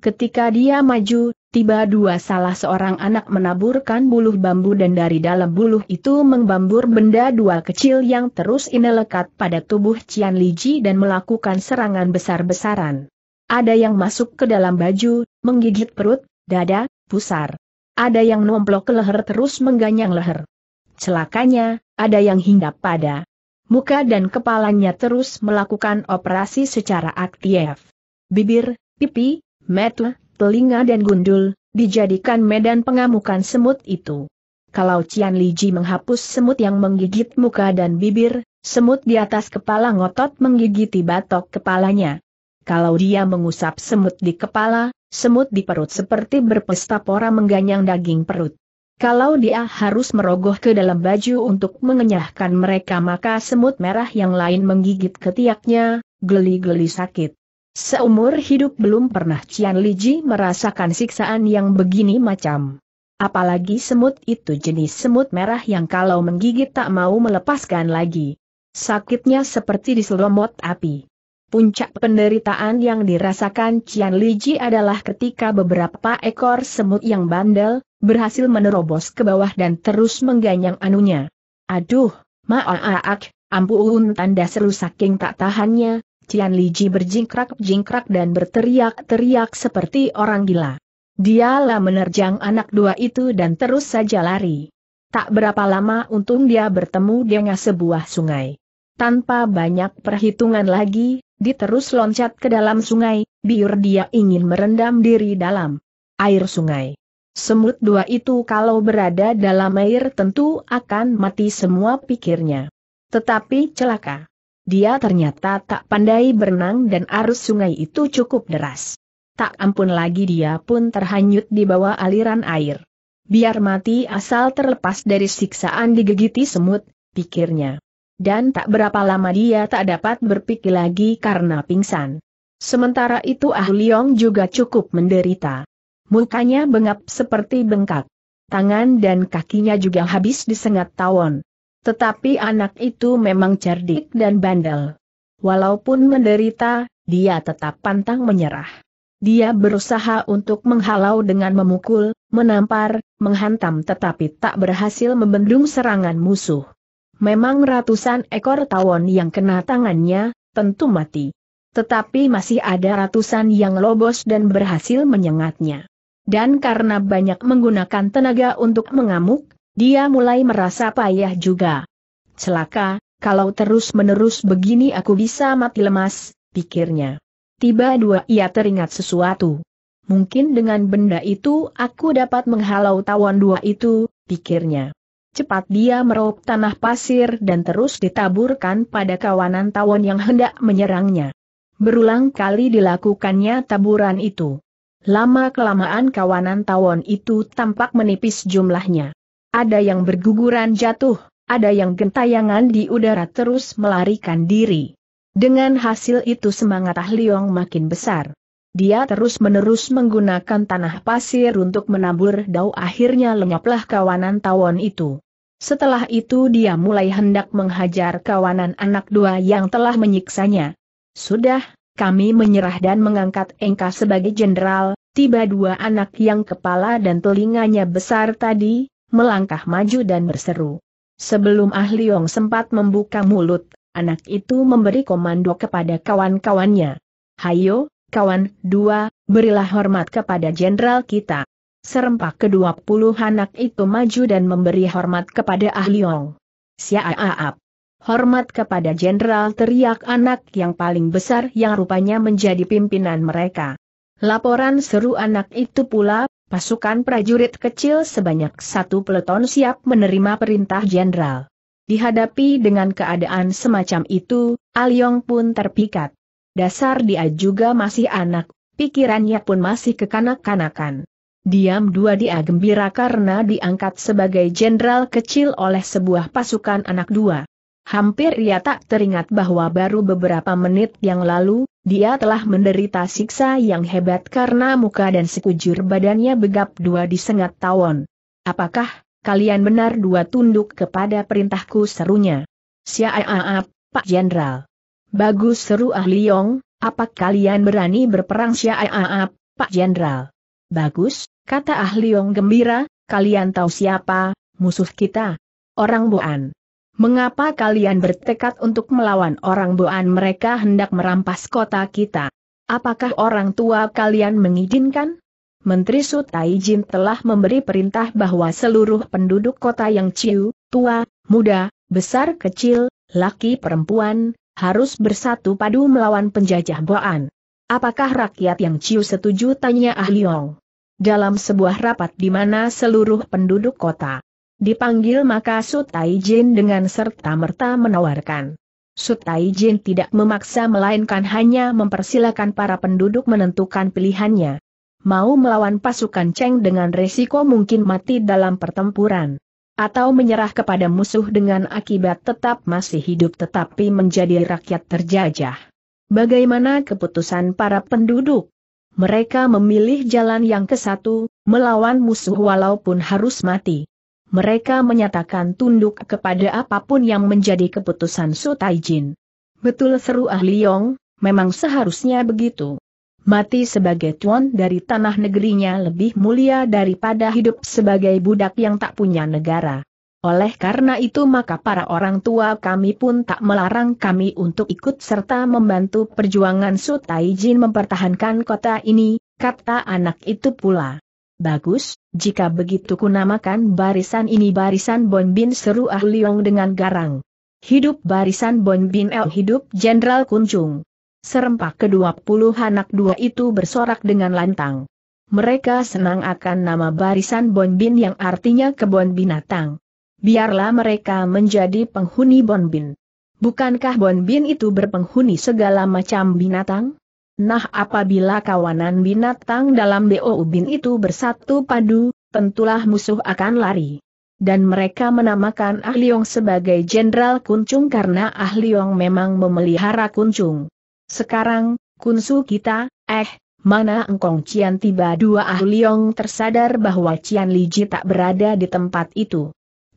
S1: Ketika dia maju, Tiba dua salah seorang anak menaburkan buluh bambu dan dari dalam buluh itu mengbambur benda dua kecil yang terus inelekat pada tubuh Cian Ji dan melakukan serangan besar-besaran. Ada yang masuk ke dalam baju, menggigit perut, dada, pusar. Ada yang nomplok ke leher terus mengganyang leher. Celakanya, ada yang hinggap pada muka dan kepalanya terus melakukan operasi secara aktif. Bibir, pipi, mata, telinga dan gundul, dijadikan medan pengamukan semut itu. Kalau Cian Liji menghapus semut yang menggigit muka dan bibir, semut di atas kepala ngotot menggigiti batok kepalanya. Kalau dia mengusap semut di kepala, semut di perut seperti berpesta pora mengganyang daging perut. Kalau dia harus merogoh ke dalam baju untuk mengenyahkan mereka maka semut merah yang lain menggigit ketiaknya, geli-geli sakit. Seumur hidup belum pernah Cian Liji merasakan siksaan yang begini macam. Apalagi semut itu jenis semut merah yang kalau menggigit tak mau melepaskan lagi. Sakitnya seperti diselomot api. Puncak penderitaan yang dirasakan Cian Liji adalah ketika beberapa ekor semut yang bandel, berhasil menerobos ke bawah dan terus mengganyang anunya. Aduh, maaak, ampun tanda seru saking tak tahannya, Cian Liji berjingkrak-jingkrak dan berteriak-teriak seperti orang gila. Dialah menerjang anak dua itu dan terus saja lari. Tak berapa lama untung dia bertemu dengan sebuah sungai. Tanpa banyak perhitungan lagi, dia terus loncat ke dalam sungai, biar dia ingin merendam diri dalam air sungai. Semut dua itu kalau berada dalam air tentu akan mati semua pikirnya. Tetapi celaka. Dia ternyata tak pandai berenang dan arus sungai itu cukup deras. Tak ampun lagi dia pun terhanyut di bawah aliran air. Biar mati asal terlepas dari siksaan digigiti semut, pikirnya. Dan tak berapa lama dia tak dapat berpikir lagi karena pingsan. Sementara itu Ah Liong juga cukup menderita. Mukanya bengap seperti bengkak. Tangan dan kakinya juga habis disengat tawon. Tetapi anak itu memang cerdik dan bandel. Walaupun menderita, dia tetap pantang menyerah. Dia berusaha untuk menghalau dengan memukul, menampar, menghantam tetapi tak berhasil membendung serangan musuh. Memang ratusan ekor tawon yang kena tangannya, tentu mati. Tetapi masih ada ratusan yang lobos dan berhasil menyengatnya. Dan karena banyak menggunakan tenaga untuk mengamuk, dia mulai merasa payah juga. Celaka, kalau terus-menerus begini aku bisa mati lemas, pikirnya. Tiba dua ia teringat sesuatu. Mungkin dengan benda itu aku dapat menghalau tawon dua itu, pikirnya. Cepat dia meraup tanah pasir dan terus ditaburkan pada kawanan tawon yang hendak menyerangnya. Berulang kali dilakukannya taburan itu. Lama-kelamaan kawanan tawon itu tampak menipis jumlahnya. Ada yang berguguran jatuh, ada yang gentayangan di udara terus melarikan diri. Dengan hasil itu semangat Ah Liong makin besar. Dia terus-menerus menggunakan tanah pasir untuk menabur dau akhirnya lenyaplah kawanan tawon itu. Setelah itu dia mulai hendak menghajar kawanan anak dua yang telah menyiksanya. Sudah, kami menyerah dan mengangkat Engka sebagai jenderal, tiba dua anak yang kepala dan telinganya besar tadi, melangkah maju dan berseru. Sebelum Ah Liong sempat membuka mulut, anak itu memberi komando kepada kawan-kawannya. Hayo, kawan, dua, berilah hormat kepada jenderal kita. Serempak kedua puluh anak itu maju dan memberi hormat kepada Ah Liong. Siaaap. Hormat kepada jenderal teriak anak yang paling besar yang rupanya menjadi pimpinan mereka. Laporan seru anak itu pula pasukan prajurit kecil sebanyak satu peleton siap menerima perintah jenderal. Dihadapi dengan keadaan semacam itu, Alyong ah pun terpikat. Dasar dia juga masih anak, pikirannya pun masih kekanak-kanakan. Diam dua dia gembira karena diangkat sebagai jenderal kecil oleh sebuah pasukan anak dua. Hampir ia tak teringat bahwa baru beberapa menit yang lalu, dia telah menderita siksa yang hebat karena muka dan sekujur badannya begap dua disengat tawon. Apakah, kalian benar dua tunduk kepada perintahku serunya? Siaaap, Pak Jenderal. Bagus seru Ah Liong, apa kalian berani berperang siaaap, Pak Jenderal? Bagus, kata Ah Liong gembira, kalian tahu siapa, musuh kita? Orang Boan mengapa kalian bertekad untuk melawan orang Boan mereka hendak merampas kota kita? Apakah orang tua kalian mengizinkan? Menteri Sutai Jin telah memberi perintah bahwa seluruh penduduk kota yang ciu, tua, muda, besar kecil, laki perempuan, harus bersatu padu melawan penjajah Boan. Apakah rakyat yang ciu setuju tanya Ah Leong. Dalam sebuah rapat di mana seluruh penduduk kota Dipanggil maka Sutai Jin dengan serta-merta menawarkan. Sutai Jin tidak memaksa melainkan hanya mempersilahkan para penduduk menentukan pilihannya. Mau melawan pasukan Cheng dengan resiko mungkin mati dalam pertempuran. Atau menyerah kepada musuh dengan akibat tetap masih hidup tetapi menjadi rakyat terjajah. Bagaimana keputusan para penduduk? Mereka memilih jalan yang kesatu, melawan musuh walaupun harus mati mereka menyatakan tunduk kepada apapun yang menjadi keputusan Sutaijin. Taijin. Betul seru ahli Yong. memang seharusnya begitu. Mati sebagai tuan dari tanah negerinya lebih mulia daripada hidup sebagai budak yang tak punya negara. Oleh karena itu maka para orang tua kami pun tak melarang kami untuk ikut serta membantu perjuangan Sutaijin Taijin mempertahankan kota ini, kata anak itu pula. Bagus, jika begitu ku namakan barisan ini barisan Bon Bin seru Ah Liong dengan garang. Hidup barisan Bon Bin El hidup Jenderal kunjung. Serempak kedua puluh anak dua itu bersorak dengan lantang. Mereka senang akan nama barisan Bon Bin yang artinya kebon binatang. Biarlah mereka menjadi penghuni Bon Bin. Bukankah Bon Bin itu berpenghuni segala macam binatang? Nah apabila kawanan binatang dalam BO Ubin itu bersatu padu, tentulah musuh akan lari. Dan mereka menamakan Ah Leong sebagai Jenderal Kuncung karena Ah Leong memang memelihara Kuncung. Sekarang, Kunsu kita, eh, mana engkong Cian tiba dua Ah Leong tersadar bahwa Cian Li Ji tak berada di tempat itu.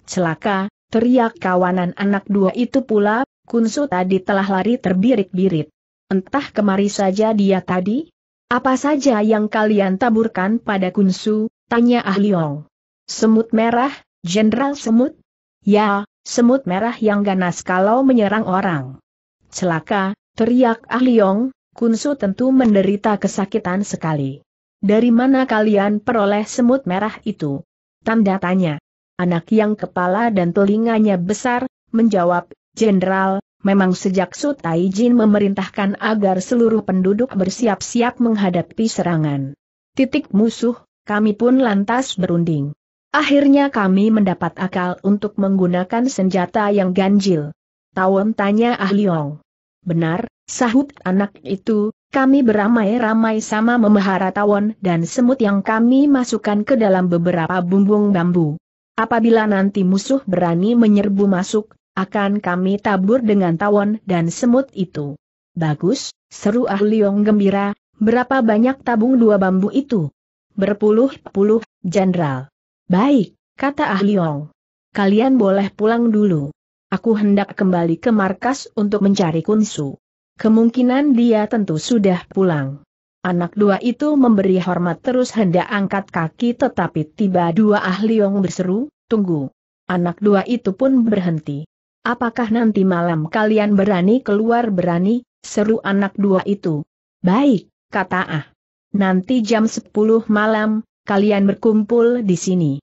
S1: Celaka, teriak kawanan anak dua itu pula, Kunsu tadi telah lari terbirit-birit. Entah kemari saja dia tadi? Apa saja yang kalian taburkan pada kunsu? Tanya Ah Liong. Semut merah, Jenderal Semut? Ya, semut merah yang ganas kalau menyerang orang. Celaka, teriak Ah Liong, kunsu tentu menderita kesakitan sekali. Dari mana kalian peroleh semut merah itu? Tanda tanya. Anak yang kepala dan telinganya besar, menjawab, Jenderal, Memang sejak Su Taijin memerintahkan agar seluruh penduduk bersiap-siap menghadapi serangan. Titik musuh, kami pun lantas berunding. Akhirnya kami mendapat akal untuk menggunakan senjata yang ganjil. Tawon tanya Ah Liong. Benar, sahut anak itu, kami beramai-ramai sama memahara tawon dan semut yang kami masukkan ke dalam beberapa bumbung bambu. Apabila nanti musuh berani menyerbu masuk, akan kami tabur dengan tawon dan semut itu. Bagus, seru Ah Liong gembira, berapa banyak tabung dua bambu itu? Berpuluh-puluh, Jenderal. Baik, kata Ah Liong. Kalian boleh pulang dulu. Aku hendak kembali ke markas untuk mencari kunsu. Kemungkinan dia tentu sudah pulang. Anak dua itu memberi hormat terus hendak angkat kaki tetapi tiba dua Ahliong Liong berseru, tunggu. Anak dua itu pun berhenti. Apakah nanti malam kalian berani keluar berani, seru anak dua itu. Baik, kata Ah. Nanti jam 10 malam, kalian berkumpul di sini.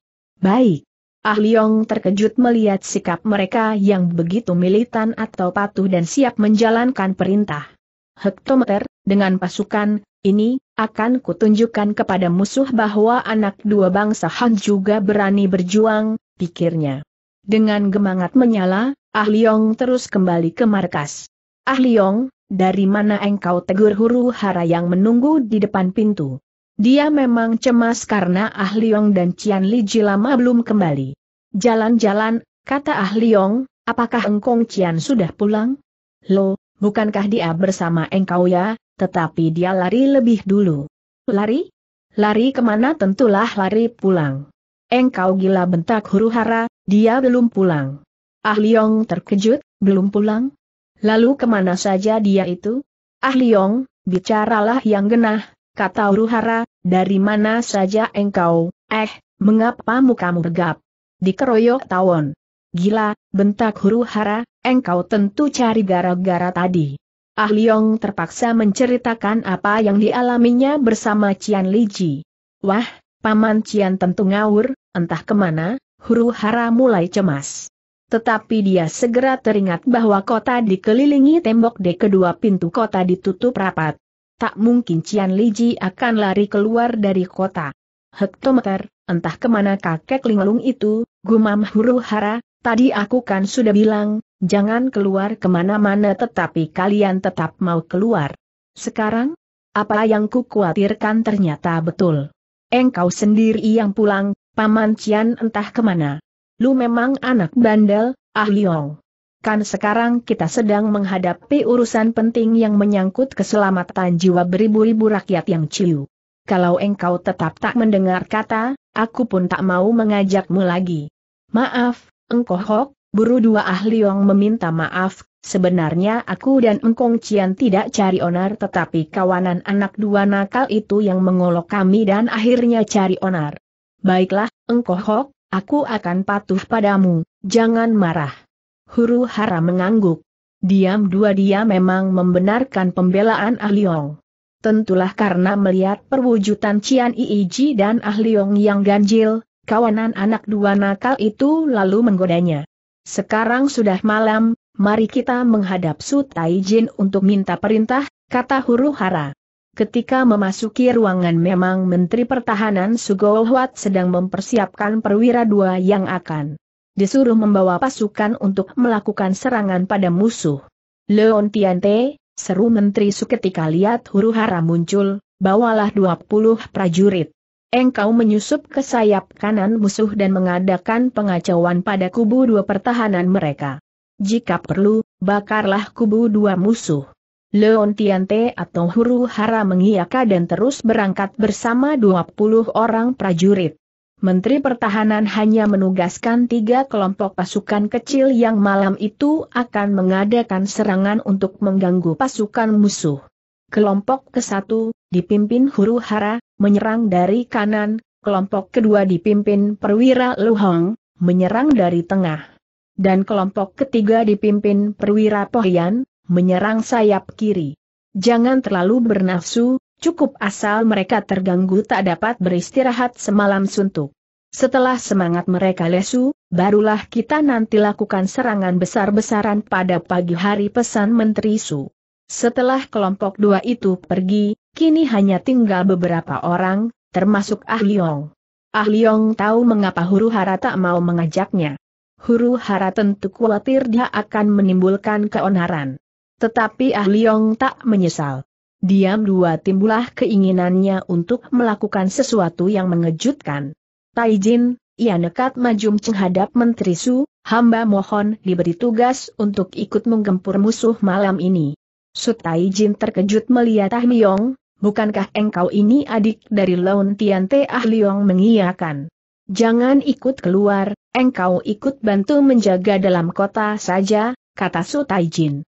S1: Baik. Ah Liong terkejut melihat sikap mereka yang begitu militan atau patuh dan siap menjalankan perintah. Hektometer, dengan pasukan, ini, akan kutunjukkan kepada musuh bahwa anak dua bangsa Han juga berani berjuang, pikirnya. Dengan gemangat menyala, Ah Liong terus kembali ke markas. Ah Liong, dari mana engkau tegur huru hara yang menunggu di depan pintu? Dia memang cemas karena Ah Liong dan Cian Li Ji belum kembali. Jalan-jalan, kata Ah Liong, apakah engkong Cian sudah pulang? Lo, bukankah dia bersama engkau ya, tetapi dia lari lebih dulu. Lari? Lari kemana tentulah lari pulang. Engkau gila bentak huru hara, dia belum pulang. Ah Liong terkejut, belum pulang? Lalu kemana saja dia itu? Ah Liong, bicaralah yang genah, kata Uruhara, dari mana saja engkau, eh, mengapa mukamu begap? Dikeroyok tawon. Gila, bentak Uruhara, engkau tentu cari gara-gara tadi. Ah Liong terpaksa menceritakan apa yang dialaminya bersama Cian Liji. Wah, Paman Cian tentu ngawur, entah kemana, huru mulai cemas. Tetapi dia segera teringat bahwa kota dikelilingi tembok di kedua pintu kota ditutup rapat. Tak mungkin Cian Liji akan lari keluar dari kota. Hektometer, entah kemana kakek linglung itu, gumam huru hara, tadi aku kan sudah bilang, jangan keluar kemana-mana tetapi kalian tetap mau keluar. Sekarang? Apa yang kukhawatirkan ternyata betul. Engkau sendiri yang pulang, Paman Cian entah kemana lu memang anak bandel, Ah Liong. Kan sekarang kita sedang menghadapi urusan penting yang menyangkut keselamatan jiwa beribu-ribu rakyat yang ciu. Kalau engkau tetap tak mendengar kata, aku pun tak mau mengajakmu lagi. Maaf, engkohok. hok, buru dua ahli Liong meminta maaf, sebenarnya aku dan engkong cian tidak cari onar tetapi kawanan anak dua nakal itu yang mengolok kami dan akhirnya cari onar. Baiklah, engkohok. Aku akan patuh padamu, jangan marah. Huru hara mengangguk. Diam dua dia memang membenarkan pembelaan Ahliong. Tentulah karena melihat perwujudan Cian Iiji dan Ah Ahliong yang ganjil, kawanan anak dua nakal itu lalu menggodanya. Sekarang sudah malam, mari kita menghadap Su Taijin untuk minta perintah, kata huru hara. Ketika memasuki ruangan memang Menteri Pertahanan Sugo sedang mempersiapkan perwira dua yang akan disuruh membawa pasukan untuk melakukan serangan pada musuh. Leon Tiante, seru Menteri Su ketika lihat huru hara muncul, bawalah 20 prajurit. Engkau menyusup ke sayap kanan musuh dan mengadakan pengacauan pada kubu dua pertahanan mereka. Jika perlu, bakarlah kubu dua musuh. Leon Tiante atau Huru Hara mengiyakan dan terus berangkat bersama 20 orang prajurit. Menteri Pertahanan hanya menugaskan tiga kelompok pasukan kecil yang malam itu akan mengadakan serangan untuk mengganggu pasukan musuh. Kelompok ke-1, dipimpin Huru Hara, menyerang dari kanan, kelompok kedua dipimpin Perwira Luhong, menyerang dari tengah. Dan kelompok ketiga dipimpin Perwira Pohian, menyerang sayap kiri. Jangan terlalu bernafsu, cukup asal mereka terganggu tak dapat beristirahat semalam suntuk. Setelah semangat mereka lesu, barulah kita nanti lakukan serangan besar-besaran pada pagi hari pesan Menteri Su. Setelah kelompok dua itu pergi, kini hanya tinggal beberapa orang, termasuk Ah Liong. Ah Liong tahu mengapa Huru Hara tak mau mengajaknya. Huru Hara tentu khawatir dia akan menimbulkan keonaran. Tetapi Ah Liong tak menyesal. Diam dua timbulah keinginannya untuk melakukan sesuatu yang mengejutkan. Tai Jin, ia nekat maju menghadap Menteri Su, hamba mohon diberi tugas untuk ikut menggempur musuh malam ini. Su Tai Jin terkejut melihat Ah Liong, bukankah engkau ini adik dari Laun Tiante Ah Liong mengiyakan. Jangan ikut keluar, engkau ikut bantu menjaga dalam kota saja, kata Su Taijin.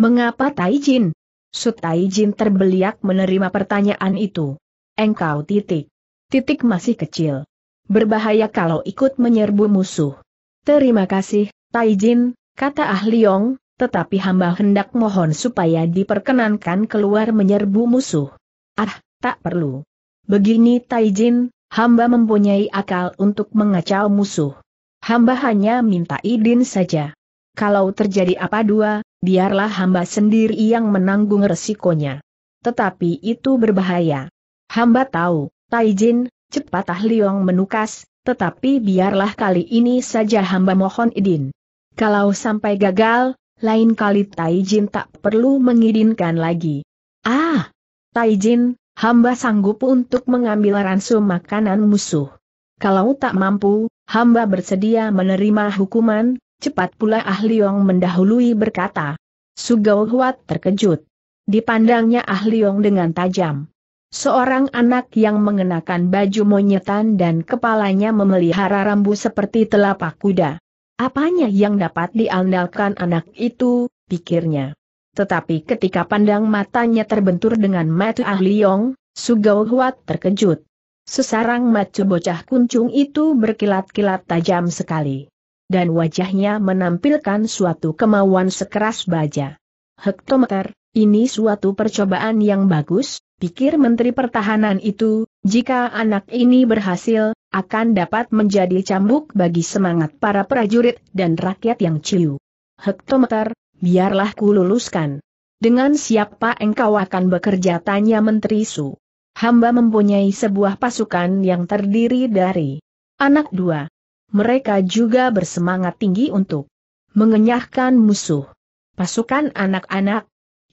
S1: Mengapa Taijin? Su Taijin terbeliak menerima pertanyaan itu. Engkau titik. Titik masih kecil. Berbahaya kalau ikut menyerbu musuh. Terima kasih, Taijin, kata Ah Liong, tetapi hamba hendak mohon supaya diperkenankan keluar menyerbu musuh. Ah, tak perlu. Begini Taijin, hamba mempunyai akal untuk mengacau musuh. Hamba hanya minta idin saja. Kalau terjadi apa dua, biarlah hamba sendiri yang menanggung resikonya. Tetapi itu berbahaya. Hamba tahu, Taijin, cepat Ah menukas, tetapi biarlah kali ini saja hamba mohon idin. Kalau sampai gagal, lain kali Taijin tak perlu mengidinkan lagi. Ah! Taijin, hamba sanggup untuk mengambil ransum makanan musuh. Kalau tak mampu, hamba bersedia menerima hukuman, Cepat pula Ah Liong mendahului berkata. Sugao Huat terkejut. Dipandangnya Ah Liong dengan tajam. Seorang anak yang mengenakan baju monyetan dan kepalanya memelihara rambu seperti telapak kuda. Apanya yang dapat diandalkan anak itu, pikirnya. Tetapi ketika pandang matanya terbentur dengan mata Ah Liong, Sugao Huat terkejut. Sesarang mata bocah kuncung itu berkilat-kilat tajam sekali dan wajahnya menampilkan suatu kemauan sekeras baja. Hektometer, ini suatu percobaan yang bagus, pikir Menteri Pertahanan itu, jika anak ini berhasil, akan dapat menjadi cambuk bagi semangat para prajurit dan rakyat yang ciu. Hektometer, biarlah ku luluskan. Dengan siapa engkau akan bekerja tanya Menteri Su. Hamba mempunyai sebuah pasukan yang terdiri dari anak dua, mereka juga bersemangat tinggi untuk mengenyahkan musuh. Pasukan anak-anak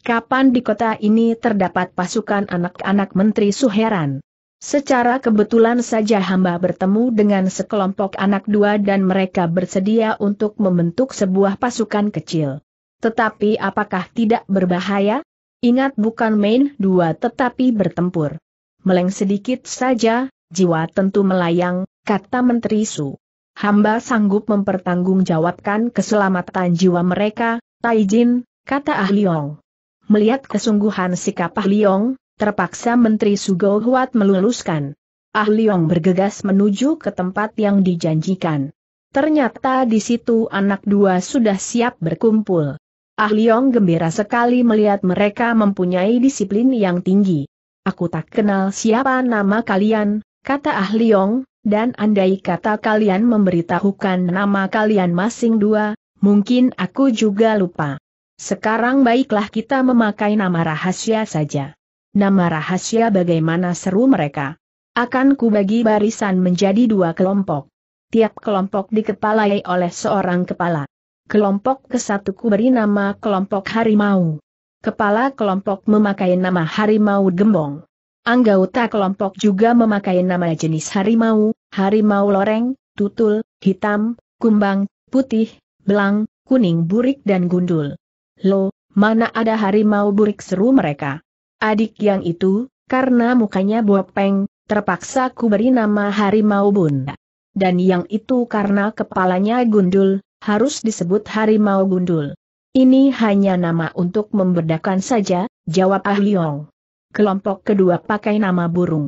S1: Kapan di kota ini terdapat pasukan anak-anak Menteri Suheran? Secara kebetulan saja hamba bertemu dengan sekelompok anak dua dan mereka bersedia untuk membentuk sebuah pasukan kecil. Tetapi apakah tidak berbahaya? Ingat bukan main dua tetapi bertempur. Meleng sedikit saja, jiwa tentu melayang, kata Menteri Su hamba sanggup mempertanggungjawabkan keselamatan jiwa mereka, Taijin, kata Ah Liong. Melihat kesungguhan sikap Ah Liong, terpaksa Menteri Sugo Huat meluluskan. Ah Liong bergegas menuju ke tempat yang dijanjikan. Ternyata di situ anak dua sudah siap berkumpul. Ah Liong gembira sekali melihat mereka mempunyai disiplin yang tinggi. Aku tak kenal siapa nama kalian, kata Ah Liong, dan andai kata kalian memberitahukan nama kalian masing dua, mungkin aku juga lupa. Sekarang baiklah kita memakai nama rahasia saja. Nama rahasia bagaimana seru mereka. Akan kubagi barisan menjadi dua kelompok. Tiap kelompok dikepalai oleh seorang kepala. Kelompok kesatu ku beri nama kelompok harimau. Kepala kelompok memakai nama harimau gembong. Anggota kelompok juga memakai nama jenis harimau, harimau loreng, tutul, hitam, kumbang, putih, belang, kuning burik dan gundul. Lo, mana ada harimau burik seru mereka. Adik yang itu, karena mukanya bopeng, terpaksa ku beri nama harimau bunda. Dan yang itu karena kepalanya gundul, harus disebut harimau gundul. Ini hanya nama untuk membedakan saja, jawab Ah Liong. Kelompok kedua pakai nama burung.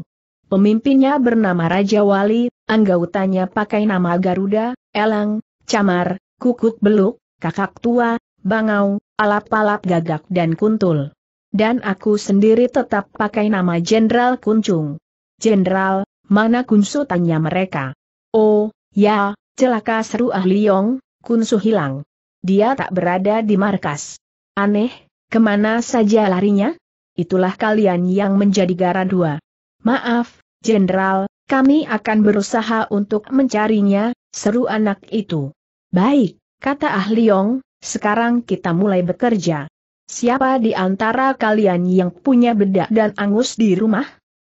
S1: Pemimpinnya bernama Raja Wali, anggotanya pakai nama Garuda, Elang, Camar, Kukut Beluk, Kakak Tua, Bangau, Alap-alap Gagak dan Kuntul. Dan aku sendiri tetap pakai nama Jenderal Kuncung. Jenderal, mana Kunsu tanya mereka. Oh, ya, celaka seru Ahli Yong, Kunsu hilang. Dia tak berada di markas. Aneh, kemana saja larinya? itulah kalian yang menjadi dua. Maaf, Jenderal, kami akan berusaha untuk mencarinya, seru anak itu. Baik, kata ahliong. Yong, sekarang kita mulai bekerja. Siapa di antara kalian yang punya bedak dan angus di rumah?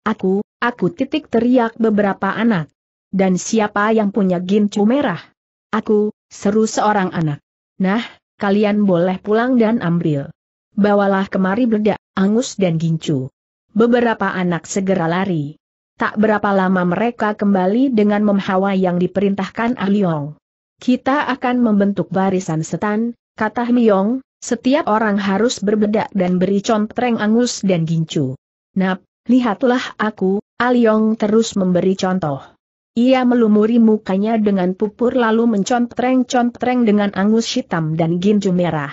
S1: Aku, aku titik teriak beberapa anak. Dan siapa yang punya gincu merah? Aku, seru seorang anak. Nah, kalian boleh pulang dan ambil bawalah kemari bedak, angus dan gincu. Beberapa anak segera lari. Tak berapa lama mereka kembali dengan memhawa yang diperintahkan Aliong. Ah Kita akan membentuk barisan setan, kata Miong. Ah setiap orang harus berbedak dan beri contreng angus dan gincu. Nap, lihatlah aku, Aliong ah terus memberi contoh. Ia melumuri mukanya dengan pupur lalu mencontreng-contreng dengan angus hitam dan gincu merah.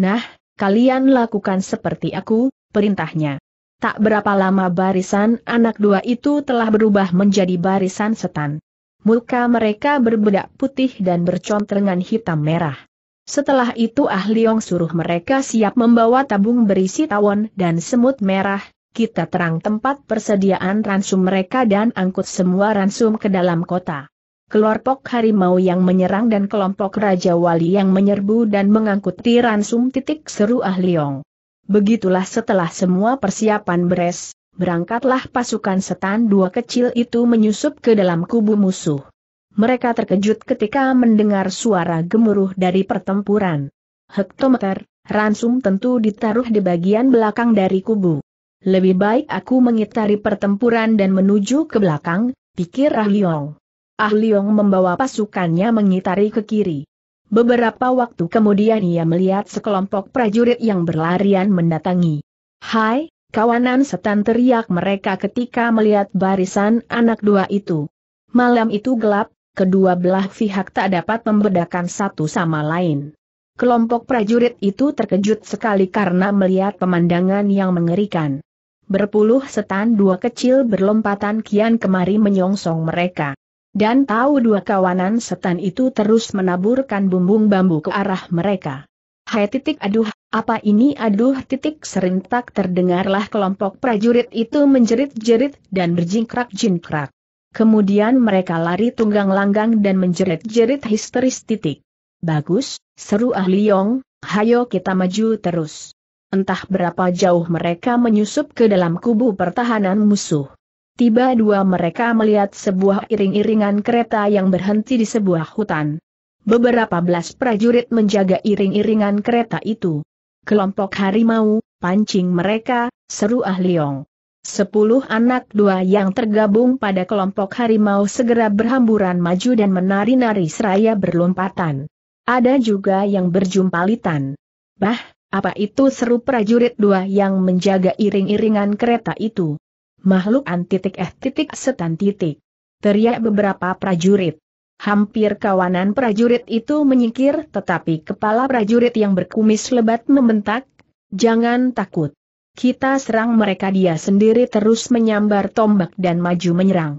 S1: Nah, kalian lakukan seperti aku, perintahnya. Tak berapa lama barisan anak dua itu telah berubah menjadi barisan setan. Muka mereka berbedak putih dan bercontrengan hitam merah. Setelah itu Ah Leong suruh mereka siap membawa tabung berisi tawon dan semut merah, kita terang tempat persediaan ransum mereka dan angkut semua ransum ke dalam kota kelompok harimau yang menyerang dan kelompok Raja Wali yang menyerbu dan mengangkut Tiransum titik seru Ahliong. Begitulah setelah semua persiapan beres, berangkatlah pasukan setan dua kecil itu menyusup ke dalam kubu musuh. Mereka terkejut ketika mendengar suara gemuruh dari pertempuran. Hektometer, ransum tentu ditaruh di bagian belakang dari kubu. Lebih baik aku mengitari pertempuran dan menuju ke belakang, pikir Ah Liong. Ah Liong membawa pasukannya mengitari ke kiri. Beberapa waktu kemudian ia melihat sekelompok prajurit yang berlarian mendatangi. Hai, kawanan setan teriak mereka ketika melihat barisan anak dua itu. Malam itu gelap, kedua belah pihak tak dapat membedakan satu sama lain. Kelompok prajurit itu terkejut sekali karena melihat pemandangan yang mengerikan. Berpuluh setan dua kecil berlompatan kian kemari menyongsong mereka. Dan tahu dua kawanan setan itu terus menaburkan bumbung bambu ke arah mereka. Hai titik aduh, apa ini aduh titik serentak terdengarlah kelompok prajurit itu menjerit-jerit dan berjingkrak-jingkrak. Kemudian mereka lari tunggang langgang dan menjerit-jerit histeris titik. Bagus, seru ahli Yong. hayo kita maju terus. Entah berapa jauh mereka menyusup ke dalam kubu pertahanan musuh tiba dua mereka melihat sebuah iring-iringan kereta yang berhenti di sebuah hutan. Beberapa belas prajurit menjaga iring-iringan kereta itu. Kelompok harimau, pancing mereka, seru Ahliong. Sepuluh anak dua yang tergabung pada kelompok harimau segera berhamburan maju dan menari-nari seraya berlompatan. Ada juga yang berjumpalitan. Bah, apa itu seru prajurit dua yang menjaga iring-iringan kereta itu? makhluk antitik eh titik setan titik. Teriak beberapa prajurit. Hampir kawanan prajurit itu menyingkir tetapi kepala prajurit yang berkumis lebat membentak, jangan takut. Kita serang mereka dia sendiri terus menyambar tombak dan maju menyerang.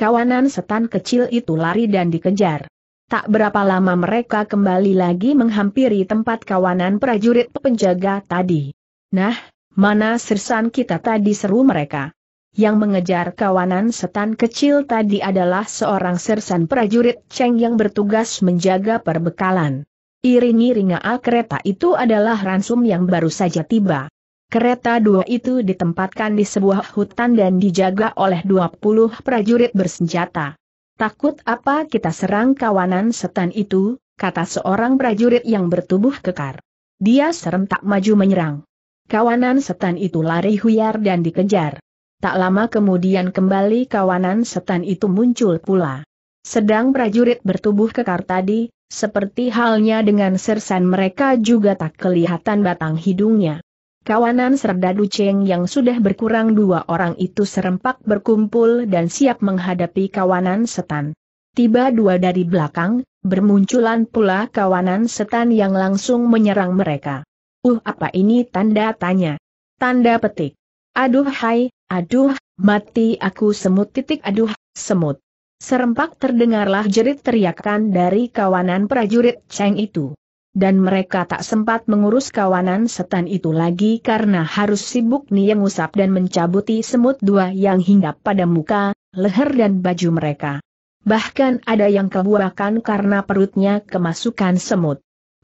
S1: Kawanan setan kecil itu lari dan dikejar. Tak berapa lama mereka kembali lagi menghampiri tempat kawanan prajurit penjaga tadi. Nah, mana sersan kita tadi seru mereka. Yang mengejar kawanan setan kecil tadi adalah seorang sersan prajurit Cheng yang bertugas menjaga perbekalan. Iring-iringa kereta itu adalah ransum yang baru saja tiba. Kereta dua itu ditempatkan di sebuah hutan dan dijaga oleh 20 prajurit bersenjata. Takut apa kita serang kawanan setan itu, kata seorang prajurit yang bertubuh kekar. Dia serentak maju menyerang. Kawanan setan itu lari huyar dan dikejar tak lama kemudian kembali kawanan setan itu muncul pula. Sedang prajurit bertubuh kekar tadi, seperti halnya dengan sersan mereka juga tak kelihatan batang hidungnya. Kawanan serdadu Cheng yang sudah berkurang dua orang itu serempak berkumpul dan siap menghadapi kawanan setan. Tiba dua dari belakang, bermunculan pula kawanan setan yang langsung menyerang mereka. Uh apa ini tanda tanya? Tanda petik. Aduh hai, aduh, mati aku semut titik aduh, semut. Serempak terdengarlah jerit teriakan dari kawanan prajurit Cheng itu. Dan mereka tak sempat mengurus kawanan setan itu lagi karena harus sibuk nih usap dan mencabuti semut dua yang hinggap pada muka, leher dan baju mereka. Bahkan ada yang kebuakan karena perutnya kemasukan semut.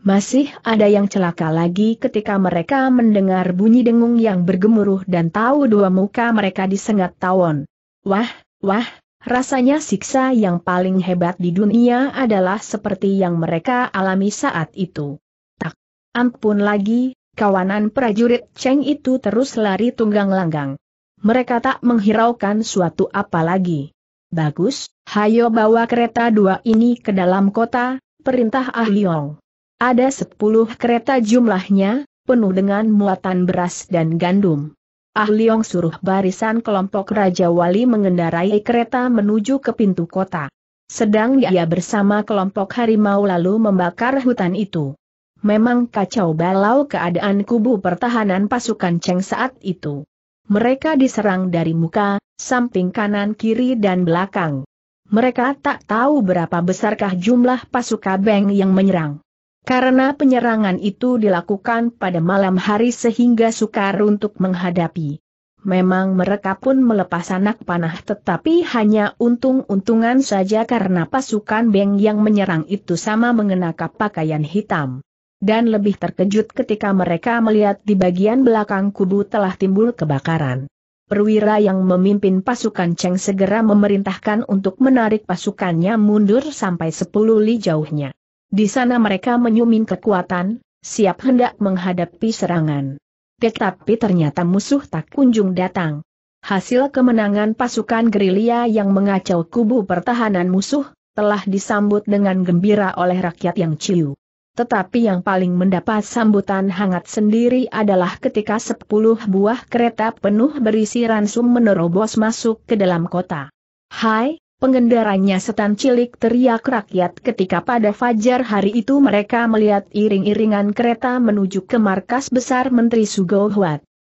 S1: Masih ada yang celaka lagi ketika mereka mendengar bunyi dengung yang bergemuruh dan tahu dua muka mereka disengat tawon. Wah, wah, rasanya siksa yang paling hebat di dunia adalah seperti yang mereka alami saat itu. Tak, ampun lagi, kawanan prajurit Cheng itu terus lari tunggang langgang. Mereka tak menghiraukan suatu apa lagi. Bagus, hayo bawa kereta dua ini ke dalam kota, perintah Ah Liong. Ada sepuluh kereta jumlahnya, penuh dengan muatan beras dan gandum. Ah Leong suruh barisan kelompok Raja Wali mengendarai kereta menuju ke pintu kota. Sedang dia bersama kelompok harimau lalu membakar hutan itu. Memang kacau balau keadaan kubu pertahanan pasukan Cheng saat itu. Mereka diserang dari muka, samping kanan kiri dan belakang. Mereka tak tahu berapa besarkah jumlah pasukan Beng yang menyerang. Karena penyerangan itu dilakukan pada malam hari sehingga sukar untuk menghadapi. Memang mereka pun melepas anak panah tetapi hanya untung-untungan saja karena pasukan Beng yang menyerang itu sama mengenakan pakaian hitam. Dan lebih terkejut ketika mereka melihat di bagian belakang kubu telah timbul kebakaran. Perwira yang memimpin pasukan Cheng segera memerintahkan untuk menarik pasukannya mundur sampai 10 li jauhnya. Di sana mereka menyumin kekuatan, siap hendak menghadapi serangan. Tetapi ternyata musuh tak kunjung datang. Hasil kemenangan pasukan gerilya yang mengacau kubu pertahanan musuh, telah disambut dengan gembira oleh rakyat yang ciu. Tetapi yang paling mendapat sambutan hangat sendiri adalah ketika 10 buah kereta penuh berisi ransum menerobos masuk ke dalam kota. Hai, Pengendaranya setan cilik teriak rakyat ketika pada fajar hari itu mereka melihat iring-iringan kereta menuju ke markas besar Menteri Sugo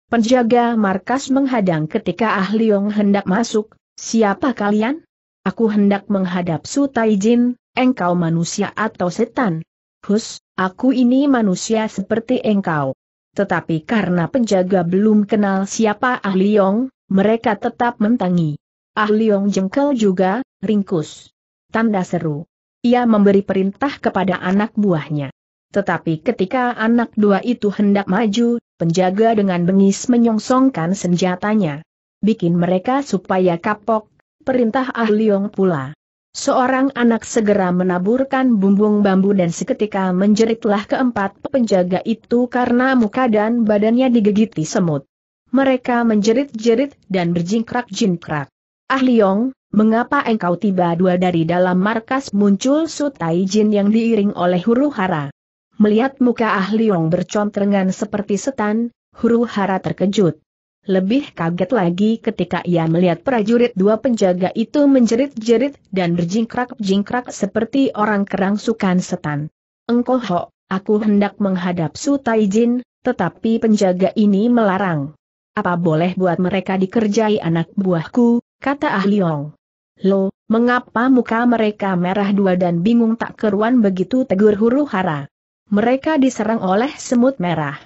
S1: Penjaga markas menghadang ketika Ah Yong hendak masuk, siapa kalian? Aku hendak menghadap Su Taijin, engkau manusia atau setan? Hus, aku ini manusia seperti engkau. Tetapi karena penjaga belum kenal siapa Ah Yong, mereka tetap mentangi. Ah Liong jengkel juga, ringkus. Tanda seru. Ia memberi perintah kepada anak buahnya. Tetapi ketika anak dua itu hendak maju, penjaga dengan bengis menyongsongkan senjatanya. Bikin mereka supaya kapok, perintah Ah Liong pula. Seorang anak segera menaburkan bumbung bambu dan seketika menjeritlah keempat penjaga itu karena muka dan badannya digigiti semut. Mereka menjerit-jerit dan berjingkrak-jingkrak. Ah Liong, mengapa engkau tiba dua dari dalam markas muncul Sutai Jin yang diiring oleh huru hara? Melihat muka Ah Liong bercontrengan seperti setan, huru hara terkejut. Lebih kaget lagi ketika ia melihat prajurit dua penjaga itu menjerit-jerit dan berjingkrak-jingkrak seperti orang kerang kerangsukan setan. Engkau ho, aku hendak menghadap Su Jin, tetapi penjaga ini melarang. Apa boleh buat mereka dikerjai anak buahku, kata Ah Liong. Lo, mengapa muka mereka merah dua dan bingung tak keruan begitu tegur huru hara? Mereka diserang oleh semut merah.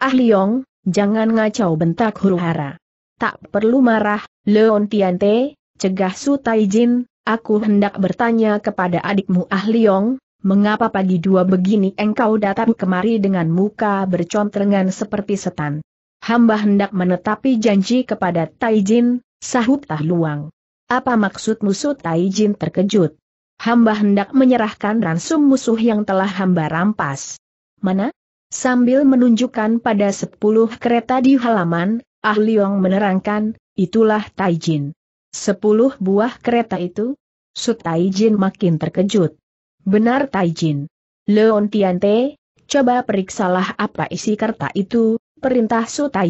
S1: Ah Liong, jangan ngacau bentak huru hara. Tak perlu marah, Leon Tiante, cegah Su Taijin, aku hendak bertanya kepada adikmu Ah Liong, mengapa pagi dua begini engkau datang kemari dengan muka bercontrengan seperti setan? Hamba hendak menetapi janji kepada Taijin, Sahut Ah Luang. Apa maksud musuh Tai terkejut? Hamba hendak menyerahkan ransum musuh yang telah hamba rampas. Mana? Sambil menunjukkan pada sepuluh kereta di halaman, Ah Liong menerangkan, itulah Tai Sepuluh buah kereta itu? Su Tai makin terkejut. Benar Tai Jin. Leon Tiante, coba periksalah apa isi kerta itu, perintah Su Tai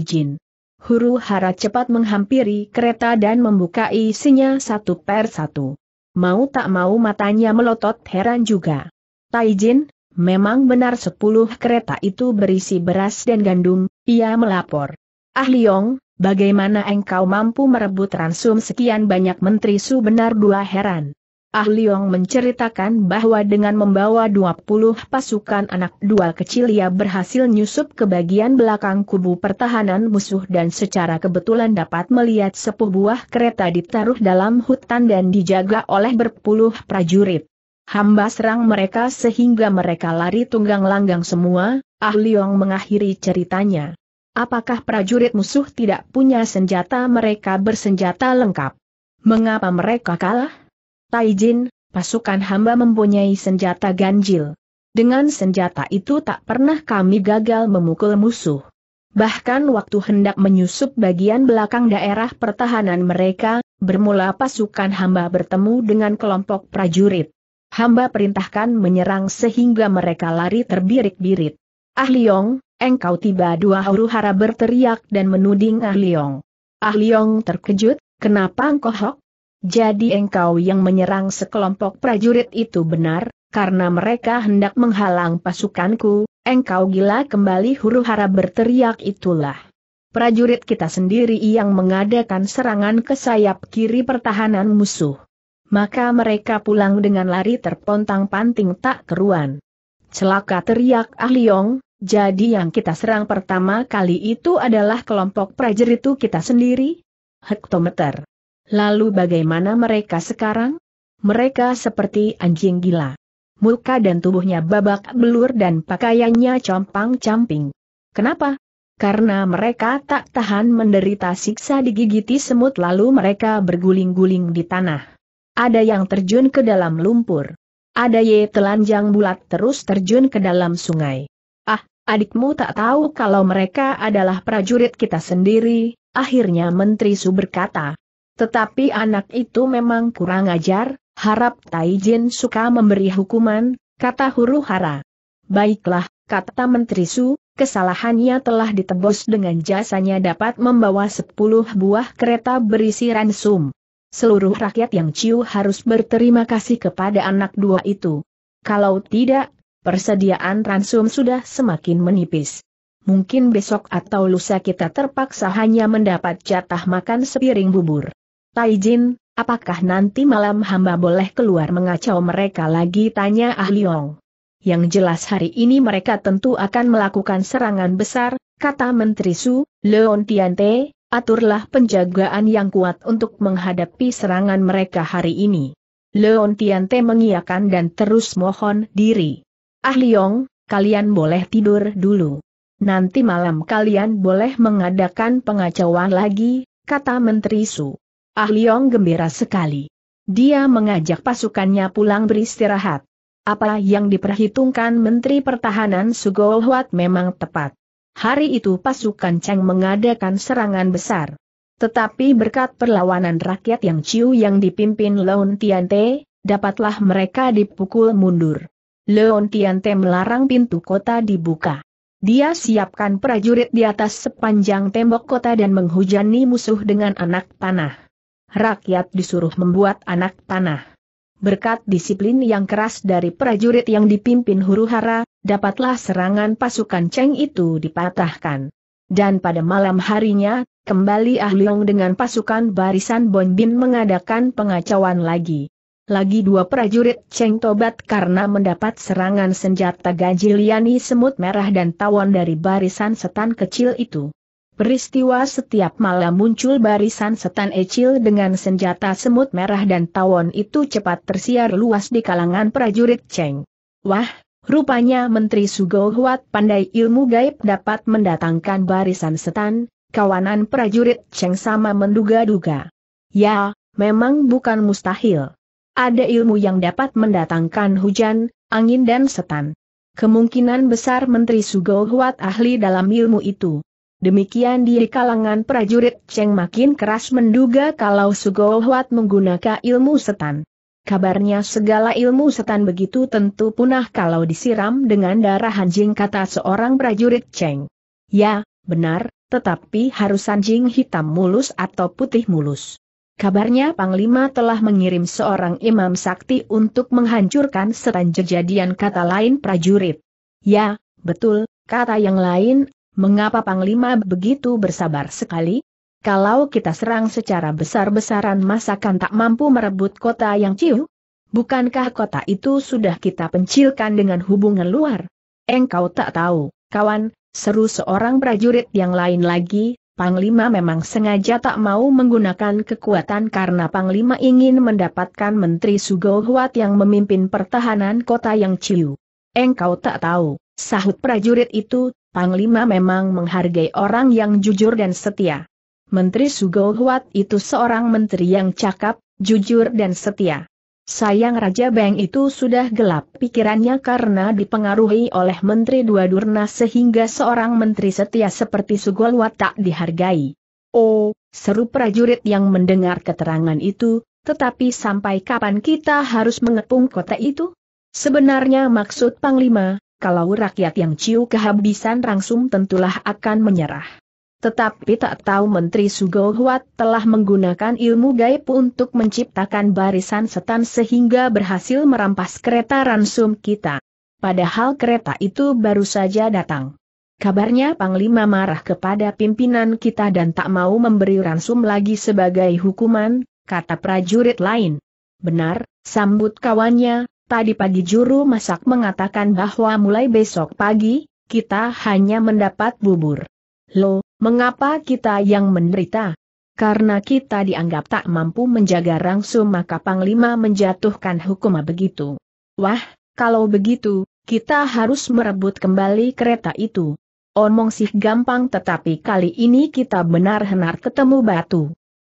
S1: huru hara cepat menghampiri kereta dan membuka isinya satu per satu. Mau tak mau matanya melotot heran juga. Taijin, memang benar sepuluh kereta itu berisi beras dan gandum, ia melapor. Ah Liong, bagaimana engkau mampu merebut ransum sekian banyak menteri su benar dua heran. Ah Liong menceritakan bahwa dengan membawa 20 pasukan anak dua kecil ia berhasil nyusup ke bagian belakang kubu pertahanan musuh dan secara kebetulan dapat melihat sepuh buah kereta ditaruh dalam hutan dan dijaga oleh berpuluh prajurit. Hamba serang mereka sehingga mereka lari tunggang langgang semua, Ah Liong mengakhiri ceritanya. Apakah prajurit musuh tidak punya senjata mereka bersenjata lengkap? Mengapa mereka kalah? Taijin, pasukan hamba mempunyai senjata ganjil. Dengan senjata itu tak pernah kami gagal memukul musuh. Bahkan waktu hendak menyusup bagian belakang daerah pertahanan mereka, bermula pasukan hamba bertemu dengan kelompok prajurit. Hamba perintahkan menyerang sehingga mereka lari terbirik-birit. Ah Liong, engkau tiba dua huru hara berteriak dan menuding Ah Liong. Ah Liong terkejut, kenapa engkau hok? Jadi engkau yang menyerang sekelompok prajurit itu benar, karena mereka hendak menghalang pasukanku, engkau gila kembali huru hara berteriak itulah. Prajurit kita sendiri yang mengadakan serangan ke sayap kiri pertahanan musuh. Maka mereka pulang dengan lari terpontang-panting tak keruan. Celaka teriak Ah Liong, jadi yang kita serang pertama kali itu adalah kelompok prajurit itu kita sendiri? Hektometer Lalu bagaimana mereka sekarang? Mereka seperti anjing gila. Muka dan tubuhnya babak belur dan pakaiannya compang-camping. Kenapa? Karena mereka tak tahan menderita siksa digigiti semut lalu mereka berguling-guling di tanah. Ada yang terjun ke dalam lumpur. Ada ye telanjang bulat terus terjun ke dalam sungai. Ah, adikmu tak tahu kalau mereka adalah prajurit kita sendiri, akhirnya Menteri Su berkata. Tetapi anak itu memang kurang ajar, harap Taijin suka memberi hukuman, kata huru hara. Baiklah, kata Menteri Su, kesalahannya telah ditebus dengan jasanya dapat membawa 10 buah kereta berisi ransum. Seluruh rakyat yang ciu harus berterima kasih kepada anak dua itu. Kalau tidak, persediaan ransum sudah semakin menipis. Mungkin besok atau lusa kita terpaksa hanya mendapat jatah makan sepiring bubur. Taijin, apakah nanti malam hamba boleh keluar mengacau mereka lagi tanya Ah Liong. Yang jelas hari ini mereka tentu akan melakukan serangan besar, kata Menteri Su, Leon Tiante, aturlah penjagaan yang kuat untuk menghadapi serangan mereka hari ini. Leon Tiante mengiakan dan terus mohon diri. Ah Liong, kalian boleh tidur dulu. Nanti malam kalian boleh mengadakan pengacauan lagi, kata Menteri Su. Ah Liong gembira sekali. Dia mengajak pasukannya pulang beristirahat. Apa yang diperhitungkan Menteri Pertahanan Sugo memang tepat. Hari itu pasukan Cheng mengadakan serangan besar. Tetapi berkat perlawanan rakyat yang Ciu yang dipimpin Leon Tiante, dapatlah mereka dipukul mundur. Leon Tiante melarang pintu kota dibuka. Dia siapkan prajurit di atas sepanjang tembok kota dan menghujani musuh dengan anak panah rakyat disuruh membuat anak panah. Berkat disiplin yang keras dari prajurit yang dipimpin huru-hara, dapatlah serangan pasukan Cheng itu dipatahkan. Dan pada malam harinya, kembali Ah Leong dengan pasukan barisan Bonbin mengadakan pengacauan lagi. Lagi dua prajurit Cheng tobat karena mendapat serangan senjata gajiliani semut merah dan tawon dari barisan setan kecil itu. Peristiwa setiap malam muncul barisan setan ecil dengan senjata semut merah dan tawon itu cepat tersiar luas di kalangan prajurit Cheng. Wah, rupanya Menteri Sugo pandai ilmu gaib dapat mendatangkan barisan setan, kawanan prajurit Cheng sama menduga-duga. Ya, memang bukan mustahil. Ada ilmu yang dapat mendatangkan hujan, angin dan setan. Kemungkinan besar Menteri Sugo ahli dalam ilmu itu. Demikian di kalangan prajurit Cheng makin keras menduga kalau Sugohwat menggunakan ilmu setan. Kabarnya segala ilmu setan begitu tentu punah kalau disiram dengan darah anjing kata seorang prajurit Cheng. Ya, benar, tetapi harus anjing hitam mulus atau putih mulus. Kabarnya Panglima telah mengirim seorang imam sakti untuk menghancurkan setan jejadian kata lain prajurit. Ya, betul, kata yang lain, Mengapa Panglima begitu bersabar sekali? Kalau kita serang secara besar-besaran masakan tak mampu merebut kota yang ciu? Bukankah kota itu sudah kita pencilkan dengan hubungan luar? Engkau tak tahu, kawan, seru seorang prajurit yang lain lagi, Panglima memang sengaja tak mau menggunakan kekuatan karena Panglima ingin mendapatkan Menteri Sugohuat yang memimpin pertahanan kota yang ciu. Engkau tak tahu, sahut prajurit itu, Panglima memang menghargai orang yang jujur dan setia. Menteri Sugohuat itu seorang menteri yang cakap, jujur dan setia. Sayang Raja Beng itu sudah gelap pikirannya karena dipengaruhi oleh Menteri Dua Durna sehingga seorang menteri setia seperti Sugohuat tak dihargai. Oh, seru prajurit yang mendengar keterangan itu, tetapi sampai kapan kita harus mengepung kota itu? Sebenarnya maksud Panglima, kalau rakyat yang ciu kehabisan langsung tentulah akan menyerah. Tetapi tak tahu Menteri Sugohuat telah menggunakan ilmu gaib untuk menciptakan barisan setan sehingga berhasil merampas kereta ransum kita. Padahal kereta itu baru saja datang. Kabarnya Panglima marah kepada pimpinan kita dan tak mau memberi ransum lagi sebagai hukuman, kata prajurit lain. Benar, sambut kawannya, Tadi pagi juru masak mengatakan bahwa mulai besok pagi, kita hanya mendapat bubur. Lo, mengapa kita yang menderita? Karena kita dianggap tak mampu menjaga rangsu maka Panglima menjatuhkan hukum begitu. Wah, kalau begitu, kita harus merebut kembali kereta itu. Omong sih gampang tetapi kali ini kita benar-benar ketemu batu.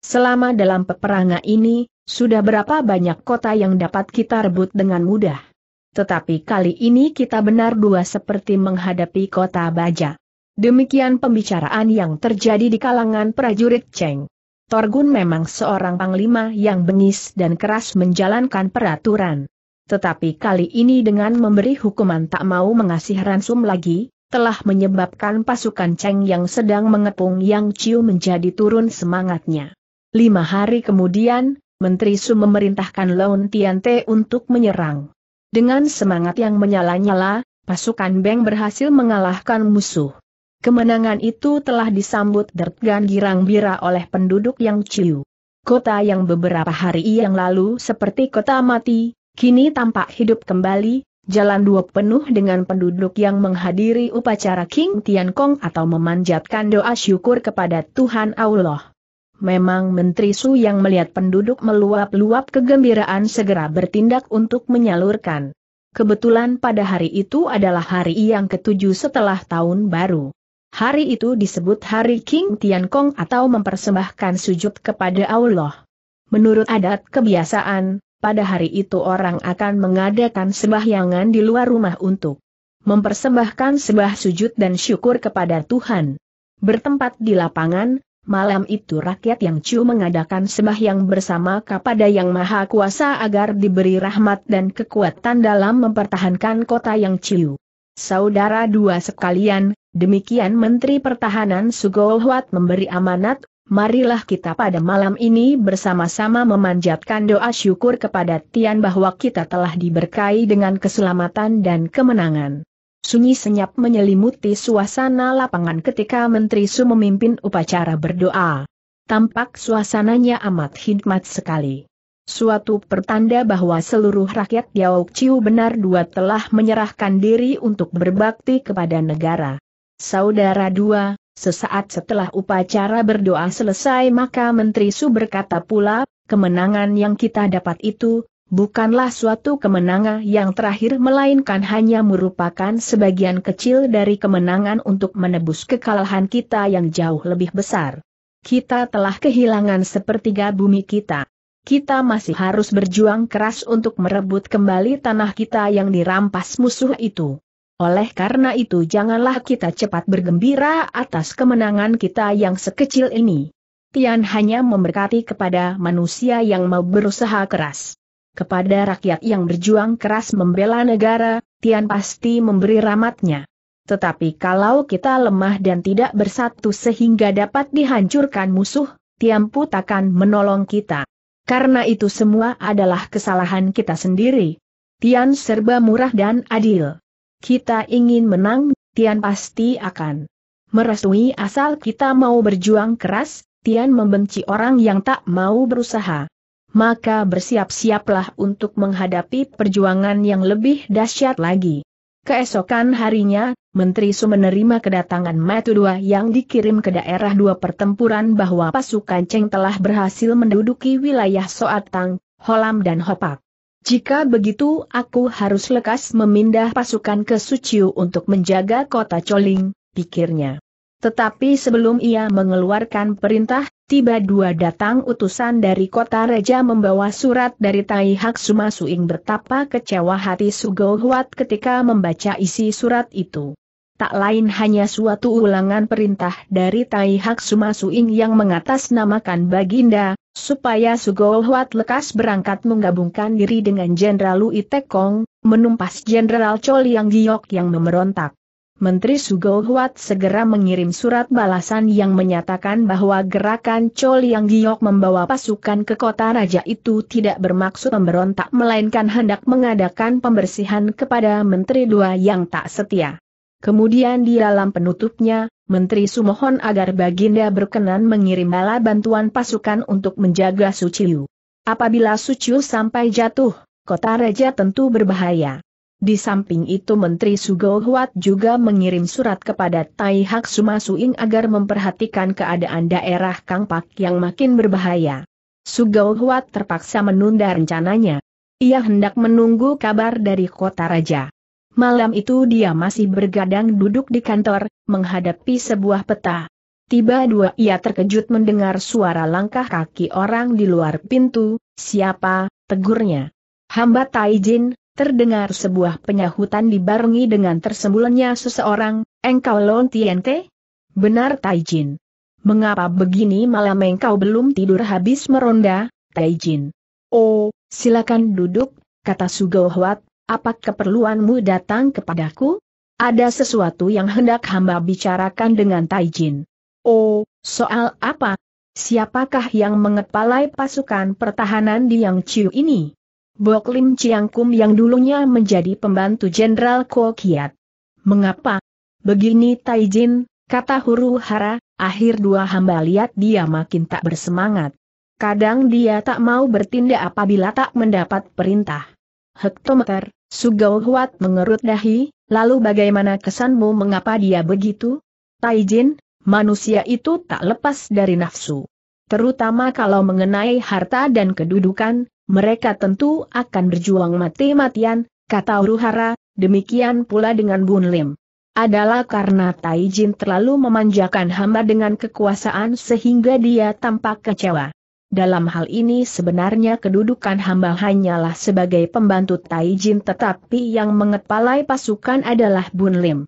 S1: Selama dalam peperangan ini, sudah berapa banyak kota yang dapat kita rebut dengan mudah. Tetapi kali ini kita benar dua seperti menghadapi kota Baja. Demikian pembicaraan yang terjadi di kalangan prajurit Cheng. Torgun memang seorang panglima yang bengis dan keras menjalankan peraturan. Tetapi kali ini dengan memberi hukuman tak mau mengasih ransum lagi, telah menyebabkan pasukan Cheng yang sedang mengepung Yang Chiu menjadi turun semangatnya. Lima hari kemudian, Menteri Su memerintahkan Laun Tiante untuk menyerang. Dengan semangat yang menyala-nyala, pasukan Beng berhasil mengalahkan musuh. Kemenangan itu telah disambut Dertgan Girang Bira oleh penduduk yang ciu. Kota yang beberapa hari yang lalu seperti kota mati, kini tampak hidup kembali, jalan dua penuh dengan penduduk yang menghadiri upacara King Tian Kong atau memanjatkan doa syukur kepada Tuhan Allah. Memang Menteri Su yang melihat penduduk meluap-luap kegembiraan segera bertindak untuk menyalurkan. Kebetulan pada hari itu adalah hari yang ketujuh setelah tahun baru. Hari itu disebut Hari King Tian Kong atau mempersembahkan sujud kepada Allah. Menurut adat kebiasaan, pada hari itu orang akan mengadakan sembahyangan di luar rumah untuk mempersembahkan sembah sujud dan syukur kepada Tuhan. Bertempat di lapangan, Malam itu rakyat yang cu mengadakan sembahyang bersama kepada Yang Maha Kuasa agar diberi rahmat dan kekuatan dalam mempertahankan kota yang cu. Saudara dua sekalian, demikian Menteri Pertahanan Sugo memberi amanat, marilah kita pada malam ini bersama-sama memanjatkan doa syukur kepada Tian bahwa kita telah diberkahi dengan keselamatan dan kemenangan. Sunyi senyap menyelimuti suasana lapangan ketika Menteri Su memimpin upacara berdoa. Tampak suasananya amat hikmat sekali. Suatu pertanda bahwa seluruh rakyat Yaok Chiu benar dua telah menyerahkan diri untuk berbakti kepada negara. Saudara dua, Sesaat setelah upacara berdoa selesai maka Menteri Su berkata pula, kemenangan yang kita dapat itu, bukanlah suatu kemenangan yang terakhir melainkan hanya merupakan sebagian kecil dari kemenangan untuk menebus kekalahan kita yang jauh lebih besar. Kita telah kehilangan sepertiga bumi kita. Kita masih harus berjuang keras untuk merebut kembali tanah kita yang dirampas musuh itu. Oleh karena itu janganlah kita cepat bergembira atas kemenangan kita yang sekecil ini. Tian hanya memberkati kepada manusia yang mau berusaha keras. Kepada rakyat yang berjuang keras membela negara, Tian pasti memberi rahmatnya. Tetapi kalau kita lemah dan tidak bersatu sehingga dapat dihancurkan musuh, Tian pun takkan menolong kita. Karena itu semua adalah kesalahan kita sendiri. Tian serba murah dan adil. Kita ingin menang, Tian pasti akan merestui asal kita mau berjuang keras, Tian membenci orang yang tak mau berusaha maka bersiap-siaplah untuk menghadapi perjuangan yang lebih dahsyat lagi. Keesokan harinya, Menteri Su menerima kedatangan Matu II yang dikirim ke daerah dua pertempuran bahwa pasukan Cheng telah berhasil menduduki wilayah Soatang, Holam dan Hopak. Jika begitu aku harus lekas memindah pasukan ke Suciu untuk menjaga kota Choling, pikirnya. Tetapi sebelum ia mengeluarkan perintah, tiba dua datang utusan dari kota Raja membawa surat dari Tai Hak Suma Suing bertapa kecewa hati Sugohuat Huat ketika membaca isi surat itu. Tak lain hanya suatu ulangan perintah dari Tai Hak Suma Suing yang mengatasnamakan Baginda, supaya Sugohuat Huat lekas berangkat menggabungkan diri dengan Jenderal Lui Tekong, menumpas Jenderal Chol Yang Giok yang memberontak. Menteri Sugou Huat segera mengirim surat balasan yang menyatakan bahwa gerakan Chol Yang Giok membawa pasukan ke kota raja itu tidak bermaksud memberontak melainkan hendak mengadakan pembersihan kepada menteri dua yang tak setia. Kemudian di dalam penutupnya, Menteri Sumohon agar Baginda berkenan mengirim bala bantuan pasukan untuk menjaga Suciu. Apabila Suciu sampai jatuh, kota raja tentu berbahaya. Di samping itu Menteri Sugo juga mengirim surat kepada Tai Hak Sumasuing agar memperhatikan keadaan daerah Kang Pak yang makin berbahaya. Sugo terpaksa menunda rencananya. Ia hendak menunggu kabar dari kota raja. Malam itu dia masih bergadang duduk di kantor, menghadapi sebuah peta. Tiba dua ia terkejut mendengar suara langkah kaki orang di luar pintu, siapa, tegurnya. Hamba Taijin, terdengar sebuah penyahutan dibarengi dengan tersembulannya seseorang, engkau Lon Tiente? Benar Taijin. Mengapa begini malam engkau belum tidur habis meronda, Taijin? Oh, silakan duduk, kata Sugohwat. apa keperluanmu datang kepadaku? Ada sesuatu yang hendak hamba bicarakan dengan Taijin. Oh, soal apa? Siapakah yang mengepalai pasukan pertahanan di Yang Chiu ini? Bok Lim Chiang Kum yang dulunya menjadi pembantu Jenderal Ko Kiat. Mengapa? Begini Taijin, kata huru hara, akhir dua hamba lihat dia makin tak bersemangat. Kadang dia tak mau bertindak apabila tak mendapat perintah. Hektometer, Sugau Huat mengerut dahi, lalu bagaimana kesanmu mengapa dia begitu? Taijin, manusia itu tak lepas dari nafsu. Terutama kalau mengenai harta dan kedudukan, mereka tentu akan berjuang mati-matian, kata Uruhara, demikian pula dengan Bun Lim. Adalah karena Taijin terlalu memanjakan hamba dengan kekuasaan sehingga dia tampak kecewa. Dalam hal ini sebenarnya kedudukan hamba hanyalah sebagai pembantu Taijin, tetapi yang mengepalai pasukan adalah Bun Lim.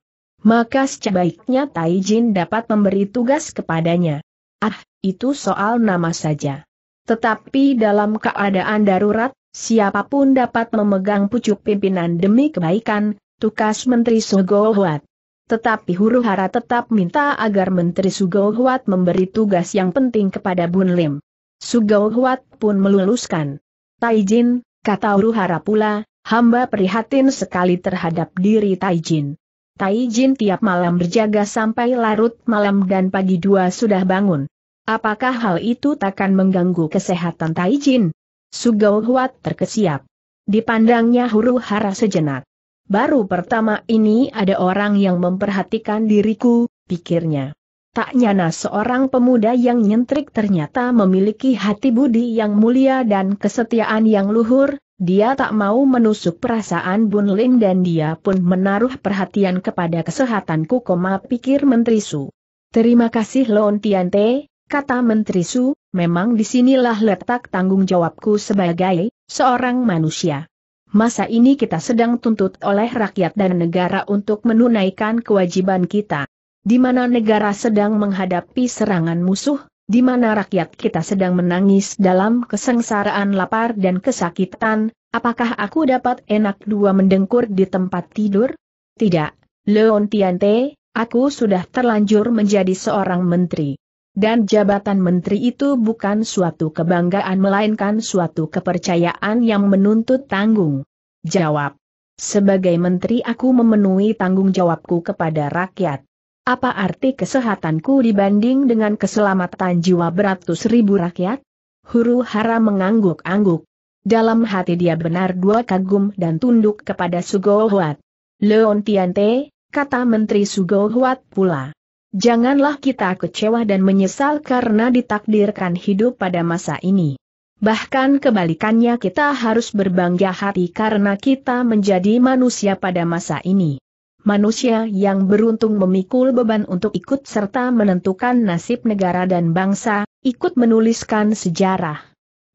S1: Maka sebaiknya Taijin dapat memberi tugas kepadanya. Ah, itu soal nama saja. Tetapi dalam keadaan darurat, siapapun dapat memegang pucuk pimpinan demi kebaikan, tukas Menteri Sugohwat. Tetapi huru hara tetap minta agar Menteri Sugohwat memberi tugas yang penting kepada Bun Lim. Sugohwat pun meluluskan. Taijin, kata huru hara pula, hamba prihatin sekali terhadap diri Taijin. Taijin tiap malam berjaga sampai larut malam dan pagi dua sudah bangun. Apakah hal itu takkan mengganggu kesehatan Taijin? Sugau Huat terkesiap. Dipandangnya huru hara sejenak. Baru pertama ini ada orang yang memperhatikan diriku, pikirnya. Tak nyana seorang pemuda yang nyentrik ternyata memiliki hati budi yang mulia dan kesetiaan yang luhur, dia tak mau menusuk perasaan Bun Lin dan dia pun menaruh perhatian kepada kesehatanku, pikir Menteri Su. Terima kasih Lon Tiante, kata Menteri Su, memang disinilah letak tanggung jawabku sebagai seorang manusia. Masa ini kita sedang tuntut oleh rakyat dan negara untuk menunaikan kewajiban kita. Di mana negara sedang menghadapi serangan musuh, di mana rakyat kita sedang menangis dalam kesengsaraan lapar dan kesakitan, apakah aku dapat enak dua mendengkur di tempat tidur? Tidak, Leon Tiante, aku sudah terlanjur menjadi seorang menteri. Dan jabatan menteri itu bukan suatu kebanggaan melainkan suatu kepercayaan yang menuntut tanggung. Jawab. Sebagai menteri aku memenuhi tanggung jawabku kepada rakyat. Apa arti kesehatanku dibanding dengan keselamatan jiwa beratus ribu rakyat? Huru hara mengangguk-angguk. Dalam hati dia benar dua kagum dan tunduk kepada Sugohuat. Leon Tiante, kata Menteri Sugohuat pula. Janganlah kita kecewa dan menyesal karena ditakdirkan hidup pada masa ini. Bahkan kebalikannya kita harus berbangga hati karena kita menjadi manusia pada masa ini. Manusia yang beruntung memikul beban untuk ikut serta menentukan nasib negara dan bangsa, ikut menuliskan sejarah.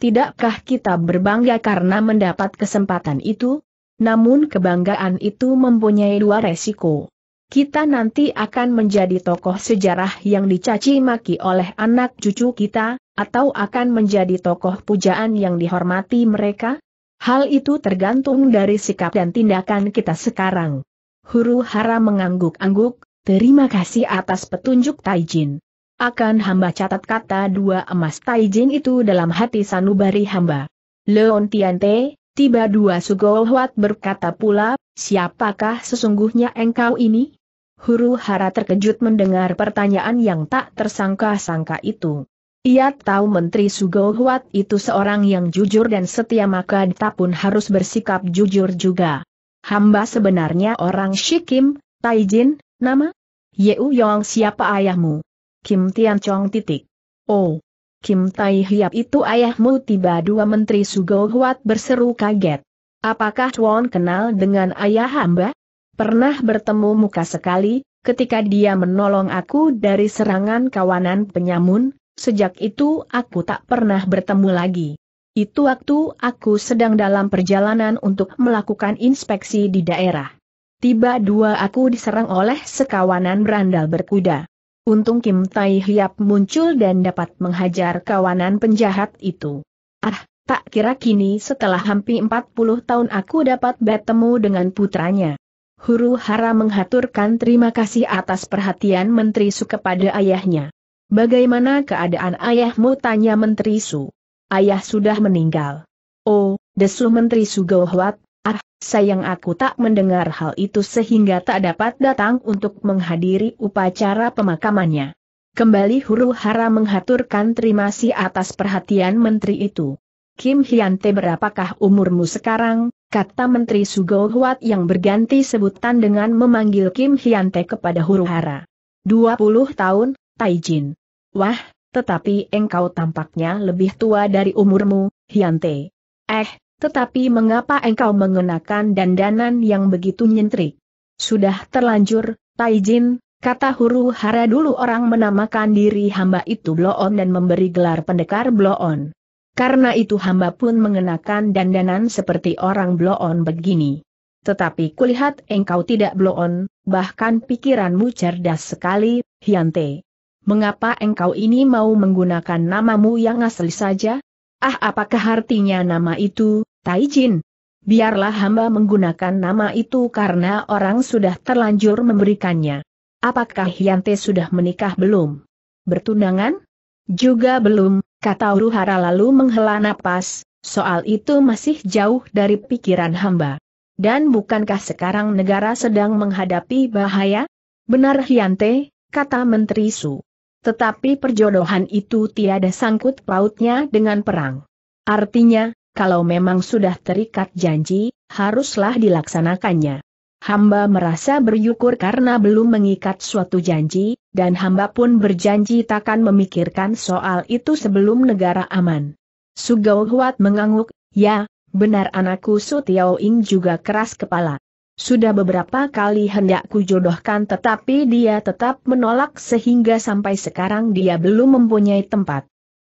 S1: Tidakkah kita berbangga karena mendapat kesempatan itu? Namun kebanggaan itu mempunyai dua resiko kita nanti akan menjadi tokoh sejarah yang dicaci maki oleh anak cucu kita, atau akan menjadi tokoh pujaan yang dihormati mereka? Hal itu tergantung dari sikap dan tindakan kita sekarang. Huru Hara mengangguk-angguk, terima kasih atas petunjuk Taijin. Akan hamba catat kata dua emas Taijin itu dalam hati sanubari hamba. Leon Tiante, Tiba dua Sugohwat berkata pula, siapakah sesungguhnya engkau ini? Huru hara terkejut mendengar pertanyaan yang tak tersangka-sangka itu. Ia tahu Menteri Sugohwat itu seorang yang jujur dan setia maka dia pun harus bersikap jujur juga. Hamba sebenarnya orang Shikim, Taijin, nama? Yeu Yong siapa ayahmu? Kim Tian Chong titik. Oh, Kim Tai Hiap itu ayahmu tiba dua menteri Sugo Huat berseru kaget. Apakah Chuan kenal dengan ayah hamba? Pernah bertemu muka sekali, ketika dia menolong aku dari serangan kawanan penyamun, sejak itu aku tak pernah bertemu lagi. Itu waktu aku sedang dalam perjalanan untuk melakukan inspeksi di daerah. Tiba dua aku diserang oleh sekawanan berandal berkuda. Untung Kim Tai Hiap muncul dan dapat menghajar kawanan penjahat itu. Ah, tak kira kini setelah hampir 40 tahun aku dapat bertemu dengan putranya. Huru hara menghaturkan terima kasih atas perhatian Menteri Su kepada ayahnya. Bagaimana keadaan ayahmu tanya Menteri Su? Ayah sudah meninggal. Oh, desu Menteri Su Gohwat, Sayang aku tak mendengar hal itu sehingga tak dapat datang untuk menghadiri upacara pemakamannya. Kembali huru hara menghaturkan terima kasih atas perhatian menteri itu. Kim Hyante berapakah umurmu sekarang? Kata Menteri Sugo yang berganti sebutan dengan memanggil Kim Hyante kepada huru hara. 20 tahun, Taijin. Wah, tetapi engkau tampaknya lebih tua dari umurmu, Hyante. Eh, tetapi mengapa engkau mengenakan dandanan yang begitu nyentrik? Sudah terlanjur, Taijin, kata huru hara dulu orang menamakan diri hamba itu Bloon dan memberi gelar pendekar Bloon. Karena itu hamba pun mengenakan dandanan seperti orang Bloon begini. Tetapi kulihat engkau tidak Bloon, bahkan pikiranmu cerdas sekali, Hyante. Mengapa engkau ini mau menggunakan namamu yang asli saja? Ah apakah artinya nama itu, Taijin. Biarlah hamba menggunakan nama itu karena orang sudah terlanjur memberikannya. Apakah Hyante sudah menikah belum? Bertunangan? Juga belum, kata Uruhara lalu menghela napas, soal itu masih jauh dari pikiran hamba. Dan bukankah sekarang negara sedang menghadapi bahaya? Benar Hyante, kata Menteri Su. Tetapi perjodohan itu tiada sangkut pautnya dengan perang. Artinya, kalau memang sudah terikat janji, haruslah dilaksanakannya. Hamba merasa bersyukur karena belum mengikat suatu janji, dan hamba pun berjanji takkan memikirkan soal itu sebelum negara aman. Sugau Huat mengangguk, ya, benar anakku Su Ing juga keras kepala. Sudah beberapa kali hendak kujodohkan tetapi dia tetap menolak sehingga sampai sekarang dia belum mempunyai tempat.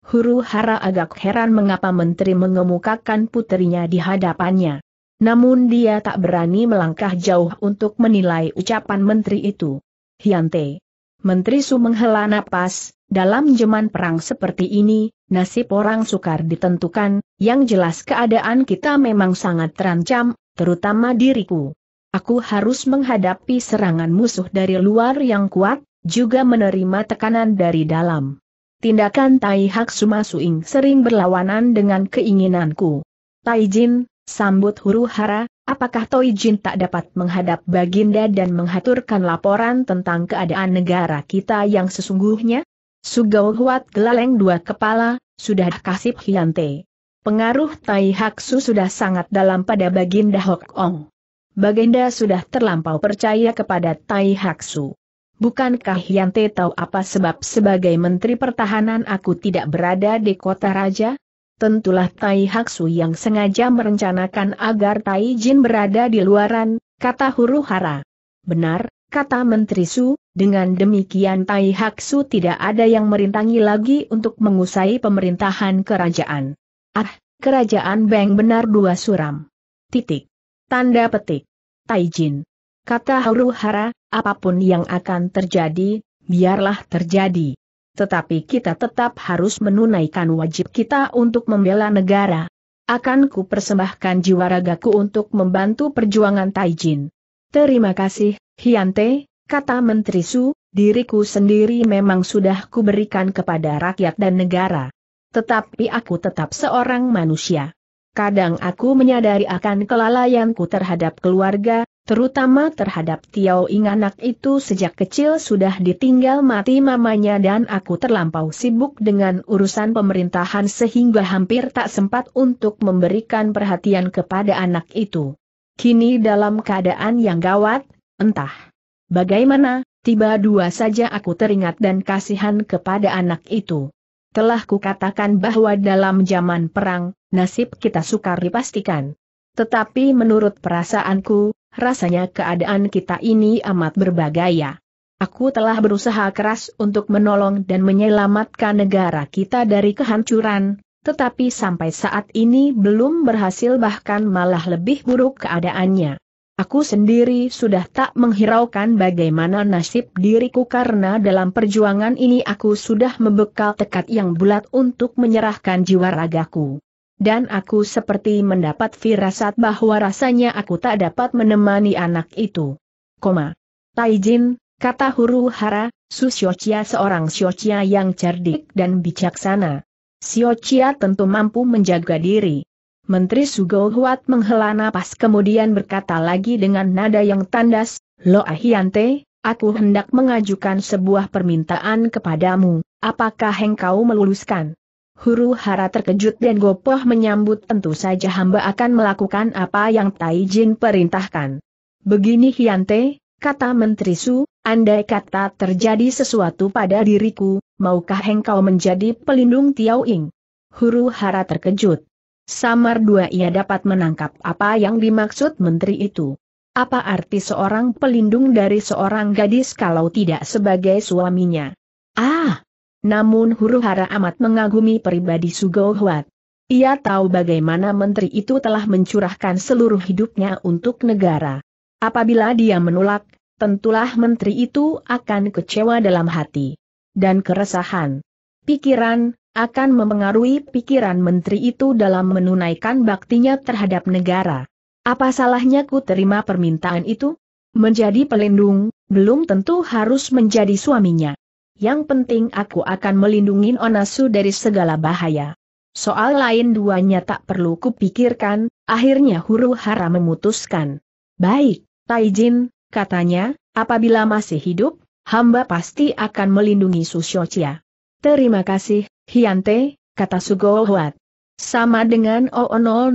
S1: Huru Hara agak heran mengapa menteri mengemukakan putrinya di hadapannya. Namun dia tak berani melangkah jauh untuk menilai ucapan menteri itu. Hyante. Menteri Su menghela napas, dalam zaman perang seperti ini, nasib orang sukar ditentukan, yang jelas keadaan kita memang sangat terancam, terutama diriku. Aku harus menghadapi serangan musuh dari luar yang kuat, juga menerima tekanan dari dalam. Tindakan Tai Hak Sumasuing sering berlawanan dengan keinginanku. Tai Jin, sambut huru hara, apakah Toi Jin tak dapat menghadap Baginda dan menghaturkan laporan tentang keadaan negara kita yang sesungguhnya? Sugau Huat Gelaleng dua kepala, sudah kasih Hyante. Pengaruh Tai Su sudah sangat dalam pada Baginda Hok Ong. Baginda sudah terlampau percaya kepada Tai Su. Bukankah Yante tahu apa sebab sebagai Menteri Pertahanan aku tidak berada di kota raja? Tentulah Tai Haksu yang sengaja merencanakan agar Tai Jin berada di luaran, kata huru hara. Benar, kata Menteri Su, dengan demikian Tai Haksu tidak ada yang merintangi lagi untuk mengusai pemerintahan kerajaan. Ah, kerajaan Beng benar dua suram. Titik. Tanda petik. Tai Jin. Kata huru hara, Apapun yang akan terjadi, biarlah terjadi. Tetapi kita tetap harus menunaikan wajib kita untuk membela negara. Akan ku persembahkan jiwa ragaku untuk membantu perjuangan Taijin. Terima kasih, Hyante, kata Menteri Su, diriku sendiri memang sudah kuberikan kepada rakyat dan negara. Tetapi aku tetap seorang manusia. Kadang aku menyadari akan kelalaianku terhadap keluarga, terutama terhadap Tiao Ing anak itu sejak kecil sudah ditinggal mati mamanya dan aku terlampau sibuk dengan urusan pemerintahan sehingga hampir tak sempat untuk memberikan perhatian kepada anak itu. Kini dalam keadaan yang gawat, entah bagaimana, tiba dua saja aku teringat dan kasihan kepada anak itu. Telah kukatakan bahwa dalam zaman perang, nasib kita sukar dipastikan. Tetapi menurut perasaanku, rasanya keadaan kita ini amat berbahaya. Aku telah berusaha keras untuk menolong dan menyelamatkan negara kita dari kehancuran, tetapi sampai saat ini belum berhasil bahkan malah lebih buruk keadaannya. Aku sendiri sudah tak menghiraukan bagaimana nasib diriku karena dalam perjuangan ini aku sudah membekal tekad yang bulat untuk menyerahkan jiwa ragaku dan aku seperti mendapat firasat bahwa rasanya aku tak dapat menemani anak itu. Koma. Taijin, kata huru hara, Xiochia seorang Siocia yang cerdik dan bijaksana. Siocia tentu mampu menjaga diri. Menteri Sugo Huat menghela napas kemudian berkata lagi dengan nada yang tandas, Lo Ahiante, aku hendak mengajukan sebuah permintaan kepadamu, apakah engkau meluluskan? Huru hara terkejut dan gopoh menyambut tentu saja hamba akan melakukan apa yang Tai Jin perintahkan. Begini Hyante, kata Menteri Su, andai kata terjadi sesuatu pada diriku, maukah engkau menjadi pelindung Tiao Ing? Huru hara terkejut. Samar dua ia dapat menangkap apa yang dimaksud menteri itu. Apa arti seorang pelindung dari seorang gadis kalau tidak sebagai suaminya? Ah, namun huru hara amat mengagumi pribadi Sugo Huat. Ia tahu bagaimana menteri itu telah mencurahkan seluruh hidupnya untuk negara. Apabila dia menolak, tentulah menteri itu akan kecewa dalam hati. Dan keresahan pikiran akan mempengaruhi pikiran menteri itu dalam menunaikan baktinya terhadap negara. Apa salahnya ku terima permintaan itu? Menjadi pelindung, belum tentu harus menjadi suaminya. Yang penting aku akan melindungi Onasu dari segala bahaya. Soal lain duanya tak perlu kupikirkan, akhirnya huru hara memutuskan. Baik, Taijin, katanya, apabila masih hidup, hamba pasti akan melindungi Susyocia. Terima kasih, Hyante, kata Sugohwat. Sama dengan O00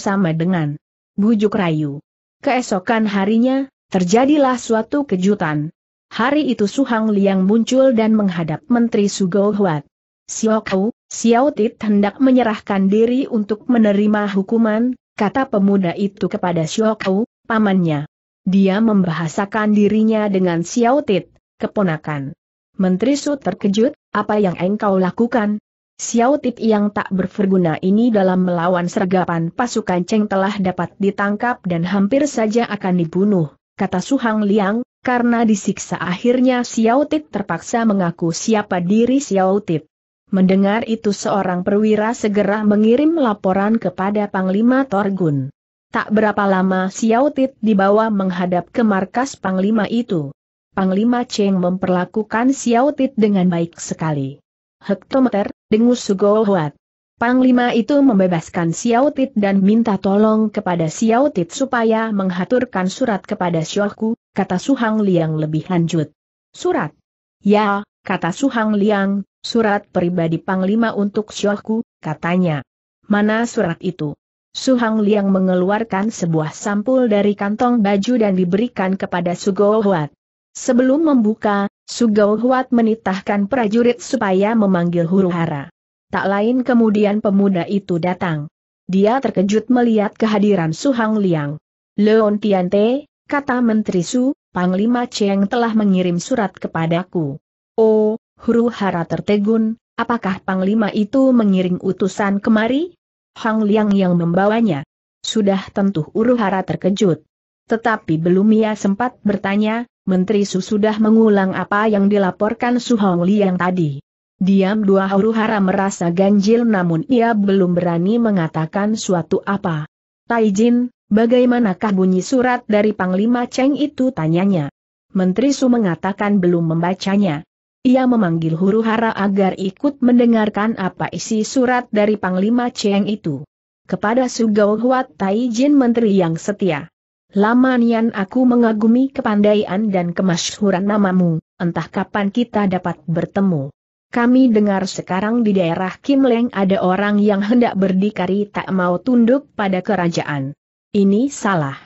S1: sama dengan bujuk rayu. Keesokan harinya, terjadilah suatu kejutan. Hari itu Su Hang Liang muncul dan menghadap Menteri Sugo Huat. Xiao Xiao Tit hendak menyerahkan diri untuk menerima hukuman, kata pemuda itu kepada Xiao pamannya. Dia membahasakan dirinya dengan Xiao Tit, keponakan. Menteri Su terkejut, apa yang engkau lakukan? Xiao Tit yang tak berguna ini dalam melawan sergapan pasukan Cheng telah dapat ditangkap dan hampir saja akan dibunuh, kata Su Hang Liang, karena disiksa akhirnya Xiao Tit terpaksa mengaku siapa diri Xiao Tit. Mendengar itu seorang perwira segera mengirim laporan kepada Panglima Torgun. Tak berapa lama Xiao Tit dibawa menghadap ke markas Panglima itu. Panglima Cheng memperlakukan Xiao Tit dengan baik sekali. Hektometer, dengus sugol huat. Panglima itu membebaskan Xiao Tit dan minta tolong kepada Xiao Tit supaya menghaturkan surat kepada Shoku, kata Suhang Liang lebih lanjut. Surat. Ya, kata Suhang Liang, surat pribadi Panglima untuk Syohku, katanya. Mana surat itu? Suhang Liang mengeluarkan sebuah sampul dari kantong baju dan diberikan kepada Sugo Huat. Sebelum membuka, Sugo Huat menitahkan prajurit supaya memanggil huru hara. Tak lain kemudian pemuda itu datang. Dia terkejut melihat kehadiran Suhang Liang. Leon Tiante, kata Menteri Su, Panglima Cheng telah mengirim surat kepadaku. Oh, huru hara tertegun, apakah Panglima itu mengirim utusan kemari? Hang Liang yang membawanya. Sudah tentu Uruhara terkejut. Tetapi belum ia sempat bertanya, Menteri Su sudah mengulang apa yang dilaporkan Su Hong Liang tadi. Diam dua huru hara merasa ganjil namun ia belum berani mengatakan suatu apa. Taijin, Bagaimanakah bunyi surat dari Panglima Cheng itu tanyanya? Menteri Su mengatakan belum membacanya. Ia memanggil huru hara agar ikut mendengarkan apa isi surat dari Panglima Cheng itu. Kepada Gao Huat Taijin Menteri yang setia. Lama Nian aku mengagumi kepandaian dan kemasyhuran namamu, entah kapan kita dapat bertemu. Kami dengar sekarang di daerah Kim Leng ada orang yang hendak berdikari tak mau tunduk pada kerajaan. Ini salah.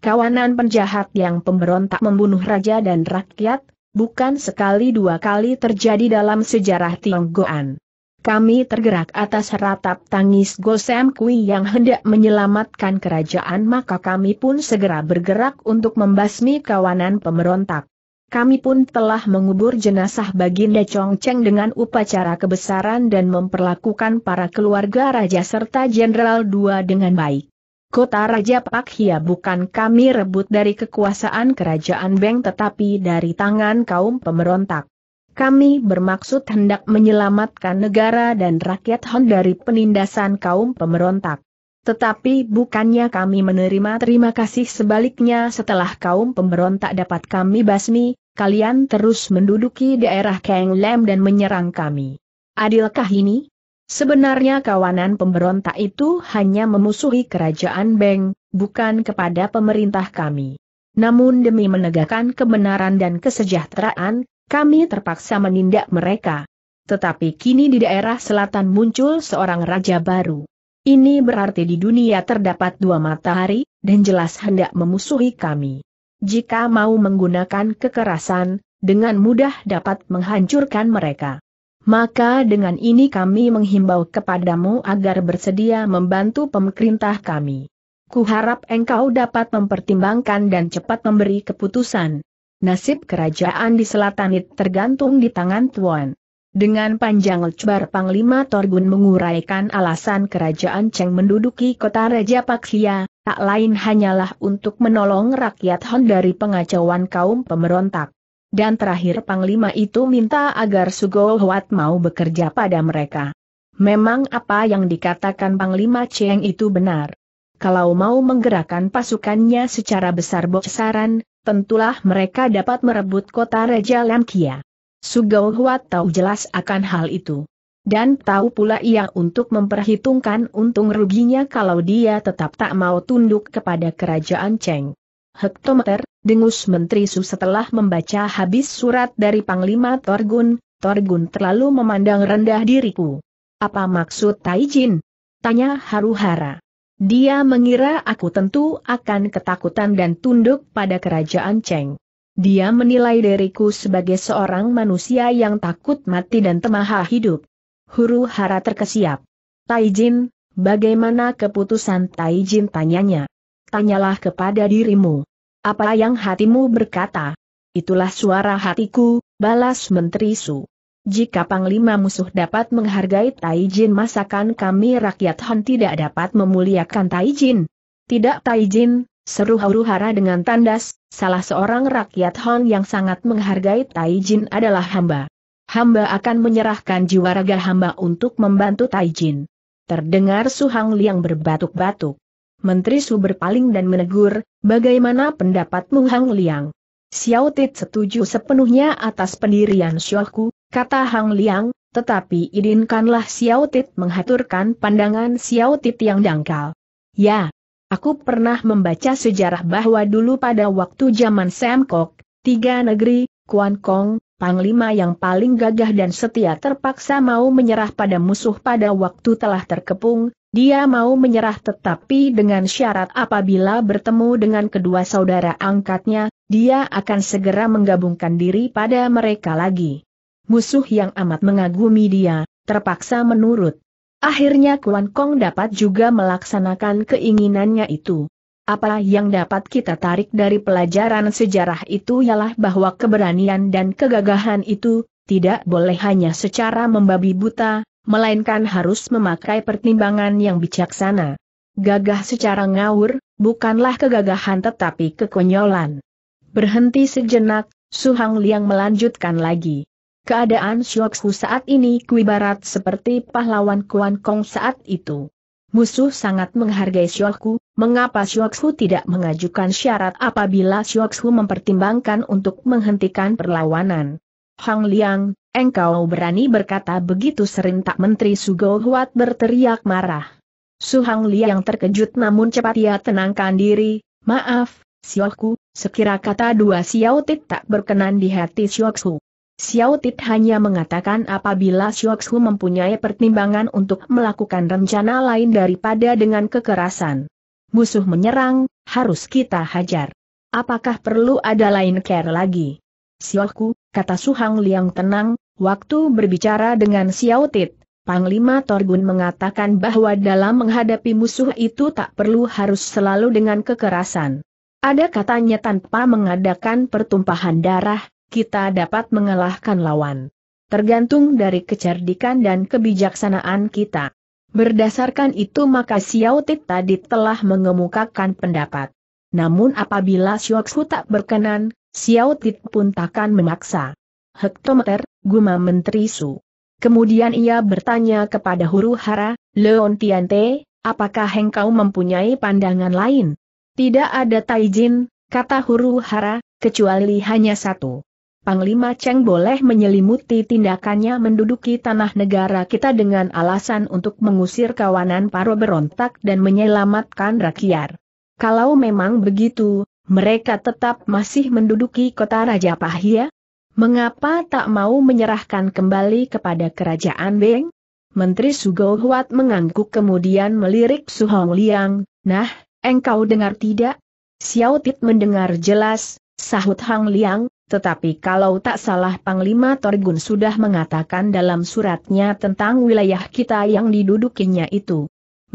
S1: Kawanan penjahat yang pemberontak membunuh raja dan rakyat, bukan sekali dua kali terjadi dalam sejarah Tionggoan. Kami tergerak atas ratap tangis Gosem Kui yang hendak menyelamatkan kerajaan maka kami pun segera bergerak untuk membasmi kawanan pemberontak. Kami pun telah mengubur jenazah Baginda Chongcheng dengan upacara kebesaran dan memperlakukan para keluarga raja serta jenderal dua dengan baik. Kota Raja Pak Hia bukan kami rebut dari kekuasaan kerajaan Beng tetapi dari tangan kaum pemberontak. Kami bermaksud hendak menyelamatkan negara dan rakyat Hon dari penindasan kaum pemberontak. Tetapi bukannya kami menerima terima kasih sebaliknya setelah kaum pemberontak dapat kami basmi, kalian terus menduduki daerah Keng Lem dan menyerang kami. Adilkah ini? Sebenarnya kawanan pemberontak itu hanya memusuhi kerajaan Beng, bukan kepada pemerintah kami. Namun demi menegakkan kebenaran dan kesejahteraan, kami terpaksa menindak mereka. Tetapi kini di daerah selatan muncul seorang raja baru. Ini berarti di dunia terdapat dua matahari, dan jelas hendak memusuhi kami. Jika mau menggunakan kekerasan, dengan mudah dapat menghancurkan mereka. Maka dengan ini kami menghimbau kepadamu agar bersedia membantu pemerintah kami. Kuharap engkau dapat mempertimbangkan dan cepat memberi keputusan. Nasib kerajaan di Selatanit tergantung di tangan Tuan. Dengan panjang lebar Panglima Torgun menguraikan alasan kerajaan Cheng menduduki kota Raja Paksia, tak lain hanyalah untuk menolong rakyat Hon dari pengacauan kaum pemberontak dan terakhir Panglima itu minta agar Sugo mau bekerja pada mereka. Memang apa yang dikatakan Panglima Cheng itu benar. Kalau mau menggerakkan pasukannya secara besar besaran, tentulah mereka dapat merebut kota Raja Lamkia. Sugao tahu jelas akan hal itu. Dan tahu pula ia untuk memperhitungkan untung ruginya kalau dia tetap tak mau tunduk kepada kerajaan Cheng. Hektometer, dengus Menteri Su setelah membaca habis surat dari Panglima Torgun, Torgun terlalu memandang rendah diriku. Apa maksud Taijin? Tanya Haruhara. Dia mengira aku tentu akan ketakutan dan tunduk pada kerajaan Cheng. Dia menilai diriku sebagai seorang manusia yang takut mati dan temaha hidup. Huru hara terkesiap. Taijin, bagaimana keputusan Taijin tanyanya? Tanyalah kepada dirimu. Apa yang hatimu berkata? Itulah suara hatiku, balas Menteri Su. Jika Panglima musuh dapat menghargai Taijin masakan kami rakyat Han tidak dapat memuliakan Taijin. Tidak Taijin, seru huru dengan tandas, salah seorang rakyat Han yang sangat menghargai Taijin adalah hamba. Hamba akan menyerahkan jiwa raga hamba untuk membantu Taijin. Terdengar Su Hang Liang berbatuk-batuk. Menteri Su berpaling dan menegur, bagaimana pendapatmu Hang Liang? Xiao Tit setuju sepenuhnya atas pendirian Xiaoku, kata Hang Liang, tetapi izinkanlah Xiao Tit menghaturkan pandangan Xiao Tit yang dangkal. Ya, aku pernah membaca sejarah bahwa dulu pada waktu zaman Sam Kok, tiga negeri, Kuan Kong, Panglima yang paling gagah dan setia terpaksa mau menyerah pada musuh pada waktu telah terkepung, dia mau menyerah tetapi dengan syarat apabila bertemu dengan kedua saudara angkatnya, dia akan segera menggabungkan diri pada mereka lagi. Musuh yang amat mengagumi dia, terpaksa menurut. Akhirnya Kuan Kong dapat juga melaksanakan keinginannya itu. Apa yang dapat kita tarik dari pelajaran sejarah itu ialah bahwa keberanian dan kegagahan itu, tidak boleh hanya secara membabi buta, melainkan harus memakai pertimbangan yang bijaksana. Gagah secara ngawur, bukanlah kegagahan tetapi kekonyolan. Berhenti sejenak, Su Hang Liang melanjutkan lagi. Keadaan Xiaoxu saat ini kui barat seperti pahlawan Kuan Kong saat itu. Musuh sangat menghargai Xiaoxu, mengapa Xiaoxu tidak mengajukan syarat apabila Xiaoxu mempertimbangkan untuk menghentikan perlawanan. Hang Liang, engkau berani berkata begitu serintak Menteri Sugo Huat berteriak marah. Su Hang Liang terkejut namun cepat ia tenangkan diri, maaf, Sioku, sekira kata dua Tit tak berkenan di hati Xiao Tit hanya mengatakan apabila Sioku mempunyai pertimbangan untuk melakukan rencana lain daripada dengan kekerasan. Musuh menyerang, harus kita hajar. Apakah perlu ada lain care lagi? Sioku, kata Suhang Liang tenang, waktu berbicara dengan Xiao Tit, Panglima Torgun mengatakan bahwa dalam menghadapi musuh itu tak perlu harus selalu dengan kekerasan. Ada katanya tanpa mengadakan pertumpahan darah, kita dapat mengalahkan lawan. Tergantung dari kecerdikan dan kebijaksanaan kita. Berdasarkan itu maka Xiao Tit tadi telah mengemukakan pendapat. Namun apabila Xiao Xiaoxu tak berkenan, Xiao Tit pun takkan memaksa. Hektometer, guma Menteri Su. Kemudian ia bertanya kepada Huru Hara, Leon Tiante, apakah engkau mempunyai pandangan lain? Tidak ada Taijin, kata Huru Hara, kecuali hanya satu. Panglima Cheng boleh menyelimuti tindakannya menduduki tanah negara kita dengan alasan untuk mengusir kawanan paro berontak dan menyelamatkan rakyat. Kalau memang begitu, mereka tetap masih menduduki kota Raja Pahia? Mengapa tak mau menyerahkan kembali kepada kerajaan Beng? Menteri Sugohuat mengangguk kemudian melirik Su Hong Liang, nah, engkau dengar tidak? Xiao Tit mendengar jelas, sahut Hang Liang, tetapi kalau tak salah Panglima Torgun sudah mengatakan dalam suratnya tentang wilayah kita yang didudukinya itu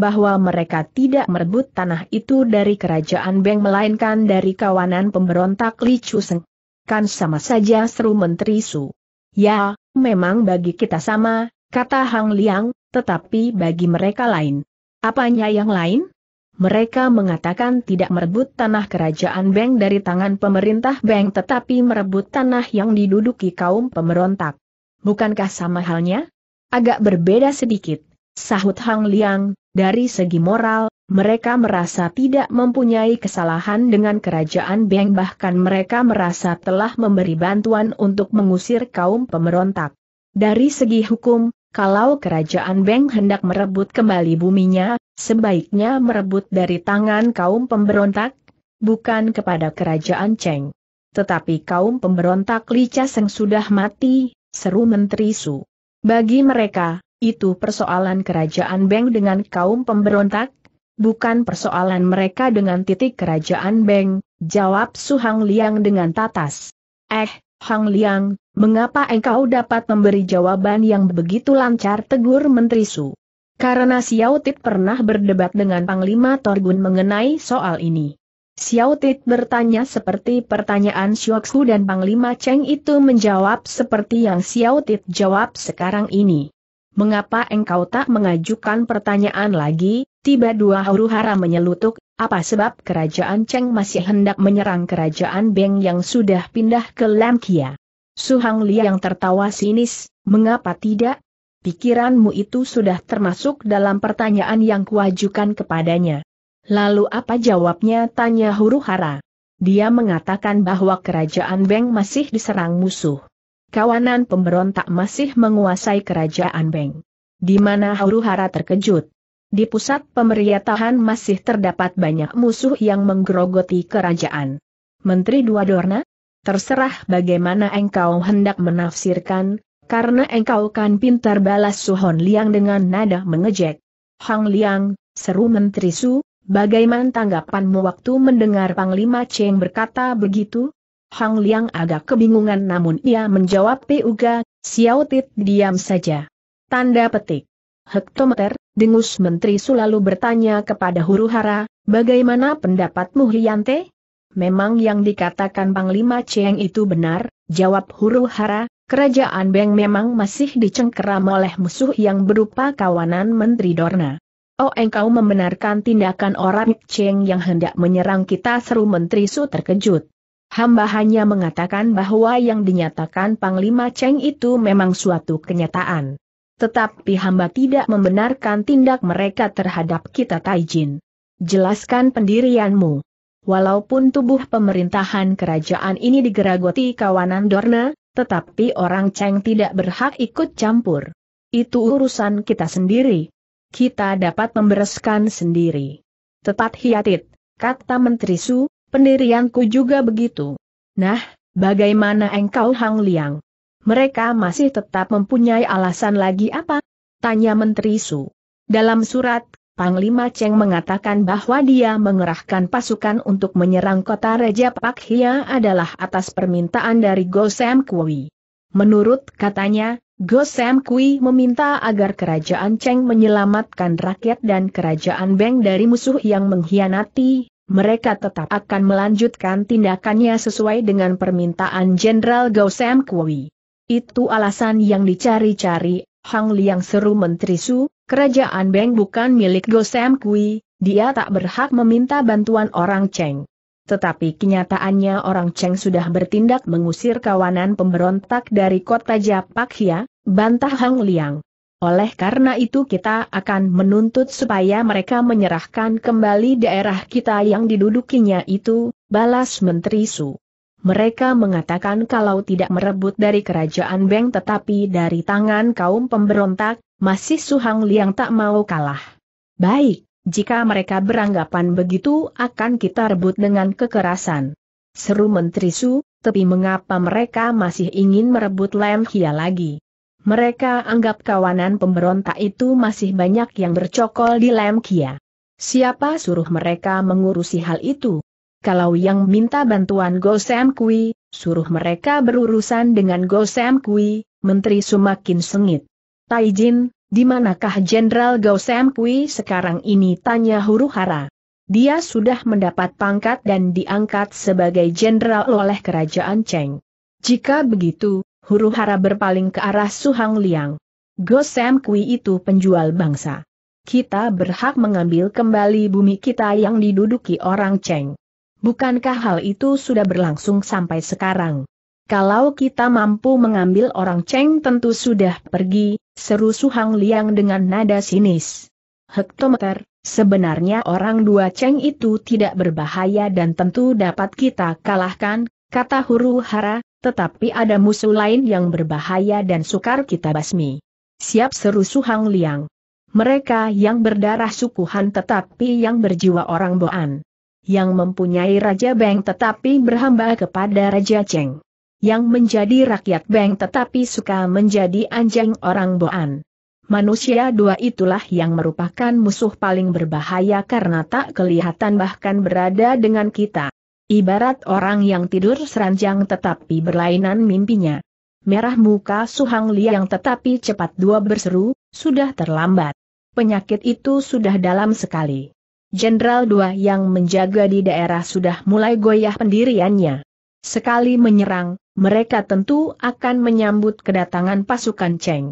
S1: bahwa mereka tidak merebut tanah itu dari kerajaan Beng melainkan dari kawanan pemberontak Li Chuseng. Kan sama saja seru Menteri Su. Ya, memang bagi kita sama, kata Hang Liang, tetapi bagi mereka lain. Apanya yang lain? Mereka mengatakan tidak merebut tanah kerajaan Beng dari tangan pemerintah Beng tetapi merebut tanah yang diduduki kaum pemberontak. Bukankah sama halnya? Agak berbeda sedikit, sahut Hang Liang, dari segi moral, mereka merasa tidak mempunyai kesalahan dengan kerajaan Beng bahkan mereka merasa telah memberi bantuan untuk mengusir kaum pemberontak. Dari segi hukum, kalau kerajaan Beng hendak merebut kembali buminya, sebaiknya merebut dari tangan kaum pemberontak, bukan kepada kerajaan Cheng. Tetapi kaum pemberontak Li Chaseng sudah mati, seru Menteri Su. Bagi mereka, itu persoalan kerajaan Beng dengan kaum pemberontak, bukan persoalan mereka dengan titik kerajaan Beng, jawab Su Hang Liang dengan tatas. Eh, Hang Liang, mengapa engkau dapat memberi jawaban yang begitu lancar tegur Menteri Su? Karena Xiao Tit pernah berdebat dengan Panglima Torgun mengenai soal ini. Xiao Tit bertanya seperti pertanyaan Xuoxu dan Panglima Cheng itu menjawab seperti yang Xiao Tit jawab sekarang ini. Mengapa engkau tak mengajukan pertanyaan lagi? Tiba dua huru hara menyelutuk, apa sebab kerajaan Cheng masih hendak menyerang kerajaan Beng yang sudah pindah ke Lamkia? Suhang Li yang tertawa sinis, mengapa tidak? Pikiranmu itu sudah termasuk dalam pertanyaan yang kuajukan kepadanya. Lalu apa jawabnya tanya huru hara? Dia mengatakan bahwa kerajaan Beng masih diserang musuh kawanan pemberontak masih menguasai kerajaan Beng. Di mana Hauru Hara terkejut. Di pusat pemerintahan masih terdapat banyak musuh yang menggerogoti kerajaan. Menteri Dua Dorna? Terserah bagaimana engkau hendak menafsirkan, karena engkau kan pintar balas Suhon Liang dengan nada mengejek. Hang Liang, seru Menteri Su, bagaimana tanggapanmu waktu mendengar Panglima Cheng berkata begitu? Hang Liang agak kebingungan namun ia menjawab Puga, Xiao Tit diam saja. Tanda petik. Hektometer, dengus menteri selalu bertanya kepada huru hara, bagaimana pendapatmu Hyante? Memang yang dikatakan Panglima Cheng itu benar, jawab huru hara, kerajaan Beng memang masih dicengkeram oleh musuh yang berupa kawanan Menteri Dorna. Oh engkau membenarkan tindakan orang Cheng yang hendak menyerang kita seru Menteri Su terkejut. Hamba hanya mengatakan bahwa yang dinyatakan Panglima Cheng itu memang suatu kenyataan. Tetapi hamba tidak membenarkan tindak mereka terhadap kita Taijin. Jelaskan pendirianmu. Walaupun tubuh pemerintahan kerajaan ini digeragoti kawanan Dorna, tetapi orang Cheng tidak berhak ikut campur. Itu urusan kita sendiri. Kita dapat membereskan sendiri. Tepat hiatit, kata Menteri Su, Pendirianku juga begitu. Nah, bagaimana engkau Hang Liang? Mereka masih tetap mempunyai alasan lagi apa? Tanya Menteri Su. Dalam surat, Panglima Cheng mengatakan bahwa dia mengerahkan pasukan untuk menyerang kota Raja Pak Hia adalah atas permintaan dari Go Sam Kui. Menurut katanya, Go Sam Kui meminta agar kerajaan Cheng menyelamatkan rakyat dan kerajaan Beng dari musuh yang mengkhianati, mereka tetap akan melanjutkan tindakannya sesuai dengan permintaan Jenderal Gao Sam Kui. Itu alasan yang dicari-cari, Hang Liang seru Menteri Su, kerajaan Beng bukan milik Gao Sam Kui, dia tak berhak meminta bantuan orang Cheng. Tetapi kenyataannya orang Cheng sudah bertindak mengusir kawanan pemberontak dari kota Japakhia, bantah Hang Liang. Oleh karena itu kita akan menuntut supaya mereka menyerahkan kembali daerah kita yang didudukinya itu, balas Menteri Su. Mereka mengatakan kalau tidak merebut dari kerajaan Beng tetapi dari tangan kaum pemberontak, masih Su Hang Liang tak mau kalah. Baik, jika mereka beranggapan begitu akan kita rebut dengan kekerasan. Seru Menteri Su, tapi mengapa mereka masih ingin merebut Lem Hia lagi? Mereka anggap kawanan pemberontak itu masih banyak yang bercokol di Lemkia. Siapa suruh mereka mengurusi hal itu? Kalau yang minta bantuan Gosem Kui, suruh mereka berurusan dengan Gosem Kui, Menteri semakin sengit. Taijin, di manakah Jenderal Gosem Kui sekarang ini tanya huru hara. Dia sudah mendapat pangkat dan diangkat sebagai jenderal oleh kerajaan Cheng. Jika begitu, huru hara berpaling ke arah Suhang Liang. Gosem Kui itu penjual bangsa. Kita berhak mengambil kembali bumi kita yang diduduki orang Cheng. Bukankah hal itu sudah berlangsung sampai sekarang? Kalau kita mampu mengambil orang Cheng tentu sudah pergi, seru Suhang Liang dengan nada sinis. Hektometer, sebenarnya orang dua Cheng itu tidak berbahaya dan tentu dapat kita kalahkan, kata huru hara, tetapi ada musuh lain yang berbahaya dan sukar kita basmi. Siap seru Suhang Liang. Mereka yang berdarah sukuhan tetapi yang berjiwa orang Boan. Yang mempunyai Raja Beng tetapi berhamba kepada Raja Cheng. Yang menjadi rakyat Beng tetapi suka menjadi anjing orang Boan. Manusia dua itulah yang merupakan musuh paling berbahaya karena tak kelihatan bahkan berada dengan kita. Ibarat orang yang tidur seranjang tetapi berlainan mimpinya. Merah muka Suhang Liang tetapi cepat dua berseru, sudah terlambat. Penyakit itu sudah dalam sekali. Jenderal dua yang menjaga di daerah sudah mulai goyah pendiriannya. Sekali menyerang, mereka tentu akan menyambut kedatangan pasukan Cheng.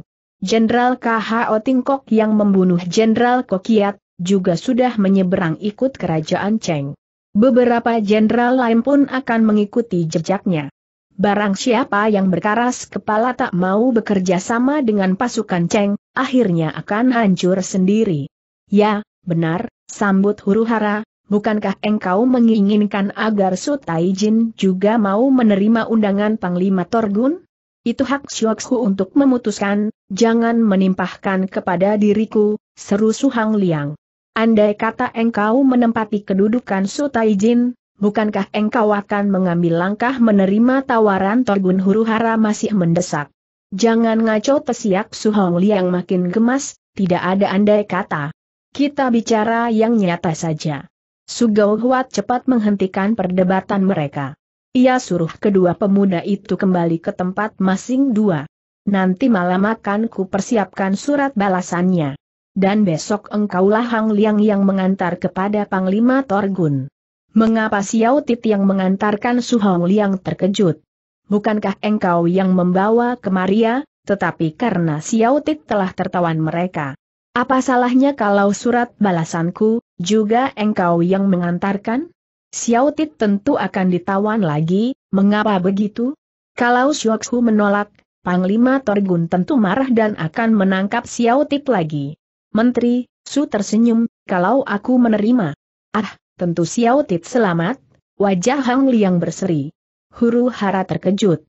S1: Jenderal KHO Tingkok yang membunuh Jenderal Kokiat, juga sudah menyeberang ikut kerajaan Cheng. Beberapa jenderal lain pun akan mengikuti jejaknya. Barang siapa yang berkaras kepala tak mau bekerja sama dengan pasukan Cheng, akhirnya akan hancur sendiri. Ya, benar, sambut huru hara, bukankah engkau menginginkan agar Su Taijin juga mau menerima undangan Panglima Torgun? Itu hak Xiuxu untuk memutuskan, jangan menimpahkan kepada diriku, seru Su Hang Liang. Andai kata engkau menempati kedudukan Sutai Jin, bukankah engkau akan mengambil langkah menerima tawaran Torgun Huruhara masih mendesak? Jangan ngaco tesiak Suhong Liang makin gemas, tidak ada andai kata. Kita bicara yang nyata saja. Sugao Huat cepat menghentikan perdebatan mereka. Ia suruh kedua pemuda itu kembali ke tempat masing dua. Nanti malam akan ku persiapkan surat balasannya dan besok engkaulah Hang Liang yang mengantar kepada Panglima Torgun. Mengapa Xiao Tit yang mengantarkan Su Hong Liang terkejut? Bukankah engkau yang membawa ke Maria, tetapi karena Xiao Tit telah tertawan mereka. Apa salahnya kalau surat balasanku, juga engkau yang mengantarkan? Xiao Tit tentu akan ditawan lagi, mengapa begitu? Kalau Xiao menolak, Panglima Torgun tentu marah dan akan menangkap Xiao Tit lagi. Menteri, Su tersenyum, kalau aku menerima. Ah, tentu Xiao Tit selamat, wajah Hang Liang berseri. Huru hara terkejut.